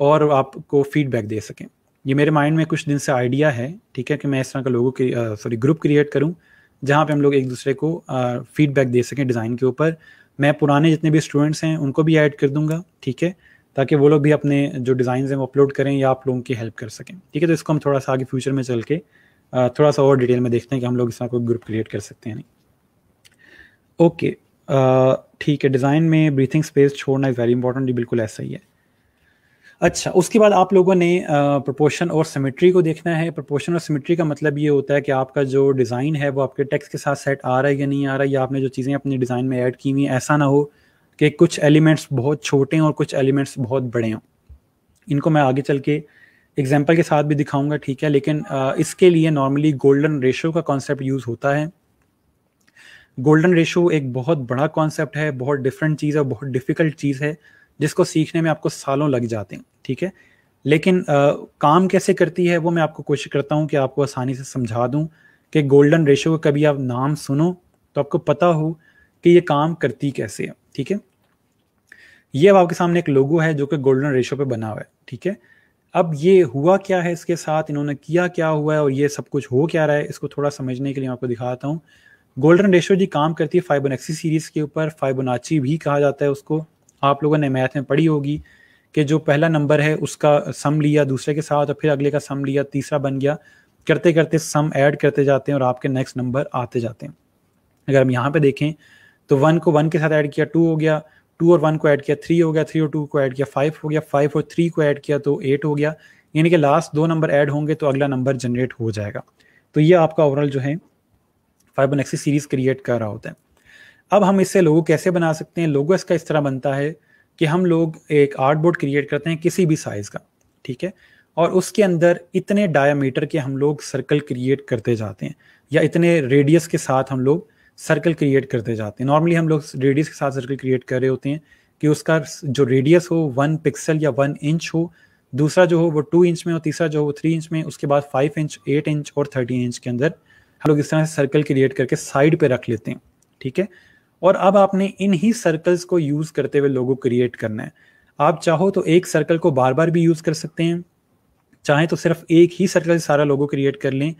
और आपको फीडबैक दे सकें ये मेरे माइंड में कुछ दिन से आइडिया है ठीक है कि मैं इस तरह का लोगों के सॉरी ग्रुप क्रिएट करूँ जहाँ पे हम लोग एक दूसरे को फीडबैक दे सकें डिज़ाइन के ऊपर मैं पुराने जितने भी स्टूडेंट्स हैं उनको भी ऐड कर दूंगा ठीक है ताकि वो लोग भी अपने जो डिज़ाइन हैं वो अपलोड करें या आप लोगों की हेल्प कर सकें ठीक है तो इसको हम थोड़ा सा आगे फ्यूचर में चल के थोड़ा सा और डिटेल में देखते हैं कि हम लोग इस तरह कोई ग्रुप क्रिएट कर सकते हैं नहीं ओके ठीक है डिज़ाइन में ब्रीथिंग स्पेस छोड़ना इज़ वेरी इंपॉर्टेंट ये बिल्कुल ऐसा ही है अच्छा उसके बाद आप लोगों ने प्रोपोर्शन और सिमेट्री को देखना है प्रोपोर्शन और सिमेट्री का मतलब ये होता है कि आपका जो डिज़ाइन है वो आपके टेक्स्ट के साथ सेट आ रहा है या नहीं आ रहा है या आपने जो चीज़ें अपने डिज़ाइन में ऐड की हुई ऐसा ना हो कि कुछ एलिमेंट्स बहुत छोटे हैं और कुछ एलिमेंट्स बहुत बड़े हों इनको मैं आगे चल के एग्जाम्पल के साथ भी दिखाऊंगा ठीक है लेकिन इसके लिए नॉर्मली गोल्डन रेशो का कॉन्सेप्ट यूज़ होता है गोल्डन रेशो एक बहुत बड़ा कॉन्सेप्ट है बहुत डिफरेंट चीज़ है बहुत डिफ़िकल्ट चीज़ है जिसको सीखने में आपको सालों लग जाते हैं ठीक है लेकिन आ, काम कैसे करती है वो मैं आपको कोशिश करता हूँ कि आपको आसानी से समझा दूँ कि गोल्डन रेशो का कभी आप नाम सुनो तो आपको पता हो कि ये काम करती कैसे है ठीक है ये अब आपके सामने एक लोगो है जो कि गोल्डन रेशो पे बना हुआ है ठीक है अब ये हुआ क्या है इसके साथ इन्होंने किया क्या हुआ है और ये सब कुछ हो क्या रहा है इसको थोड़ा समझने के लिए आपको दिखाता हूँ गोल्डन रेशो जी काम करती है फाइबोनक्सी सीरीज़ के ऊपर फाइबोनाची भी कहा जाता है उसको आप लोगों ने मैथ में पढ़ी होगी कि जो पहला नंबर है उसका सम लिया दूसरे के साथ और फिर अगले का सम लिया तीसरा बन गया करते करते सम ऐड करते जाते हैं और आपके नेक्स्ट नंबर आते जाते हैं अगर हम यहाँ पे देखें तो वन को वन के साथ ऐड किया टू हो गया टू और वन को ऐड किया थ्री हो गया थ्री और टू को ऐड किया फाइव हो गया फाइव और थ्री को ऐड किया तो एट हो गया यानी कि लास्ट दो नंबर ऐड होंगे तो अगला नंबर जनरेट हो जाएगा तो ये आपका ओवरऑल जो है फाइबर सीरीज़ क्रिएट कर रहा होता है अब हम इससे लोगो कैसे बना सकते हैं लोगो इसका इस तरह बनता है कि हम लोग एक आर्ट बोर्ड क्रिएट करते हैं किसी भी साइज़ का ठीक है और उसके अंदर इतने डायामीटर के हम लोग सर्कल क्रिएट करते जाते हैं या इतने रेडियस के साथ हम लोग सर्कल क्रिएट करते जाते हैं नॉर्मली हम लोग रेडियस के साथ सर्कल क्रिएट कर रहे होते हैं कि उसका जो रेडियस हो वन पिक्सल या वन इंच हो दूसरा जो हो वो टू इंच में और तीसरा जो हो वो थ्री इंच में उसके बाद फाइव इंच एट इंच और थर्टीन इंच के अंदर हम लोग इस तरह से सर्कल क्रिएट करके साइड पे रख लेते हैं ठीक है और अब आपने इन ही सर्कल्स को यूज करते हुए लोगो क्रिएट करना है आप चाहो तो एक सर्कल को बार बार भी यूज कर सकते हैं चाहे तो सिर्फ एक ही सर्कल सारा लोगो क्रिएट कर लें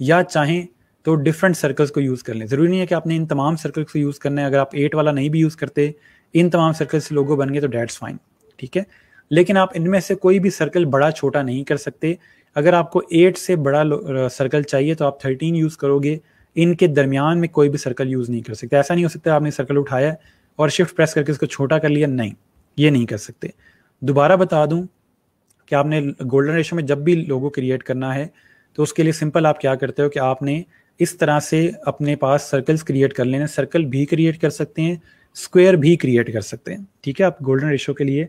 या चाहें तो डिफरेंट सर्कल्स को यूज़ कर लें ज़रूरी नहीं है कि आपने इन तमाम सर्कल्स को यूज़ करना है अगर आप एट वाला नहीं भी यूज़ करते इन तमाम सर्कल से लोगो बन गए तो डेट्स फाइन ठीक है लेकिन आप इनमें से कोई भी सर्कल बड़ा छोटा नहीं कर सकते अगर आपको एट से बड़ा सर्कल चाहिए तो आप थर्टीन यूज़ करोगे इनके दरमियान में कोई भी सर्कल यूज़ नहीं कर सकते ऐसा नहीं हो सकता आपने सर्कल उठाया और शिफ्ट प्रेस करके इसको छोटा कर लिया नहीं ये नहीं कर सकते दोबारा बता दूं कि आपने गोल्डन रेशो में जब भी लोगो क्रिएट करना है तो उसके लिए सिंपल आप क्या करते हो कि आपने इस तरह से अपने पास सर्कल्स क्रिएट कर लेने सर्कल भी क्रिएट कर सकते हैं स्क्वेयर भी क्रिएट कर सकते हैं ठीक है आप गोल्डन रेशो के लिए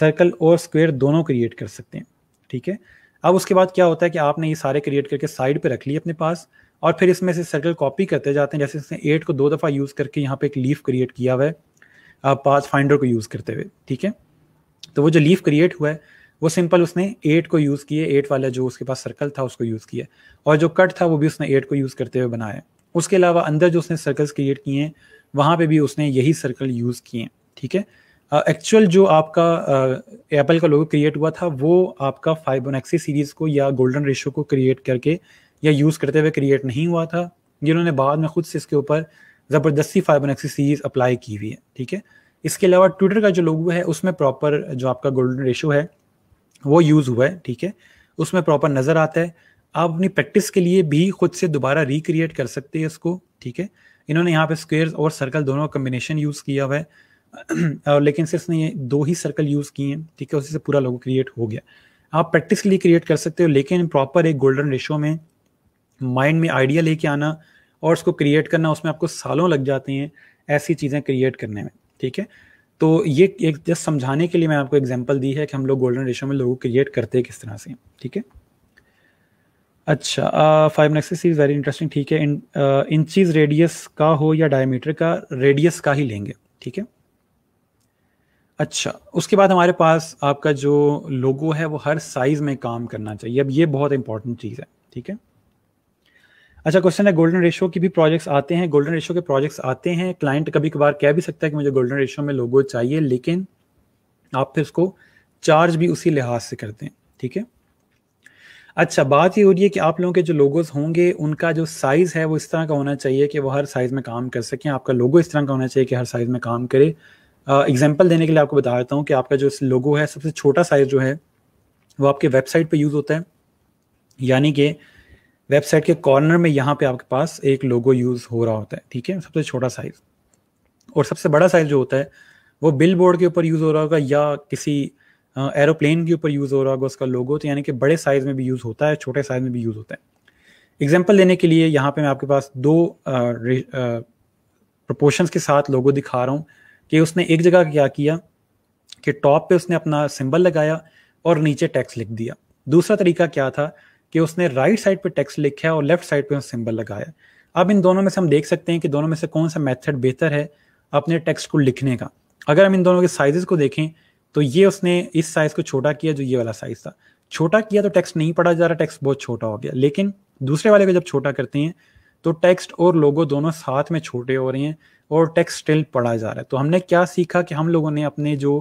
सर्कल और स्क्वेयर दोनों क्रिएट कर सकते हैं ठीक है अब उसके बाद क्या होता है कि आपने ये सारे क्रिएट करके साइड पे रख लिए अपने पास और फिर इसमें से सर्कल कॉपी करते जाते हैं जैसे इसने एट को दो दफ़ा यूज़ करके यहाँ पे एक लीफ क्रिएट किया हुआ है पाथ फाइंडर को यूज़ करते हुए ठीक है तो वो जो लीफ क्रिएट हुआ है वो सिंपल उसने एट को यूज़ किए एट वाला जो उसके पास सर्कल था उसको यूज़ किया और जो कट था वो भी उसने एट को यूज़ करते हुए बनाया उसके अलावा अंदर जो उसने सर्कल्स क्रिएट किए हैं वहाँ पर भी उसने यही सर्कल यूज़ किए ठीक है एक्चुअल जो आपका एप्पल का लोगो क्रिएट हुआ था वो आपका फाइबोनैक्सी सीरीज़ को या गोल्डन रेशो को क्रिएट करके या यूज़ करते हुए क्रिएट नहीं हुआ था जिन्होंने बाद में खुद से इसके ऊपर ज़बरदस्ती एक्सी सीरीज अप्लाई की हुई है ठीक है इसके अलावा ट्विटर का जो लोगो है उसमें प्रॉपर जो आपका गोल्डन रेशो है वो यूज़ हुआ है ठीक है उसमें प्रॉपर नज़र आता है आप अपनी प्रैक्टिस के लिए भी खुद से दोबारा रिक्रिएट कर सकते हैं इसको ठीक है इन्होंने यहाँ पे स्क्वेयर और सर्कल दोनों का कम्बिनेशन यूज़ किया हुआ है और लेकिन सिर्फ ने दो ही सर्कल यूज़ किए हैं ठीक है उसी से पूरा लोगो क्रिएट हो गया आप प्रैक्टिस के लिए क्रिएट कर सकते हो लेकिन प्रॉपर एक गोल्डन रेशो में माइंड में आइडिया लेके आना और उसको क्रिएट करना उसमें आपको सालों लग जाते हैं ऐसी चीज़ें क्रिएट करने में ठीक है तो ये एक जस्ट समझाने के लिए मैं आपको एग्जाम्पल दी है कि हम लोग गोल्डन रेशो में लोगों को क्रिएट करते हैं किस तरह से ठीक है अच्छा five nexus is very interesting ठीक है इन इंचीज रेडियस का हो या डायमीटर का रेडियस का ही लेंगे ठीक है अच्छा उसके बाद हमारे पास आपका जो लोगो है वो हर साइज़ में काम करना चाहिए अब ये बहुत इंपॉर्टेंट चीज़ है ठीक है अच्छा क्वेश्चन है गोल्डन रेशो की भी प्रोजेक्ट्स आते हैं गोल्डन रेशो के प्रोजेक्ट्स आते हैं क्लाइंट कभी कभार कह भी सकता है कि मुझे गोल्डन रेशो में लोगो चाहिए लेकिन आप फिर उसको चार्ज भी उसी लिहाज से करते हैं ठीक है अच्छा बात ये हो रही है कि आप लोगों के जो लोगोज होंगे उनका जो साइज़ है वो इस तरह का होना चाहिए कि वो हर साइज़ में काम कर सकें आपका लोगो इस तरह का होना चाहिए कि हर साइज़ में काम करे एग्जाम्पल देने के लिए आपको बता देता हूँ कि आपका जो लोगो है सबसे छोटा साइज़ जो है वो आपके वेबसाइट पर यूज़ होता है यानी कि वेबसाइट के कॉर्नर में यहाँ पे आपके पास एक लोगो यूज़ हो रहा होता है ठीक है सबसे छोटा साइज और सबसे बड़ा साइज जो होता है वो बिल बोर्ड के ऊपर यूज़ हो रहा होगा या किसी एरोप्लेन के ऊपर यूज़ हो रहा होगा उसका लोगो तो यानी कि बड़े साइज़ में भी यूज़ होता है छोटे साइज़ में भी यूज़ होता है एग्जाम्पल देने के लिए यहाँ पे मैं आपके पास दो प्रपोर्शन के साथ लोगो दिखा रहा हूँ कि उसने एक जगह क्या किया कि टॉप पे उसने अपना सिंबल लगाया और नीचे टैक्स लिख दिया दूसरा तरीका क्या था कि उसने राइट साइड पे टेक्स्ट लिखा है और लेफ्ट साइड पे सिंबल लगाया अब इन दोनों में से हम देख सकते हैं कि दोनों में से कौन सा मेथड बेहतर है अपने टेक्स्ट को लिखने का अगर हम इन दोनों के साइजेस को देखें तो ये उसने इस साइज़ को छोटा किया जो ये वाला साइज़ था छोटा किया तो टेक्स्ट नहीं पढ़ा जा रहा टेक्स्ट बहुत छोटा हो गया लेकिन दूसरे वाले को जब छोटा करते हैं तो टेक्स्ट और लोगो दोनों साथ में छोटे हो रहे हैं और टेक्स्ट स्टिल पढ़ा जा रहा है तो हमने क्या सीखा कि हम लोगों ने अपने जो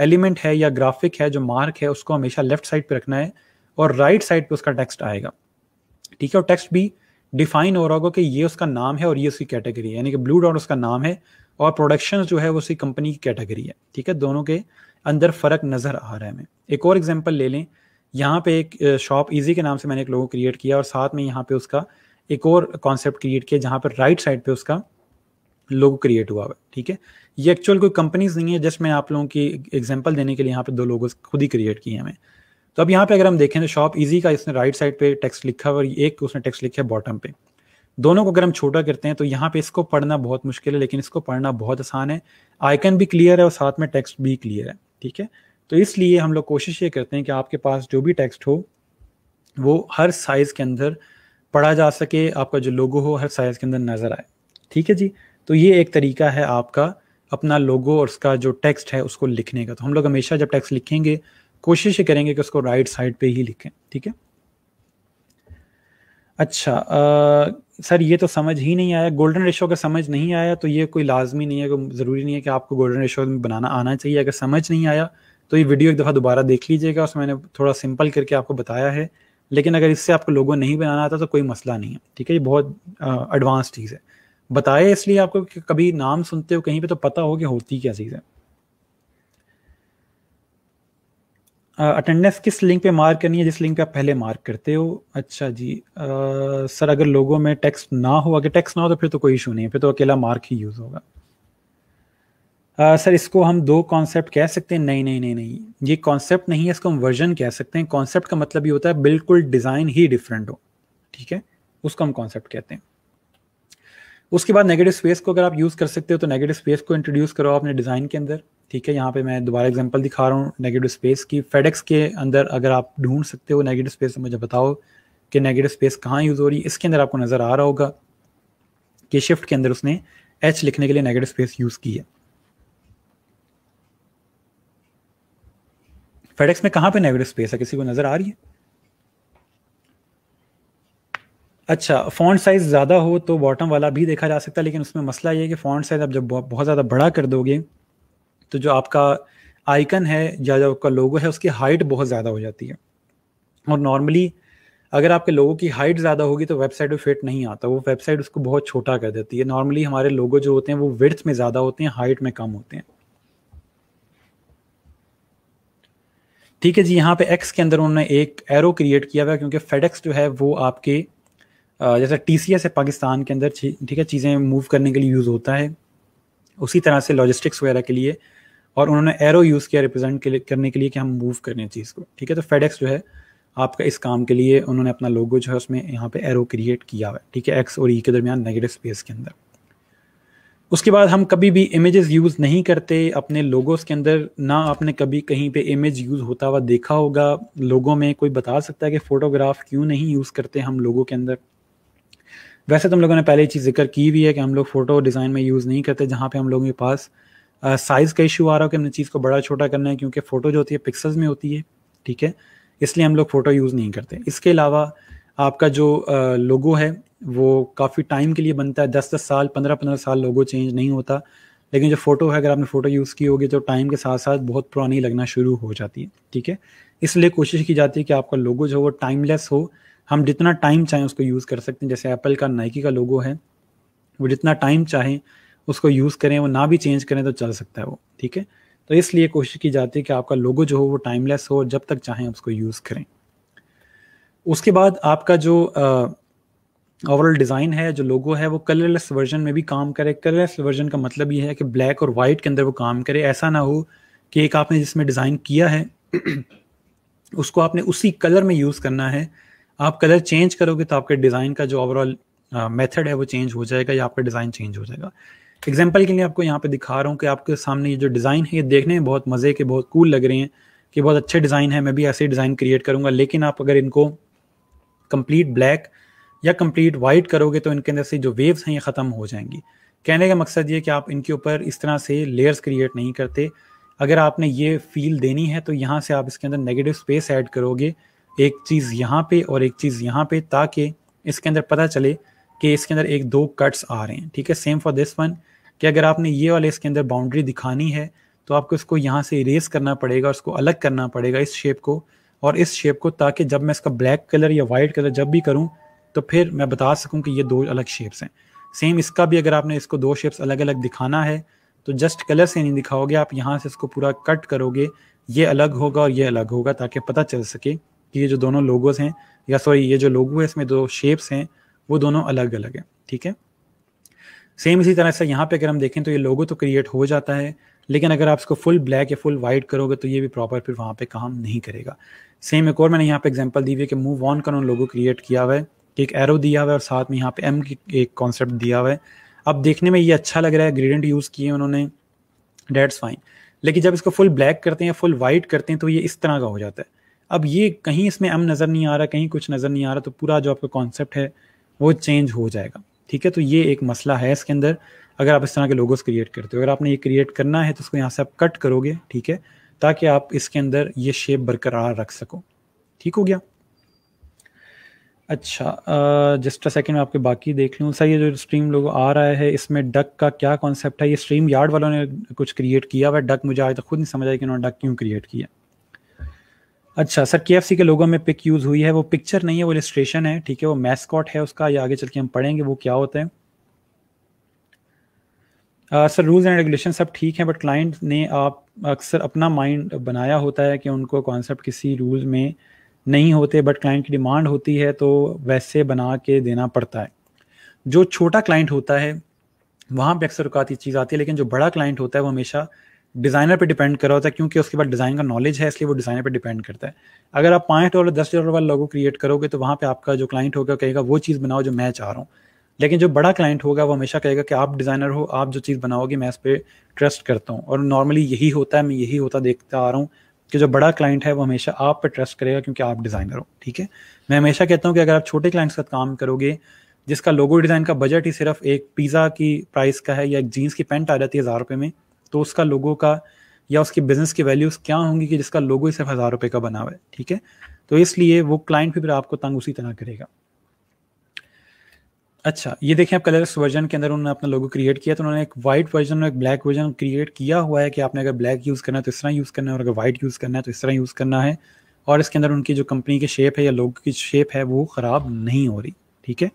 एलिमेंट है या ग्राफिक है जो मार्क है उसको हमेशा लेफ्ट साइड पर रखना है और राइट साइड पे उसका टेक्स्ट आएगा ठीक है और टेक्स्ट भी डिफाइन हो रहा होगा कि ये उसका नाम है और ये उसकी कैटेगरी है यानी कि ब्लू डॉट उसका नाम है और प्रोडक्शन जो है वो उसकी कंपनी की कैटेगरी है ठीक है दोनों के अंदर फ़र्क नज़र आ रहा है हमें एक और एग्जाम्पल ले लें यहाँ पे एक शॉप इजी के नाम से मैंने एक लोगो क्रिएट किया और साथ में यहाँ पे उसका एक और कॉन्सेप्ट क्रिएट किया जहाँ पर राइट साइड पे उसका लोगो क्रिएट हुआ हुआ है ठीक है ये एक्चुअल कोई कंपनीज नहीं है जस्ट मैं आप लोगों की एग्जाम्पल देने के लिए यहाँ पे दो लोगों खुद ही क्रिएट किए हैं हमें तो अब यहाँ पे अगर हम देखें तो शॉप इजी का इसने राइट साइड पे टेक्स्ट लिखा और एक उसने टेक्स्ट लिखा है बॉटम पे दोनों को अगर हम छोटा करते हैं तो यहाँ पे इसको पढ़ना बहुत मुश्किल है लेकिन इसको पढ़ना बहुत आसान है आइकन भी क्लियर है और साथ में टेक्स्ट भी क्लियर है ठीक है तो इसलिए हम लोग कोशिश ये करते हैं कि आपके पास जो भी टेक्स्ट हो वो हर साइज़ के अंदर पढ़ा जा सके आपका जो लोगो हो हर साइज़ के अंदर नज़र आए ठीक है जी तो ये एक तरीका है आपका अपना लोगो और उसका जो टेक्स्ट है उसको लिखने का तो हम लोग हमेशा जब टेक्स्ट लिखेंगे कोशिश ही करेंगे कि उसको राइट साइड पे ही लिखें ठीक है अच्छा आ, सर ये तो समझ ही नहीं आया गोल्डन रेशो का समझ नहीं आया तो ये कोई लाजमी नहीं है कोई ज़रूरी नहीं है कि आपको गोल्डन रेशो बनाना आना चाहिए अगर समझ नहीं आया तो ये वीडियो एक दफ़ा दोबारा देख लीजिएगा उसमें मैंने थोड़ा सिंपल करके आपको बताया है लेकिन अगर इससे आपको लोगों नहीं बनाना आता तो कोई मसला नहीं है ठीक है ये बहुत एडवांस चीज़ है बताए इसलिए आपको कभी नाम सुनते हो कहीं पर तो पता हो कि होती क्या चीज़ है अटेंडेंस किस लिंक पे मार्क करनी है जिस लिंक पे आप पहले मार्क करते हो अच्छा जी आ, सर अगर लोगों में टेक्स्ट ना हो अगर टेक्स्ट ना हो तो फिर तो कोई इशू नहीं है फिर तो अकेला मार्क ही यूज़ होगा आ, सर इसको हम दो कॉन्सेप्ट कह सकते हैं नहीं नहीं नहीं नहीं ये कॉन्सेप्ट नहीं है इसको हम वर्जन कह सकते हैं कॉन्सेप्ट का मतलब ये होता है बिल्कुल डिज़ाइन ही डिफरेंट हो ठीक है उसको हम कॉन्सेप्ट कहते हैं उसके बाद नेगेटिव स्पेस को अगर आप यूज़ कर सकते हो तो नेगेटिव स्पेस को इंट्रोड्यूस करो अपने डिज़ाइन के अंदर ठीक है यहाँ पे मैं दोबारा एग्जांपल दिखा रहा हूँ नेगेटिव स्पेस की फेडेक्स के अंदर अगर आप ढूंढ सकते हो नेगेटिव स्पेस तो मुझे बताओ कि नेगेटिव स्पेस कहाँ यूज़ हो रही है इसके अंदर आपको नज़र आ रहा होगा कि शिफ्ट के अंदर उसने एच लिखने के लिए नेगेटिव स्पेस यूज़ की है फेडेक्स में कहाँ पर नेगेटिव स्पेस है किसी को नज़र आ रही है अच्छा फॉन्ट साइज ज़्यादा हो तो बॉटम वाला भी देखा जा सकता है लेकिन उसमें मसला ये है कि फॉन्ट साइज आप जब बहुत ज़्यादा बड़ा कर दोगे तो जो आपका आइकन है या जो आपका लोगो है उसकी हाइट बहुत ज़्यादा हो जाती है और नॉर्मली अगर आपके लोगों की हाइट ज़्यादा होगी तो वेबसाइट में फिट नहीं आता वो वेबसाइट उसको बहुत छोटा कर देती है नॉर्मली हमारे लोगो जो होते हैं वो विर्थ में ज़्यादा होते हैं हाइट में कम होते हैं ठीक है जी यहाँ पे एक्स के अंदर उन्होंने एक एरो क्रिएट किया हुआ क्योंकि फेडेक्स जो है वो आपके जैसा टी सी एस है पाकिस्तान के अंदर ठीक है चीज़ें मूव करने के लिए यूज़ होता है उसी तरह से लॉजिस्टिक्स वगैरह के लिए और उन्होंने एरो यूज़ किया रिप्रेजेंट के लिए करने के लिए कि हम मूव कर रहे हैं चीज़ को ठीक है तो फेडेक्स जो है आपका इस काम के लिए उन्होंने अपना लोगो जो है उसमें यहाँ पे एरो क्रिएट किया हुआ है ठीक है एक्स और ई e के दरमियान नेगेटिव स्पेस के अंदर उसके बाद हम कभी भी इमेजेस यूज़ नहीं करते अपने लोगोस के अंदर ना आपने कभी कहीं पे इमेज यूज़ होता हुआ देखा होगा लोगों में कोई बता सकता है कि फ़ोटोग्राफ क्यों नहीं यूज़ करते हम लोगों के अंदर वैसे तो हम लोगों ने पहले चीज़ जिक्र की हुई है कि हम लोग फ़ोटो डिज़ाइन में यूज़ नहीं करते जहाँ पे हम लोगों के पास साइज़ का इशू आ रहा हो कि हमने चीज़ को बड़ा छोटा करना है क्योंकि फ़ोटो जो होती है पिक्सल्स में होती है ठीक है इसलिए हम लोग फ़ोटो यूज़ नहीं करते इसके अलावा आपका जो लोगो है वो काफ़ी टाइम के लिए बनता है दस दस साल पंद्रह पंद्रह साल लोगो चेंज नहीं होता लेकिन जो फ़ोटो है अगर आपने फ़ोटो यूज़ की होगी तो टाइम के साथ साथ बहुत पुरानी लगना शुरू हो जाती है ठीक है इसलिए कोशिश की जाती है कि आपका लोगो जो वो टाइमलेस हो हम जितना टाइम चाहें उसको यूज़ कर सकते हैं जैसे एप्पल का नाइकी का लोगो है वो जितना टाइम चाहें उसको यूज़ करें वो ना भी चेंज करें तो चल सकता है वो ठीक है तो इसलिए कोशिश की जाती है कि आपका लोगो जो हो वो टाइमलेस हो और जब तक चाहें उसको यूज़ करें उसके बाद आपका जो ओवरऑल डिज़ाइन है जो लोगो है वो कलरलेस वर्जन में भी काम करे कलरलेस वर्जन का मतलब ये है कि ब्लैक और वाइट के अंदर वो काम करे ऐसा ना हो कि एक आपने जिसमें डिज़ाइन किया है उसको आपने उसी कलर में यूज़ करना है आप कलर चेंज करोगे तो आपके डिज़ाइन का जो ओवरऑल मेथड है वो चेंज हो जाएगा या आपका डिज़ाइन चेंज हो जाएगा एग्जाम्पल के लिए आपको यहाँ पे दिखा रहा हूँ कि आपके सामने ये जो डिज़ाइन है ये देखने में बहुत मज़े के बहुत कूल लग रहे हैं कि बहुत अच्छे डिज़ाइन है मैं भी ऐसे डिज़ाइन क्रिएट करूंगा लेकिन आप अगर इनको कंप्लीट ब्लैक या कंप्लीट वाइट करोगे तो इनके अंदर से जो वेव्स हैं ये ख़त्म हो जाएंगी कहने का मकसद ये कि आप इनके ऊपर इस तरह से लेयर्स क्रिएट नहीं करते अगर आपने ये फील देनी है तो यहाँ से आप इसके अंदर नेगेटिव स्पेस ऐड करोगे एक चीज़ यहाँ पे और एक चीज़ यहाँ पे ताकि इसके अंदर पता चले कि इसके अंदर एक दो कट्स आ रहे हैं ठीक है सेम फॉर दिस वन कि अगर आपने ये वाले इसके अंदर बाउंड्री दिखानी है तो आपको इसको यहाँ से इरेज करना पड़ेगा उसको अलग करना पड़ेगा इस शेप को और इस शेप को ताकि जब मैं इसका ब्लैक कलर या वाइट कलर जब भी करूँ तो फिर मैं बता सकूँ कि ये दो अलग शेप्स हैं सेम इसका भी अगर आपने इसको दो शेप्स अलग अलग दिखाना है तो जस्ट कलर से नहीं दिखाओगे आप यहाँ से इसको पूरा कट करोगे ये अलग होगा और ये अलग होगा ताकि पता चल सके कि ये जो दोनों लोगोज हैं या सॉरी ये जो लोगो है इसमें दो शेप्स हैं वो दोनों अलग अलग हैं ठीक है सेम इसी तरह से यहाँ पे अगर हम देखें तो ये लोगो तो क्रिएट हो जाता है लेकिन अगर आप इसको फुल ब्लैक या फुल वाइट करोगे तो ये भी प्रॉपर फिर वहाँ पे काम नहीं करेगा सेम एक और मैंने यहाँ पे एग्जांपल दी हुई है कि मूव ऑन का उन लोगों क्रिएट किया हुआ है एक एरो दिया हुआ है और साथ में यहाँ पे एम की एक कॉन्सेप्ट दिया हुआ है अब देखने में ये अच्छा लग रहा है ग्रेडेंट यूज़ किए उन्होंने डेट्स फाइन लेकिन जब इसको फुल ब्लैक करते हैं या फुल वाइट करते हैं तो ये इस तरह का हो जाता है अब ये कहीं इसमें एम नज़र नहीं आ रहा कहीं कुछ नज़र नहीं आ रहा तो पूरा जो आपका कॉन्सेप्ट है वो चेंज हो जाएगा ठीक है तो ये एक मसला है इसके अंदर अगर आप इस तरह के लोगोस क्रिएट करते हो अगर आपने ये क्रिएट करना है तो उसको यहाँ से आप कट करोगे ठीक है ताकि आप इसके अंदर ये शेप बरकरार रख सको ठीक हो गया अच्छा जस्ट अ सेकेंड मैं आपके बाकी देख लूँ सर ये जो स्ट्रीम लोग आ रहा है इसमें डक का क्या कॉन्सेप्ट है ये स्ट्रीम यार्ड वालों ने कुछ क्रिएट किया वह डक मुझे आज तक खुद नहीं समझ आया कि उन्होंने डक क्यों क्रिएट किया अच्छा सर के के लोगों में पिक यूज हुई है वो पिक्चर नहीं है वो इलिस्ट्रेशन है ठीक है वो मैस्कॉट है उसका या आगे चल के हम पढ़ेंगे वो क्या होते हैं सर रूल्स एंड रेगुलेशन सब ठीक है बट क्लाइंट ने आप अक्सर अपना माइंड बनाया होता है कि उनको कॉन्सेप्ट किसी रूल में नहीं होते बट क्लाइंट की डिमांड होती है तो वैसे बना के देना पड़ता है जो छोटा क्लाइंट होता है वहाँ पे अक्सर रुकाती चीज़ आती है लेकिन जो बड़ा क्लाइंट होता है वो हमेशा डिज़ाइनर पे डिपेंड कर रहा होता है क्योंकि उसके पास डिज़ाइन का नॉलेज है इसलिए वो डिज़ाइनर पे डिपेंड करता है अगर आप पाँच डॉलर दस डॉलर वाला लोगो क्रिएट करोगे तो वहाँ पे आपका जो क्लाइंट होगा कहेगा वो चीज़ बनाओ जो मैं चाह रहा हूँ लेकिन जो बड़ा क्लाइंट होगा वो हमेशा कहेगा कि आप डिज़ाइनर हो आप जो चीज़ बनाओगे मैं इस पर ट्रस्ट करता हूँ और नॉर्मली यही होता है मैं यही होता देखता आ रहा हूँ कि जो बड़ा क्लाइंट है वो हमेशा आप पर ट्रस्ट करेगा क्योंकि आप डिज़ाइनर हो ठीक है मैं हमेशा कहता हूँ कि अगर आप छोटे क्लाइंट्स का काम करोगे जिसका लोगो डिज़ाइन का बजट ही सिर्फ एक पिज़्ज़ा की प्राइस का है या एक जीन्स की पेंट आ जाती है हज़ार रुपये में तो उसका लोगों का या उसकी बिजनेस की वैल्यूज क्या होंगी कि जिसका लोगो ही सिर्फ हज़ार रुपए का बना हुआ है ठीक है तो इसलिए वो क्लाइंट भी फिर आपको तंग उसी तरह करेगा अच्छा ये देखें आप कलर वर्जन के अंदर उन्होंने अपना लोगो क्रिएट किया तो उन्होंने एक व्हाइट वर्जन और एक ब्लैक वर्जन क्रिएट किया हुआ है कि आपने अगर ब्लैक यूज़ करना है तो इस तरह यूज़ करना है और अगर व्हाइट यूज़ करना है तो इस तरह यूज़ करना है और इसके अंदर उनकी जो कंपनी की शेप है या लोगो की शेप है वो ख़राब नहीं हो रही ठीक है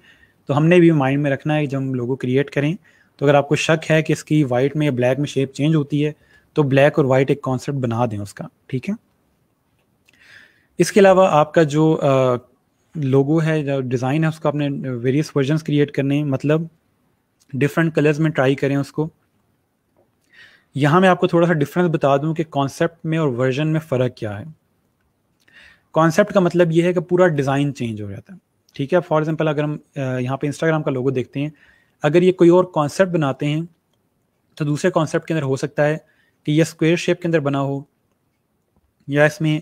तो हमने भी माइंड में रखना है जब हम लोगो क्रिएट करें तो अगर आपको शक है कि इसकी वाइट में या ब्लैक में शेप चेंज होती है तो ब्लैक और वाइट एक कॉन्सेप्ट बना दें उसका ठीक है इसके अलावा आपका जो लोगो है जो डिज़ाइन है उसका आपने वेरियस वर्जन क्रिएट करने मतलब डिफरेंट कलर्स में ट्राई करें उसको यहाँ मैं आपको थोड़ा सा डिफरेंस बता दूं कि कॉन्सेप्ट में और वर्जन में फ़र्क क्या है कॉन्सेप्ट का मतलब ये है कि पूरा डिज़ाइन चेंज हो जाता है ठीक है फॉर एग्जांपल अगर हम यहाँ पे इंस्टाग्राम का लोगो देखते हैं अगर ये कोई और कॉन्सेप्ट बनाते हैं तो दूसरे कॉन्सेप्ट के अंदर हो सकता है कि यह स्क्वेयर शेप के अंदर बना हो या इसमें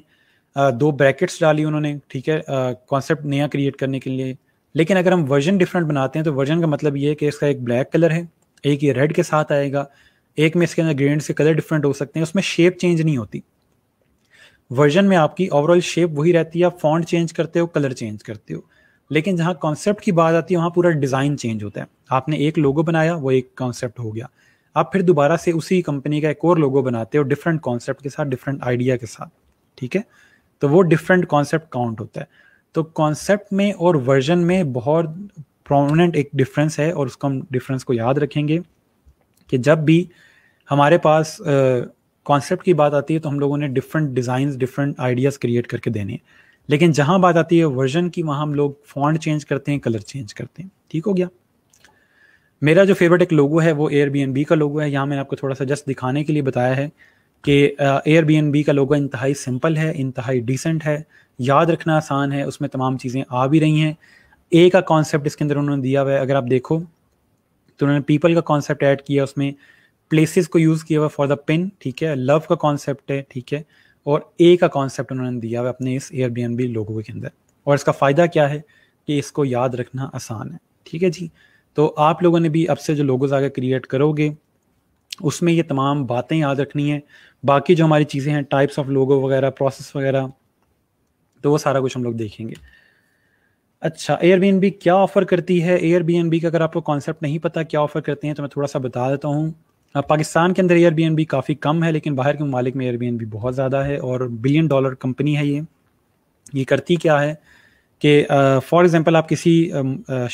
दो ब्रैकेट्स डाली उन्होंने ठीक है कॉन्सेप्ट नया क्रिएट करने के लिए लेकिन अगर हम वर्जन डिफरेंट बनाते हैं तो वर्जन का मतलब ये है कि इसका एक ब्लैक कलर है एक ये रेड के साथ आएगा एक में इसके अंदर ग्रेड्स के कलर डिफरेंट हो सकते हैं उसमें शेप चेंज नहीं होती वर्जन में आपकी ओवरऑल शेप वही रहती है आप फॉन्ट चेंज करते हो कलर चेंज करते हो लेकिन जहाँ कॉन्सेप्ट की बात आती है वहाँ पूरा डिज़ाइन चेंज होता है आपने एक लोगो बनाया वो एक कॉन्सेप्ट हो गया आप फिर दोबारा से उसी कंपनी का एक और लोगो बनाते हो डिफरेंट कॉन्सेप्ट के साथ डिफरेंट आइडिया के साथ ठीक है तो वो डिफरेंट कॉन्सेप्ट काउंट होता है तो कॉन्सेप्ट में और वर्जन में बहुत प्रोमिनेंट एक डिफरेंस है और उसको हम डिफरेंस को याद रखेंगे कि जब भी हमारे पास कॉन्सेप्ट uh, की बात आती है तो हम लोगों ने different design different ideas create करके देने हैं लेकिन जहां बात आती है वर्जन की वहां हम लोग फॉन्ट चेंज करते हैं कलर चेंज करते हैं ठीक हो गया मेरा जो फेवरेट एक लोगो है वो एयर का लोगो है यहाँ मैंने आपको थोड़ा सा जस्ट दिखाने के लिए बताया है कि एयर का लोगो इंतहाई सिंपल है इंतहाई डिसेंट है याद रखना आसान है उसमें तमाम चीज़ें आ भी रही हैं ए का कॉन्सेप्ट इसके अंदर उन्होंने दिया हुआ है अगर आप देखो तो उन्होंने पीपल का कॉन्सेप्ट ऐड किया उसमें प्लेसेस को यूज़ किया हुआ फॉर द पिन ठीक है लव का कॉन्सेप्ट है ठीक है और ए का कॉन्सेप्ट उन्होंने दिया हुआ अपने इस एयर लोगों के अंदर और इसका फ़ायदा क्या है कि इसको याद रखना आसान है ठीक है जी तो आप लोगों ने भी अब से जो लोगोज आगे क्रिएट करोगे उसमें ये तमाम बातें याद रखनी है बाकी जो हमारी चीज़ें हैं टाइप्स ऑफ लोगो वगैरह प्रोसेस वगैरह तो वो सारा कुछ हम लोग देखेंगे अच्छा एयर क्या ऑफ़र करती है एयर का अगर आपको कॉन्सेप्ट नहीं पता क्या ऑफ़र करते हैं तो मैं थोड़ा सा बता देता हूँ हाँ, पाकिस्तान के अंदर एयर काफ़ी कम है लेकिन बाहर के ममालिक में एयर बहुत ज़्यादा है और बिलियन डॉलर कंपनी है ये ये करती क्या है कि फॉर एग्ज़ाम्पल आप किसी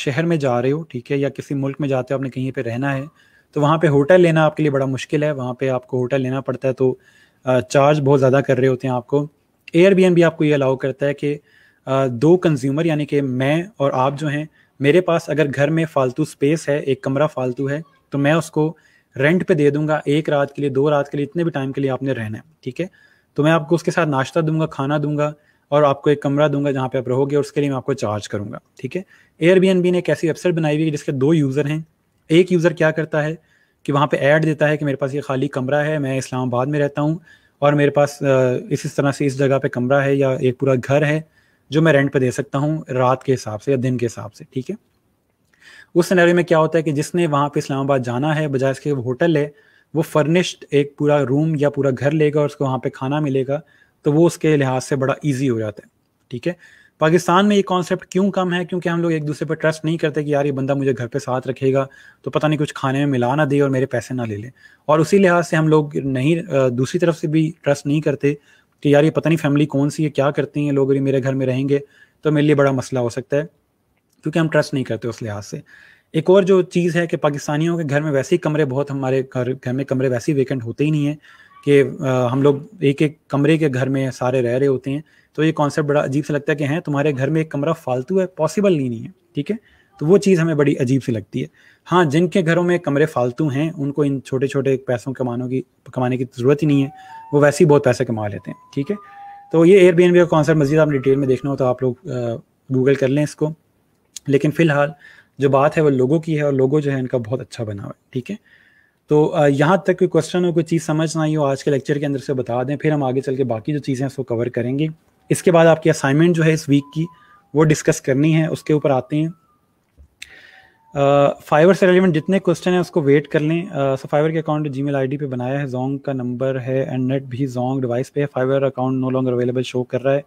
शहर में जा रहे हो ठीक है या किसी मुल्क में जाते हो आपने कहीं पे रहना है तो वहाँ पे होटल लेना आपके लिए बड़ा मुश्किल है वहाँ पे आपको होटल लेना पड़ता है तो चार्ज बहुत ज़्यादा कर रहे होते हैं आपको एयर आपको ये अलाउ करता है कि दो कंज्यूमर यानी कि मैं और आप जो हैं मेरे पास अगर घर में फालतू स्पेस है एक कमरा फालतू है तो मैं उसको रेंट पे दे दूंगा एक रात के लिए दो रात के लिए इतने भी टाइम के लिए आपने रहना है ठीक है तो मैं आपको उसके साथ नाश्ता दूंगा खाना दूंगा और आपको एक कमरा दूंगा जहाँ पे आप रहोगे और उसके लिए मैं आपको चार्ज करूंगा ठीक है एयरबीएनबी ने एक ऐसी वेबसाइट बनाई हुई है जिसके दो यूज़र हैं एक यूज़र क्या करता है कि वहाँ पे ऐड देता है कि मेरे पास ये खाली कमरा है मैं इस्लामाबाद में रहता हूँ और मेरे पास इस तरह से इस जगह पे कमरा है या एक पूरा घर है जो मैं रेंट पे दे सकता हूँ रात के हिसाब से या दिन के हिसाब से ठीक है उस सिनेरियो में क्या होता है कि जिसने वहाँ पे इस्लामाबाद जाना है बजाय इसके होटल है वो फर्निश्ड एक पूरा रूम या पूरा घर लेगा और उसको वहाँ पे खाना मिलेगा तो वो उसके लिहाज से बड़ा ईजी हो जाता है ठीक है पाकिस्तान में ये कॉन्सेप्ट क्यों कम है क्योंकि हम लोग एक दूसरे पर ट्रस्ट नहीं करते कि यार ये बंदा मुझे घर पे साथ रखेगा तो पता नहीं कुछ खाने में मिला ना दे और मेरे पैसे ना ले ले और उसी लिहाज से हम लोग नहीं दूसरी तरफ से भी ट्रस्ट नहीं करते कि यार ये पता नहीं फैमिली कौन सी है क्या करती हैं लोग अगर मेरे घर में रहेंगे तो मेरे लिए बड़ा मसला हो सकता है क्योंकि हम ट्रस्ट नहीं करते उस लिहाज से एक और जो चीज़ है कि पाकिस्तानियों के घर में वैसे ही कमरे बहुत हमारे घर घर में कमरे वैसे ही वेकेंट होते ही नहीं है कि हम लोग एक एक कमरे के घर में सारे रह रहे होते हैं तो ये कॉन्सेप्ट बड़ा अजीब सा लगता है कि हैं तुम्हारे घर में एक कमरा फालतू है पॉसिबल नहीं, है ठीक है तो वो चीज़ हमें बड़ी अजीब सी लगती है हाँ जिनके घरों में कमरे फालतू हैं उनको इन छोटे छोटे पैसों कमानों की कमाने की ज़रूरत ही नहीं है वो वैसे ही बहुत पैसे कमा लेते हैं ठीक है तो ये एयरबीएनबी का कॉन्सेप्ट मजीद आप डिटेल में देखना हो तो आप लोग गूगल कर लें इसको लेकिन फ़िलहाल जो बात है वो लोगों की है और लोगों जो है इनका बहुत अच्छा बना हुआ है ठीक है तो यहाँ तक कोई क्वेश्चन हो कोई चीज़ समझ ना आई हो आज के लेक्चर के अंदर से बता दें फिर हम आगे चल के बाकी जो चीज़ें हैं उसको कवर करेंगे इसके बाद आपकी असाइनमेंट जो है इस वीक की वो डिस्कस करनी है उसके ऊपर आते हैं फाइवर से रिलेवेंट जितने क्वेश्चन हैं उसको वेट कर लें सो फाइवर के अकाउंट जी मेल आई पे बनाया है जोंग का नंबर है एंड नेट भी जोंग डिवाइस पे है Fiverr account no longer available show कर रहा है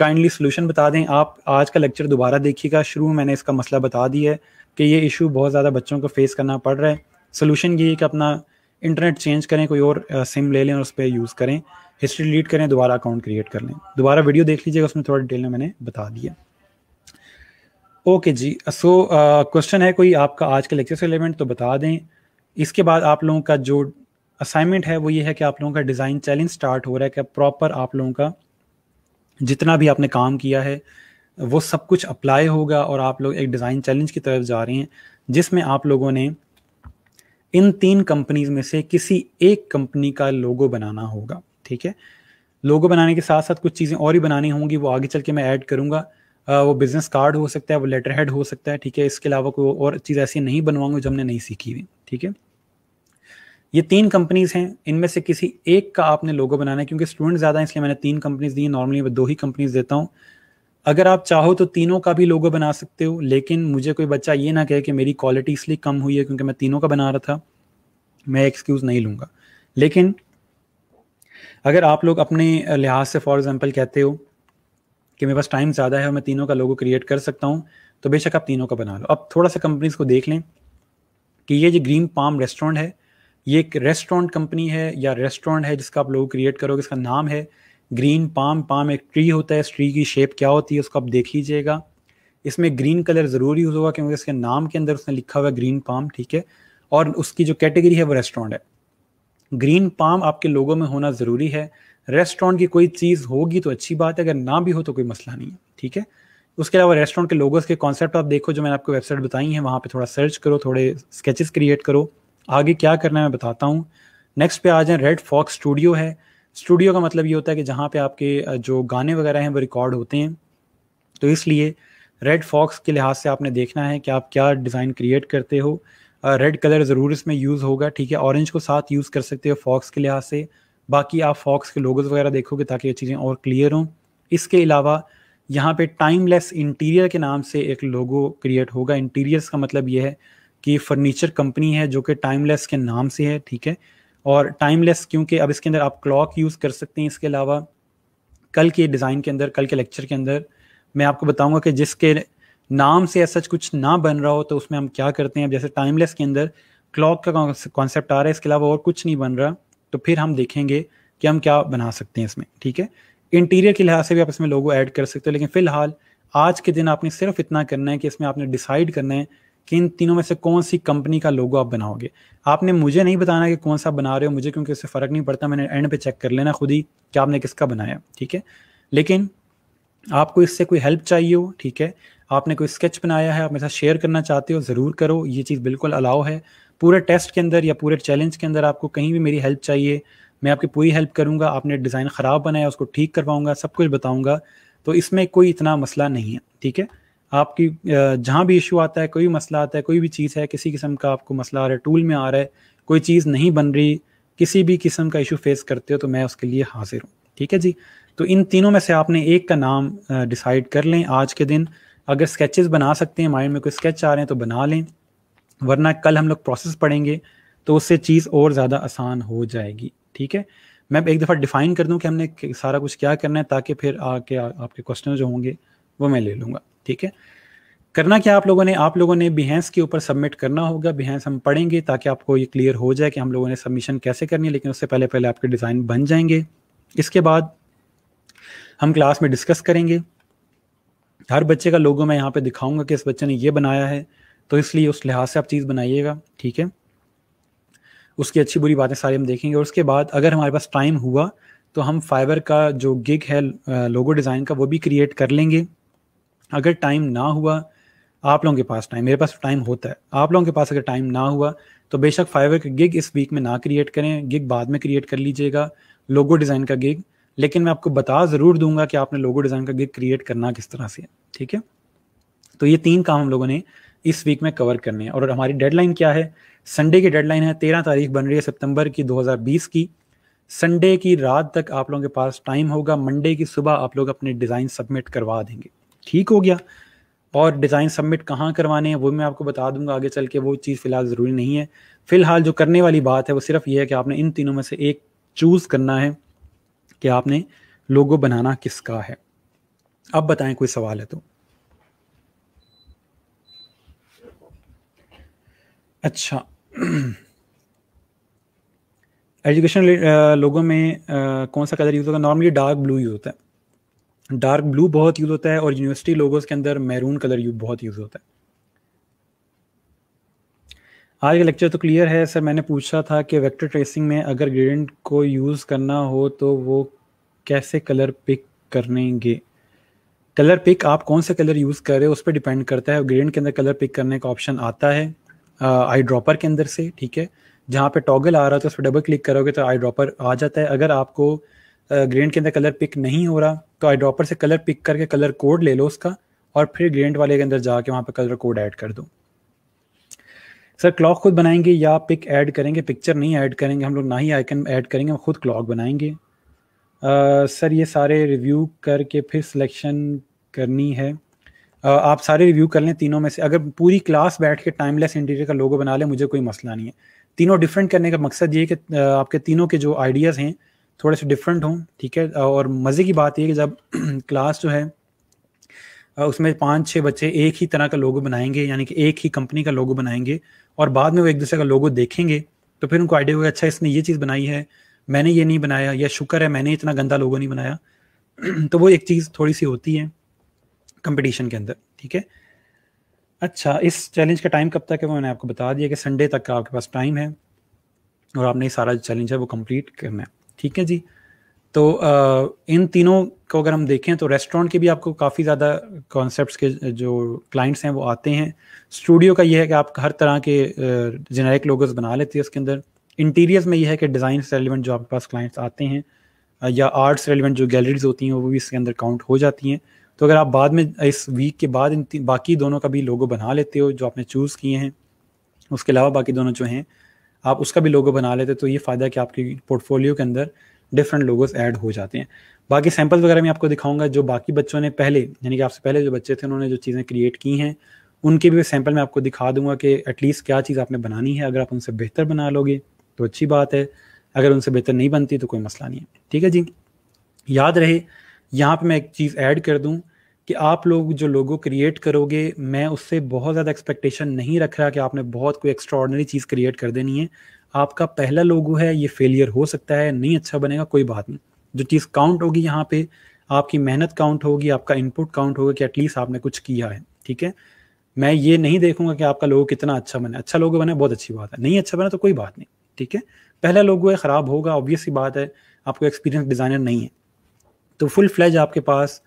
काइंडली सोल्यूशन बता दें आप आज का लेक्चर दोबारा देखिएगा शुरू में मैंने इसका मसला बता दिया है कि ये इशू बहुत ज़्यादा बच्चों को फेस करना पड़ रहा है सोल्यूशन ये है कि अपना इंटरनेट चेंज करें कोई और सिम ले लें और उस पर यूज़ करें हिस्ट्री डिलीट करें दोबारा अकाउंट क्रिएट कर लें दोबारा वीडियो देख लीजिएगा उसमें थोड़ा डिटेल में मैंने बता दिया ओके जी सो क्वेश्चन है कोई आपका आज के लेक्चर से रिलेवेंट तो बता दें इसके बाद आप लोगों का जो असाइनमेंट है वो ये है कि आप लोगों का डिज़ाइन चैलेंज स्टार्ट हो रहा है कि प्रॉपर आप लोगों का जितना भी आपने काम किया है वो सब कुछ अप्लाई होगा और आप लोग एक डिज़ाइन चैलेंज की तरफ जा रहे हैं जिसमें आप लोगों ने इन तीन कंपनीज में से किसी एक कंपनी का लोगो बनाना होगा ठीक है लोगो बनाने के साथ साथ कुछ चीज़ें और ही बनानी होंगी वो आगे चल के मैं ऐड करूँगा वो बिज़नेस कार्ड हो सकता है वो लेटर हेड हो सकता है ठीक है इसके अलावा कोई और चीज़ ऐसी नहीं बनवाऊंगा जो हमने नहीं सीखी हुई ठीक है ये तीन कंपनीज हैं इनमें से किसी एक का आपने लोगो बनाना है क्योंकि स्टूडेंट ज़्यादा हैं इसलिए मैंने तीन कंपनीज दी नॉर्मली मैं दो ही कंपनीज देता हूँ अगर आप चाहो तो तीनों का भी लोगो बना सकते हो लेकिन मुझे कोई बच्चा ये ना कहे कि मेरी क्वालिटी इसलिए कम हुई है क्योंकि मैं तीनों का बना रहा था मैं एक्सक्यूज़ नहीं लूँगा लेकिन अगर आप लोग अपने लिहाज से फॉर एग्ज़ाम्पल कहते हो कि मेरे पास टाइम ज़्यादा है और मैं तीनों का लोगो क्रिएट कर सकता हूँ तो बेशक आप तीनों का बना लो अब थोड़ा सा कंपनीज को देख लें कि ये जो ग्रीन पाम रेस्टोरेंट है ये एक रेस्टोरेंट कंपनी है या रेस्टोरेंट है जिसका आप लोग क्रिएट करोगे इसका नाम है ग्रीन पाम पाम एक ट्री होता है इस ट्री की शेप क्या होती है उसको आप देख लीजिएगा इसमें ग्रीन कलर ज़रूर यूज़ होगा क्योंकि इसके नाम के अंदर उसने लिखा हुआ है ग्रीन पाम ठीक है और उसकी जो कैटेगरी है वो रेस्टोरेंट है ग्रीन पाम आपके लोगों में होना ज़रूरी है रेस्टोरेंट की कोई चीज़ होगी तो अच्छी बात है अगर ना भी हो तो कोई मसला नहीं है ठीक है उसके अलावा रेस्टोरेंट के लोगों के कॉन्सेप्ट आप देखो जो मैंने आपको वेबसाइट बताई है वहाँ पर थोड़ा सर्च करो थोड़े स्केचेस क्रिएट करो आगे क्या करना है मैं बताता हूँ नेक्स्ट पे आ जाए रेड फॉक्स स्टूडियो है स्टूडियो का मतलब ये होता है कि जहाँ पे आपके जो गाने वगैरह हैं वो रिकॉर्ड होते हैं तो इसलिए रेड फॉक्स के लिहाज से आपने देखना है कि आप क्या डिज़ाइन क्रिएट करते हो रेड कलर ज़रूर इसमें यूज़ होगा ठीक है ऑरेंज को साथ यूज़ कर सकते हो फॉक्स के लिहाज से बाकी आप फॉक्स के लोगोज़ वगैरह देखोगे ताकि ये चीज़ें और क्लियर हों इसके अलावा यहाँ पे टाइमलेस इंटीरियर के नाम से एक लोगो क्रिएट होगा इंटीरियर्स का मतलब ये है कि फर्नीचर कंपनी है जो कि टाइमलेस के नाम से है ठीक है और टाइमलेस क्योंकि अब इसके अंदर आप क्लॉक यूज़ कर सकते हैं इसके अलावा कल के डिज़ाइन के अंदर कल के लेक्चर के अंदर मैं आपको बताऊंगा कि जिसके नाम से ऐसा कुछ ना बन रहा हो तो उसमें हम क्या करते हैं जैसे टाइमलेस के अंदर क्लॉक का कॉन्सेप्ट आ रहा है इसके अलावा और कुछ नहीं बन रहा तो फिर हम देखेंगे कि हम क्या बना सकते हैं इसमें ठीक है इंटीरियर के लिहाज से भी आप इसमें लोगो ऐड कर सकते हो लेकिन फिलहाल आज के दिन आपने सिर्फ इतना करना है कि इसमें आपने डिसाइड करना है कि इन तीनों में से कौन सी कंपनी का लोगो आप बनाओगे आपने मुझे नहीं बताना कि कौन सा बना रहे हो मुझे क्योंकि उससे फ़र्क नहीं पड़ता मैंने एंड पे चेक कर लेना खुद ही कि आपने किसका बनाया ठीक है लेकिन आपको इससे कोई हेल्प चाहिए हो ठीक है आपने कोई स्केच बनाया है आप मेरे साथ शेयर करना चाहते हो ज़रूर करो ये चीज़ बिल्कुल अलाव है पूरे टेस्ट के अंदर या पूरे चैलेंज के अंदर आपको कहीं भी मेरी हेल्प चाहिए मैं आपकी पूरी हेल्प करूँगा आपने डिज़ाइन ख़राब बनाया उसको ठीक करवाऊँगा सब कुछ बताऊँगा तो इसमें कोई इतना मसला नहीं है ठीक है आपकी जहाँ भी इशू आता है कोई मसला आता है कोई भी चीज़ है किसी किस्म का आपको मसला आ रहा है टूल में आ रहा है कोई चीज़ नहीं बन रही किसी भी किस्म का इशू फेस करते हो तो मैं उसके लिए हाजिर हूँ ठीक है जी तो इन तीनों में से आपने एक का नाम डिसाइड कर लें आज के दिन अगर स्केचेस बना सकते हैं माइंड में कोई स्केच आ रहे हैं तो बना लें वरना कल हम लोग प्रोसेस पढ़ेंगे तो उससे चीज़ और ज़्यादा आसान हो जाएगी ठीक है मैं एक दफ़ा डिफाइन कर दूं कि हमने सारा कुछ क्या करना है ताकि फिर आके आपके क्वेश्चन जो होंगे वो मैं ले लूँगा ठीक है करना क्या आप लोगों ने आप लोगों ने बिहेंस के ऊपर सबमिट करना होगा बिहेंस हम पढ़ेंगे ताकि आपको ये क्लियर हो जाए कि हम लोगों ने सबमिशन कैसे करनी है लेकिन उससे पहले पहले आपके डिज़ाइन बन जाएंगे इसके बाद हम क्लास में डिस्कस करेंगे हर बच्चे का लोगों मैं यहाँ पे दिखाऊंगा कि इस बच्चे ने ये बनाया है तो इसलिए उस लिहाज से आप चीज़ बनाइएगा ठीक है उसकी अच्छी बुरी बातें सारी हम देखेंगे और उसके बाद अगर हमारे पास टाइम हुआ तो हम फाइबर का जो गिग है लोगो डिज़ाइन का वो भी क्रिएट कर लेंगे अगर टाइम ना हुआ आप लोगों के पास टाइम मेरे पास टाइम होता है आप लोगों के पास अगर टाइम ना हुआ तो बेशक फाइवर का गिग इस वीक में ना क्रिएट करें गिग बाद में क्रिएट कर लीजिएगा लोगो डिज़ाइन का गिग लेकिन मैं आपको बता ज़रूर दूंगा कि आपने लोगो डिज़ाइन का गिग क्रिएट करना किस तरह से ठीक है तो ये तीन काम हम लोगों ने इस वीक में कवर करने हैं और हमारी डेडलाइन क्या है संडे की डेडलाइन है तेरह तारीख बन रही है सितंबर की 2020 की संडे की रात तक आप लोगों के पास टाइम होगा मंडे की सुबह आप लोग अपने डिज़ाइन सबमिट करवा देंगे ठीक हो गया और डिज़ाइन सबमिट कहाँ करवाने हैं वो मैं आपको बता दूंगा आगे चल के वो चीज़ फ़िलहाल ज़रूरी नहीं है फ़िलहाल जो करने वाली बात है वो सिर्फ ये है कि आपने इन तीनों में से एक चूज़ करना है कि आपने लोगो बनाना किसका है अब बताएं कोई सवाल है तो अच्छा एजुकेशन लोगों uh, में आ, uh, कौन सा कलर यूज़ होता है नॉर्मली डार्क ब्लू यूज़ होता है डार्क ब्लू बहुत यूज होता है और यूनिवर्सिटी लोगोस के अंदर मैरून कलर बहुत यूज होता है आज का लेक्चर तो क्लियर है सर मैंने पूछा था कि वेक्टर ट्रेसिंग में अगर ग्रेडियंट को यूज़ करना हो तो वो कैसे कलर पिक करेंगे कलर पिक आप कौन से कलर यूज़ कर रहे हो उस पर डिपेंड करता है ग्रेडियंट के अंदर कलर पिक करने का ऑप्शन आता है आई ड्रॉपर के अंदर से ठीक है जहाँ पे टॉगल आ रहा है तो उस पर डबल क्लिक करोगे तो आई ड्रॉपर आ जाता है अगर आपको ग्रेंड के अंदर कलर पिक नहीं हो रहा तो आई ड्रॉपर से कलर पिक करके कलर कोड ले लो उसका और फिर ग्रेंड वाले के अंदर जाके वहाँ पर कलर कोड ऐड कर दो सर क्लॉक खुद बनाएंगे या पिक ऐड करेंगे पिक्चर नहीं ऐड करेंगे हम लोग ना ही आइकन ऐड करेंगे हम खुद क्लॉक बनाएंगे सर ये सारे रिव्यू करके फिर सिलेक्शन करनी है आ, आप सारे रिव्यू कर लें तीनों में से अगर पूरी क्लास बैठ के टाइमलेस इंटीरियर का लोगो बना लें मुझे कोई मसला नहीं है तीनों डिफरेंट करने का मकसद ये है कि आपके तीनों के जो आइडियाज़ हैं थोड़े से डिफरेंट हों ठीक है और मज़े की बात यह कि जब क्लास जो है उसमें पाँच छः बच्चे एक ही तरह का लोगो बनाएंगे यानी कि एक ही कंपनी का लोगो बनाएंगे और बाद में वो एक दूसरे का लोगो देखेंगे तो फिर उनको आइडिया होगा अच्छा इसने ये चीज़ बनाई है मैंने ये नहीं बनाया या शुक्र है मैंने इतना गंदा लोगो नहीं बनाया तो वो एक चीज़ थोड़ी सी होती है कंपटीशन के अंदर ठीक है अच्छा इस चैलेंज का टाइम कब तक है वो मैंने आपको बता दिया कि संडे तक का आपके पास टाइम है और आपने सारा चैलेंज है वो कंप्लीट करना है ठीक है जी तो आ, इन तीनों को अगर हम देखें तो रेस्टोरेंट के भी आपको काफ़ी ज़्यादा कॉन्सेप्ट के जो क्लाइंट्स हैं वो आते हैं स्टूडियो का ये है कि आप हर तरह के जेनेरिक लोगोस बना लेते हैं उसके अंदर इंटीरियर्स में ये है कि डिज़ाइन से रेलिवेंट जो आपके पास क्लाइंट्स आते हैं या आर्ट्स रेलिवेंट जो गैलरीज होती हैं वो भी इसके अंदर काउंट हो जाती हैं तो अगर आप बाद में इस वीक के बाद इन बाकी दोनों का भी लोगो बना लेते हो जो आपने चूज़ किए हैं उसके अलावा बाकी दोनों जो हैं आप उसका भी लोगो बना लेते तो ये फ़ायदा है कि आपकी पोर्टफोलियो के अंदर डिफरेंट लोगोज ऐड हो जाते हैं बाकी सैम्पल वगैरह मैं आपको दिखाऊंगा जो बाकी बच्चों ने पहले यानी कि आपसे पहले जो बच्चे थे उन्होंने जो चीज़ें क्रिएट की हैं उनके भी सैम्पल मैं आपको दिखा दूंगा कि एटलीस्ट क्या चीज़ आपने बनानी है अगर आप उनसे बेहतर बना लोगे तो अच्छी बात है अगर उनसे बेहतर नहीं बनती तो कोई मसला नहीं है ठीक है जी याद रहे यहाँ पर मैं एक चीज़ ऐड कर दूँ कि आप लोग जो लोगो क्रिएट करोगे मैं उससे बहुत ज़्यादा एक्सपेक्टेशन नहीं रख रहा कि आपने बहुत कोई एक्स्ट्रॉर्डनरी चीज़ क्रिएट कर देनी है आपका पहला लोगो है ये फेलियर हो सकता है नहीं अच्छा बनेगा कोई बात नहीं जो चीज़ काउंट होगी यहाँ पे आपकी मेहनत काउंट होगी आपका इनपुट काउंट होगा कि एटलीस्ट आपने कुछ किया है ठीक है मैं ये नहीं देखूंगा कि आपका लोगो कितना अच्छा बने अच्छा लोगो बने बहुत अच्छी बात है नहीं अच्छा बना तो कोई बात नहीं ठीक है पहला लोगो है ख़राब होगा ऑब्वियस बात है आपको एक्सपीरियंस डिज़ाइनर नहीं है तो फुल फ्लैज आपके पास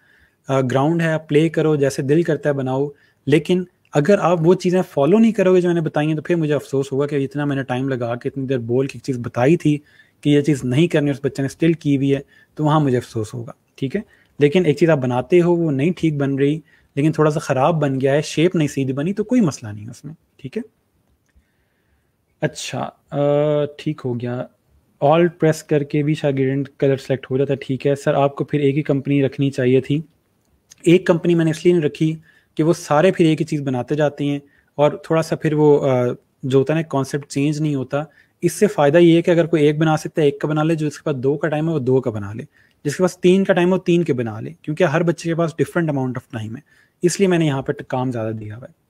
ग्राउंड है प्ले करो जैसे दिल करता है बनाओ लेकिन अगर आप वो चीज़ें फॉलो नहीं करोगे जो मैंने बताई हैं तो फिर मुझे अफसोस होगा कि इतना मैंने टाइम लगा के इतनी देर बोल के चीज़ बताई थी कि ये चीज़ नहीं करनी उस बच्चे ने स्टिल की हुई है तो वहाँ मुझे अफसोस होगा ठीक है लेकिन एक चीज़ आप बनाते हो वो नहीं ठीक बन रही लेकिन थोड़ा सा ख़राब बन गया है शेप नहीं सीधी बनी तो कोई मसला नहीं है उसमें ठीक है अच्छा ठीक हो गया ऑल प्रेस करके भी शागिर्द कलर सेलेक्ट हो जाता है ठीक है सर आपको फिर एक ही कंपनी रखनी चाहिए थी एक कंपनी मैंने इसलिए नहीं रखी कि वो सारे फिर एक ही चीज़ बनाते जाती हैं और थोड़ा सा फिर वो जो होता है ना कॉन्सेप्ट चेंज नहीं होता इससे फ़ायदा ये है कि अगर कोई एक बना सकता है एक का बना ले जो जिसके पास दो का टाइम है वो दो का बना ले जिसके पास तीन का टाइम है वो तीन के बना ले क्योंकि हर बच्चे के पास डिफरेंट अमाउंट ऑफ टाइम है इसलिए मैंने यहाँ पर काम ज़्यादा दिया हुआ है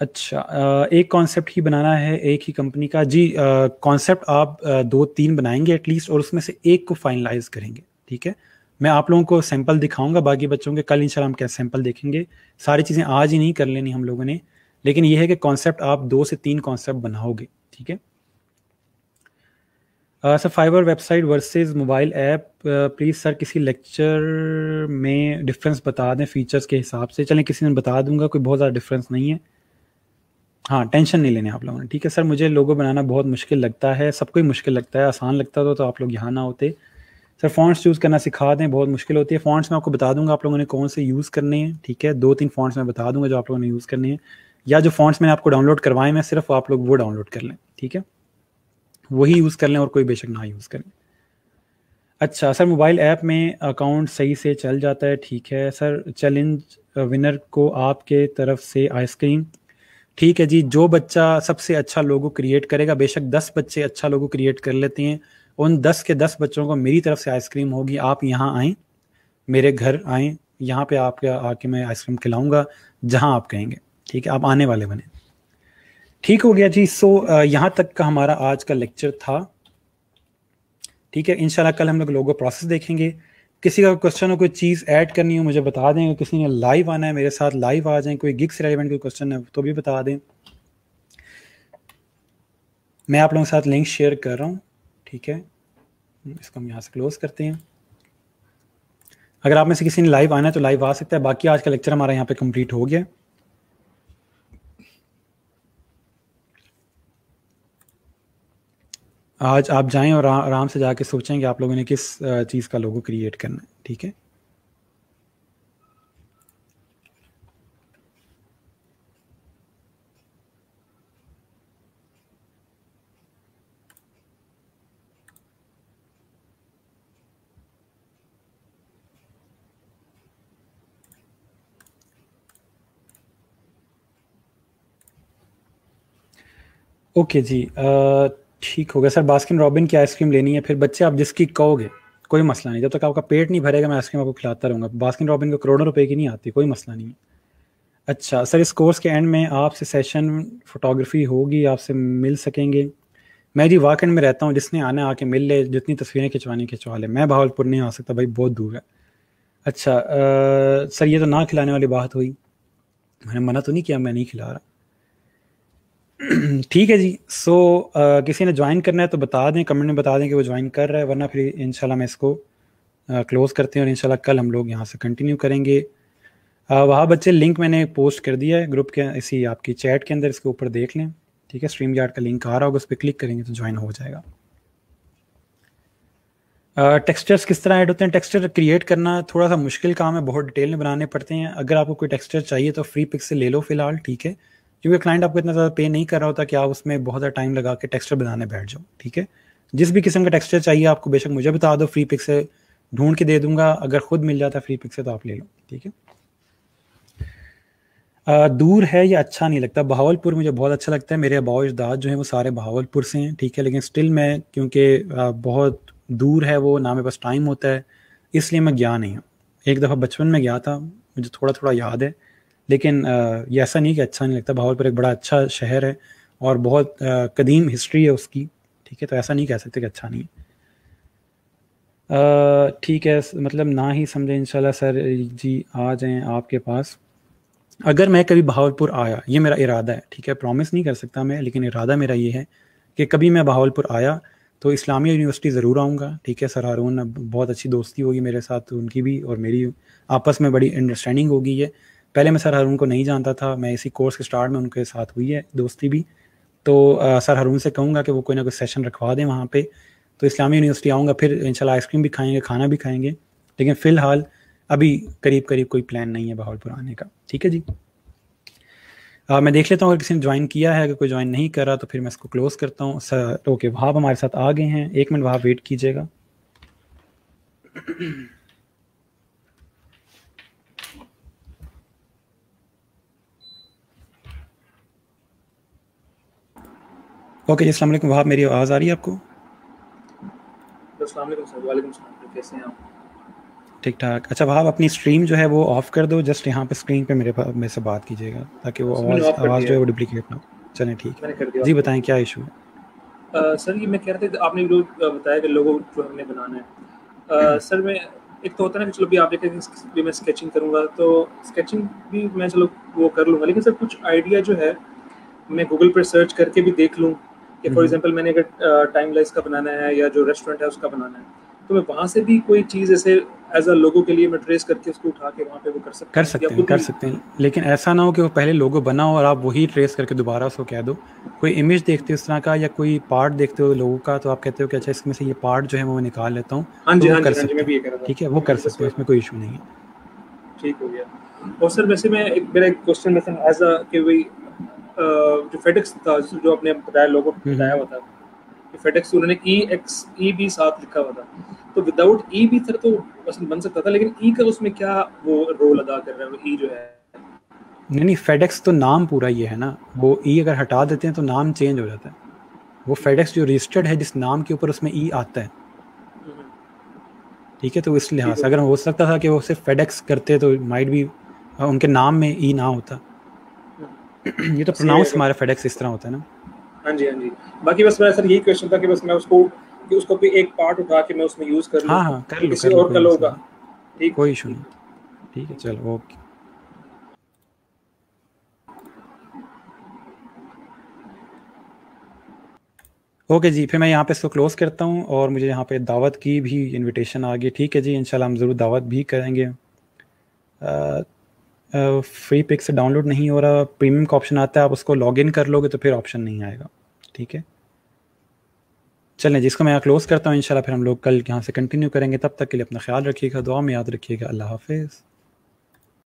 अच्छा एक कॉन्सेप्ट ही बनाना है एक ही कंपनी का जी कॉन्सेप्ट आप दो तीन बनाएंगे एटलीस्ट और उसमें से एक को फाइनलाइज करेंगे ठीक है मैं आप लोगों को सैंपल दिखाऊंगा बाकी बच्चों के कल इंशाल्लाह हम क्या सैंपल देखेंगे सारी चीज़ें आज ही नहीं कर लेनी हम लोगों ने लेकिन यह है कि कॉन्सेप्ट आप दो से तीन कॉन्सेप्ट बनाओगे ठीक है sir Fiverr website versus mobile app please sir किसी लेक्चर में डिफरेंस बता दें फीचर्स के हिसाब से चलें किसी ने बता दूंगा कोई बहुत ज़्यादा डिफरेंस नहीं है हाँ टेंशन नहीं लेने आप लोगों ने ठीक है सर मुझे लोगो बनाना बहुत मुश्किल लगता है सबको ही मुश्किल लगता है आसान लगता तो, तो आप लोग यहाँ ना होते सर फॉन्ट्स चूज़ करना सिखा दें बहुत मुश्किल होती है फॉन्ट्स मैं आपको बता दूंगा आप लोगों ने कौन से यूज़ करने हैं ठीक है दो तीन फॉन्ट्स मैं बता दूंगा जो आप लोगों ने यूज़ करने हैं या जो फॉन्ट्स मैंने आपको डाउनलोड करवाए मैं सिर्फ आप लोग वो डाउनलोड कर लें ठीक है वही यूज़ कर लें और कोई बेशक ना यूज़ करें अच्छा सर मोबाइल ऐप में अकाउंट सही से चल जाता है ठीक है सर चैलेंज विनर को आपके तरफ से आइसक्रीम ठीक है जी जो बच्चा सबसे अच्छा लोगो क्रिएट करेगा बेशक दस बच्चे अच्छा लोगो क्रिएट कर लेते हैं उन दस के दस बच्चों को मेरी तरफ से आइसक्रीम होगी आप यहाँ आए मेरे घर आए यहाँ पे आपके आके मैं आइसक्रीम खिलाऊंगा जहाँ आप कहेंगे ठीक है आप आने वाले बने ठीक हो गया जी सो यहाँ तक का हमारा आज का लेक्चर था ठीक है इनशाला कल हम लोग लोगों प्रोसेस देखेंगे किसी का क्वेश्चन हो कोई चीज़ ऐड करनी हो मुझे बता दें किसी ने लाइव आना है मेरे साथ लाइव आ जाए कोई गिग्स रेलिवेंट कोई क्वेश्चन है तो भी बता दें मैं आप लोगों के साथ लिंक शेयर कर रहा हूँ ठीक है हम्म, इसको हम यहाँ से क्लोज करते हैं अगर आप में से किसी ने लाइव आना है तो लाइव आ सकता है बाकी आज का लेक्चर हमारा यहाँ पे कंप्लीट हो गया आज आप जाएं और आराम से जाके सोचें कि आप लोगों ने किस चीज़ का लोगो क्रिएट करना है ठीक है ओके जी ठीक हो गया सर बास्किन रॉबिन की आइसक्रीम लेनी है फिर बच्चे आप जिसकी कहोगे कोई मसला नहीं जब तक आपका पेट नहीं भरेगा मैं आइसक्रीम आपको खिलाता रहूँगा बास्किन रॉबिन को करोड़ों रुपए की नहीं आती कोई मसला नहीं है अच्छा सर इस कोर्स के एंड में आपसे सेशन फोटोग्राफी होगी आपसे मिल सकेंगे मैं जी वाकंड में रहता हूँ जिसने आना आके मिल ले जितनी तस्वीरें खिंचवानी खिंचवा ले मैं भावलपुर नहीं आ सकता भाई बहुत दूर है अच्छा आ, सर ये तो ना खिलाने वाली बात हुई मैंने मना तो नहीं किया मैं नहीं खिला रहा ठीक है जी सो so, uh, किसी ने ज्वाइन करना है तो बता दें कमेंट में बता दें कि वो ज्वाइन कर रहा है वरना फिर इंशाल्लाह मैं इसको क्लोज uh, करते हैं और इंशाल्लाह कल हम लोग यहाँ से कंटिन्यू करेंगे uh, वहाँ बच्चे लिंक मैंने पोस्ट कर दिया है ग्रुप के इसी आपकी चैट के अंदर इसके ऊपर देख लें ठीक है स्ट्रीम यार्ड का लिंक आ रहा होगा उस पर क्लिक करेंगे तो ज्वाइन हो जाएगा टेक्सचर्स uh, किस तरह ऐड होते हैं टेक्सचर क्रिएट करना थोड़ा सा मुश्किल काम है बहुत डिटेल में बनाने पड़ते हैं अगर आपको कोई टेक्सचर चाहिए तो फ्री पिक से ले लो फिलहाल ठीक है क्योंकि क्लाइंट आपको इतना ज़्यादा पे नहीं कर रहा होता कि आप उसमें बहुत ज़्यादा टाइम लगा के टेक्सचर बनाने बैठ जाओ ठीक है जिस भी किस्म का टेक्सचर चाहिए आपको बेशक मुझे बता दो फ्री पिक से ढूंढ के दे दूंगा अगर खुद मिल जाता है फ्री पिक से तो आप ले लो ठीक है दूर है या अच्छा नहीं लगता बहावलपुर मुझे बहुत अच्छा लगता है मेरे अबाव अजदाद जो हैं वो सारे बहावलपुर से हैं ठीक है लेकिन स्टिल मैं क्योंकि बहुत दूर है वो ना मेरे पास टाइम होता है इसलिए मैं गया नहीं हूँ एक दफ़ा बचपन में गया था मुझे थोड़ा थोड़ा याद है लेकिन ये ऐसा नहीं कि अच्छा नहीं लगता भावलपुर एक बड़ा अच्छा शहर है और बहुत कदीम हिस्ट्री है उसकी ठीक है तो ऐसा नहीं कह सकते कि अच्छा नहीं ठीक है मतलब ना ही समझे इंशाल्लाह सर जी आ जाएं आपके पास अगर मैं कभी भावलपुर आया ये मेरा इरादा है ठीक है प्रॉमिस नहीं कर सकता मैं लेकिन इरादा मेरा ये है कि कभी मैं भावलपुर आया तो इस्लामिया यूनिवर्सिटी ज़रूर आऊँगा ठीक है सर हारून बहुत अच्छी दोस्ती होगी मेरे साथ उनकी भी और मेरी आपस में बड़ी अंडरस्टैंडिंग होगी ये पहले मैं सर हारून को नहीं जानता था मैं इसी कोर्स के स्टार्ट में उनके साथ हुई है दोस्ती भी तो आ, सर हारून से कहूँगा कि वो कोई ना कोई सेशन रखवा दें वहाँ पर तो इस्लामी यूनिवर्सिटी आऊँगा फिर इन आइसक्रीम भी खाएंगे खाना भी खाएंगे लेकिन फ़िलहाल अभी करीब करीब कोई प्लान नहीं है बहावलपुर आने का ठीक है जी आ, मैं देख लेता हूँ अगर किसी ने ज्वाइन किया है अगर कोई ज्वाइन नहीं कर रहा तो फिर मैं इसको क्लोज़ करता हूँ सर ओके वहाँ हमारे साथ आ गए हैं एक मिनट वहाँ वेट कीजिएगा ओके जी अस्सलाम वालेकुम वहाब मेरी आवाज़ आ रही है आपको तो अस्सलाम वालेकुम सर वालेकुम सलाम कैसे हैं आप ठीक ठाक अच्छा वहाब अपनी स्ट्रीम जो है वो ऑफ़ कर दो जस्ट यहाँ पे स्क्रीन पे मेरे पास मेरे से बात कीजिएगा ताकि वो आवाज़ आवाज़ जो है वो डुप्लीकेट ना हो चलें ठीक जी बताएं क्या इशू है सर ये मैं कह रहा था आपने लोग बताया कि लोगों जो हमने बनाना है सर मैं एक तो होता है ना कि चलो भी आप देखें मैं स्केचिंग करूँगा तो स्केचिंग भी मैं चलो वो कर लूँगा लेकिन सर कुछ आइडिया जो है मैं गूगल पर सर्च करके भी देख लूँ कि फॉर एग्जांपल मैंने अगर टाइम लाइस का बनाना है या जो रेस्टोरेंट है उसका बनाना है तो मैं वहाँ से भी कोई चीज़ ऐसे एज अ लोगों के लिए मैं ट्रेस करके उसको उठा के वहाँ पे वो कर सकते कर सकते हैं कर सकते हैं लेकिन ऐसा ना हो कि वो पहले लोगो बना हो और आप वही ट्रेस करके दोबारा उसको कह दो कोई इमेज देखते हो उस तरह का या कोई पार्ट देखते हो लोगों का तो आप कहते हो कि अच्छा इसमें से ये पार्ट जो है वो मैं निकाल लेता हूँ हाँ जी तो हाँ कर हाँ सकते हैं ठीक है वो कर सकते हैं उसमें कोई इशू नहीं है ठीक हो गया और सर वैसे मैं एक मेरा एक क्वेश्चन मतलब एज अ कि भाई जो फेडिक्स था जो आपने बताया लोगों को हम्म। बताया हुआ था कि फेडिक्स उन्होंने ई एक्स ई बी साथ लिखा हुआ था तो विदाउट ई बी सर तो बन सकता था लेकिन ई e का उसमें क्या वो रोल अदा कर रहा है ई e जो है नहीं नहीं फेडेक्स तो नाम पूरा ये है ना वो ई e अगर हटा देते हैं तो नाम चेंज हो जाता है वो फेडेक्स जो रजिस्टर्ड है जिस नाम के ऊपर उसमें ई आता है ठीक है तो इस लिहाज से अगर हो सकता था कि वो सिर्फ फेडेक्स करते तो माइट भी उनके नाम में ई ना होता ये तो प्रोनाउंस हमारा फेडेक्स इस तरह होता है ना हाँ जी हाँ जी बाकी बस मेरा सर यही क्वेश्चन था कि बस मैं उसको कि उसको भी एक पार्ट उठा के मैं उसमें यूज कर लूं हां हां कर लूं किसी और का होगा ठीक कोई इशू नहीं ठीक है चलो ओके ओके okay जी फिर मैं यहाँ पे इसको क्लोज़ करता हूँ और मुझे यहाँ पे दावत की भी इनविटेशन आ गई ठीक है जी इंशाल्लाह हम ज़रूर दावत भी करेंगे फ्री पिक से डाउनलोड नहीं हो रहा प्रीमियम का ऑप्शन आता है आप उसको लॉग इन कर लोगे तो फिर ऑप्शन नहीं आएगा ठीक है चलें जिसको मैं यहाँ क्लोज़ करता हूँ इंशाल्लाह फिर हम लोग कल यहाँ से कंटिन्यू करेंगे तब तक के लिए अपना ख्याल रखिएगा दुआ में याद रखिएगा अल्लाह हाफिज़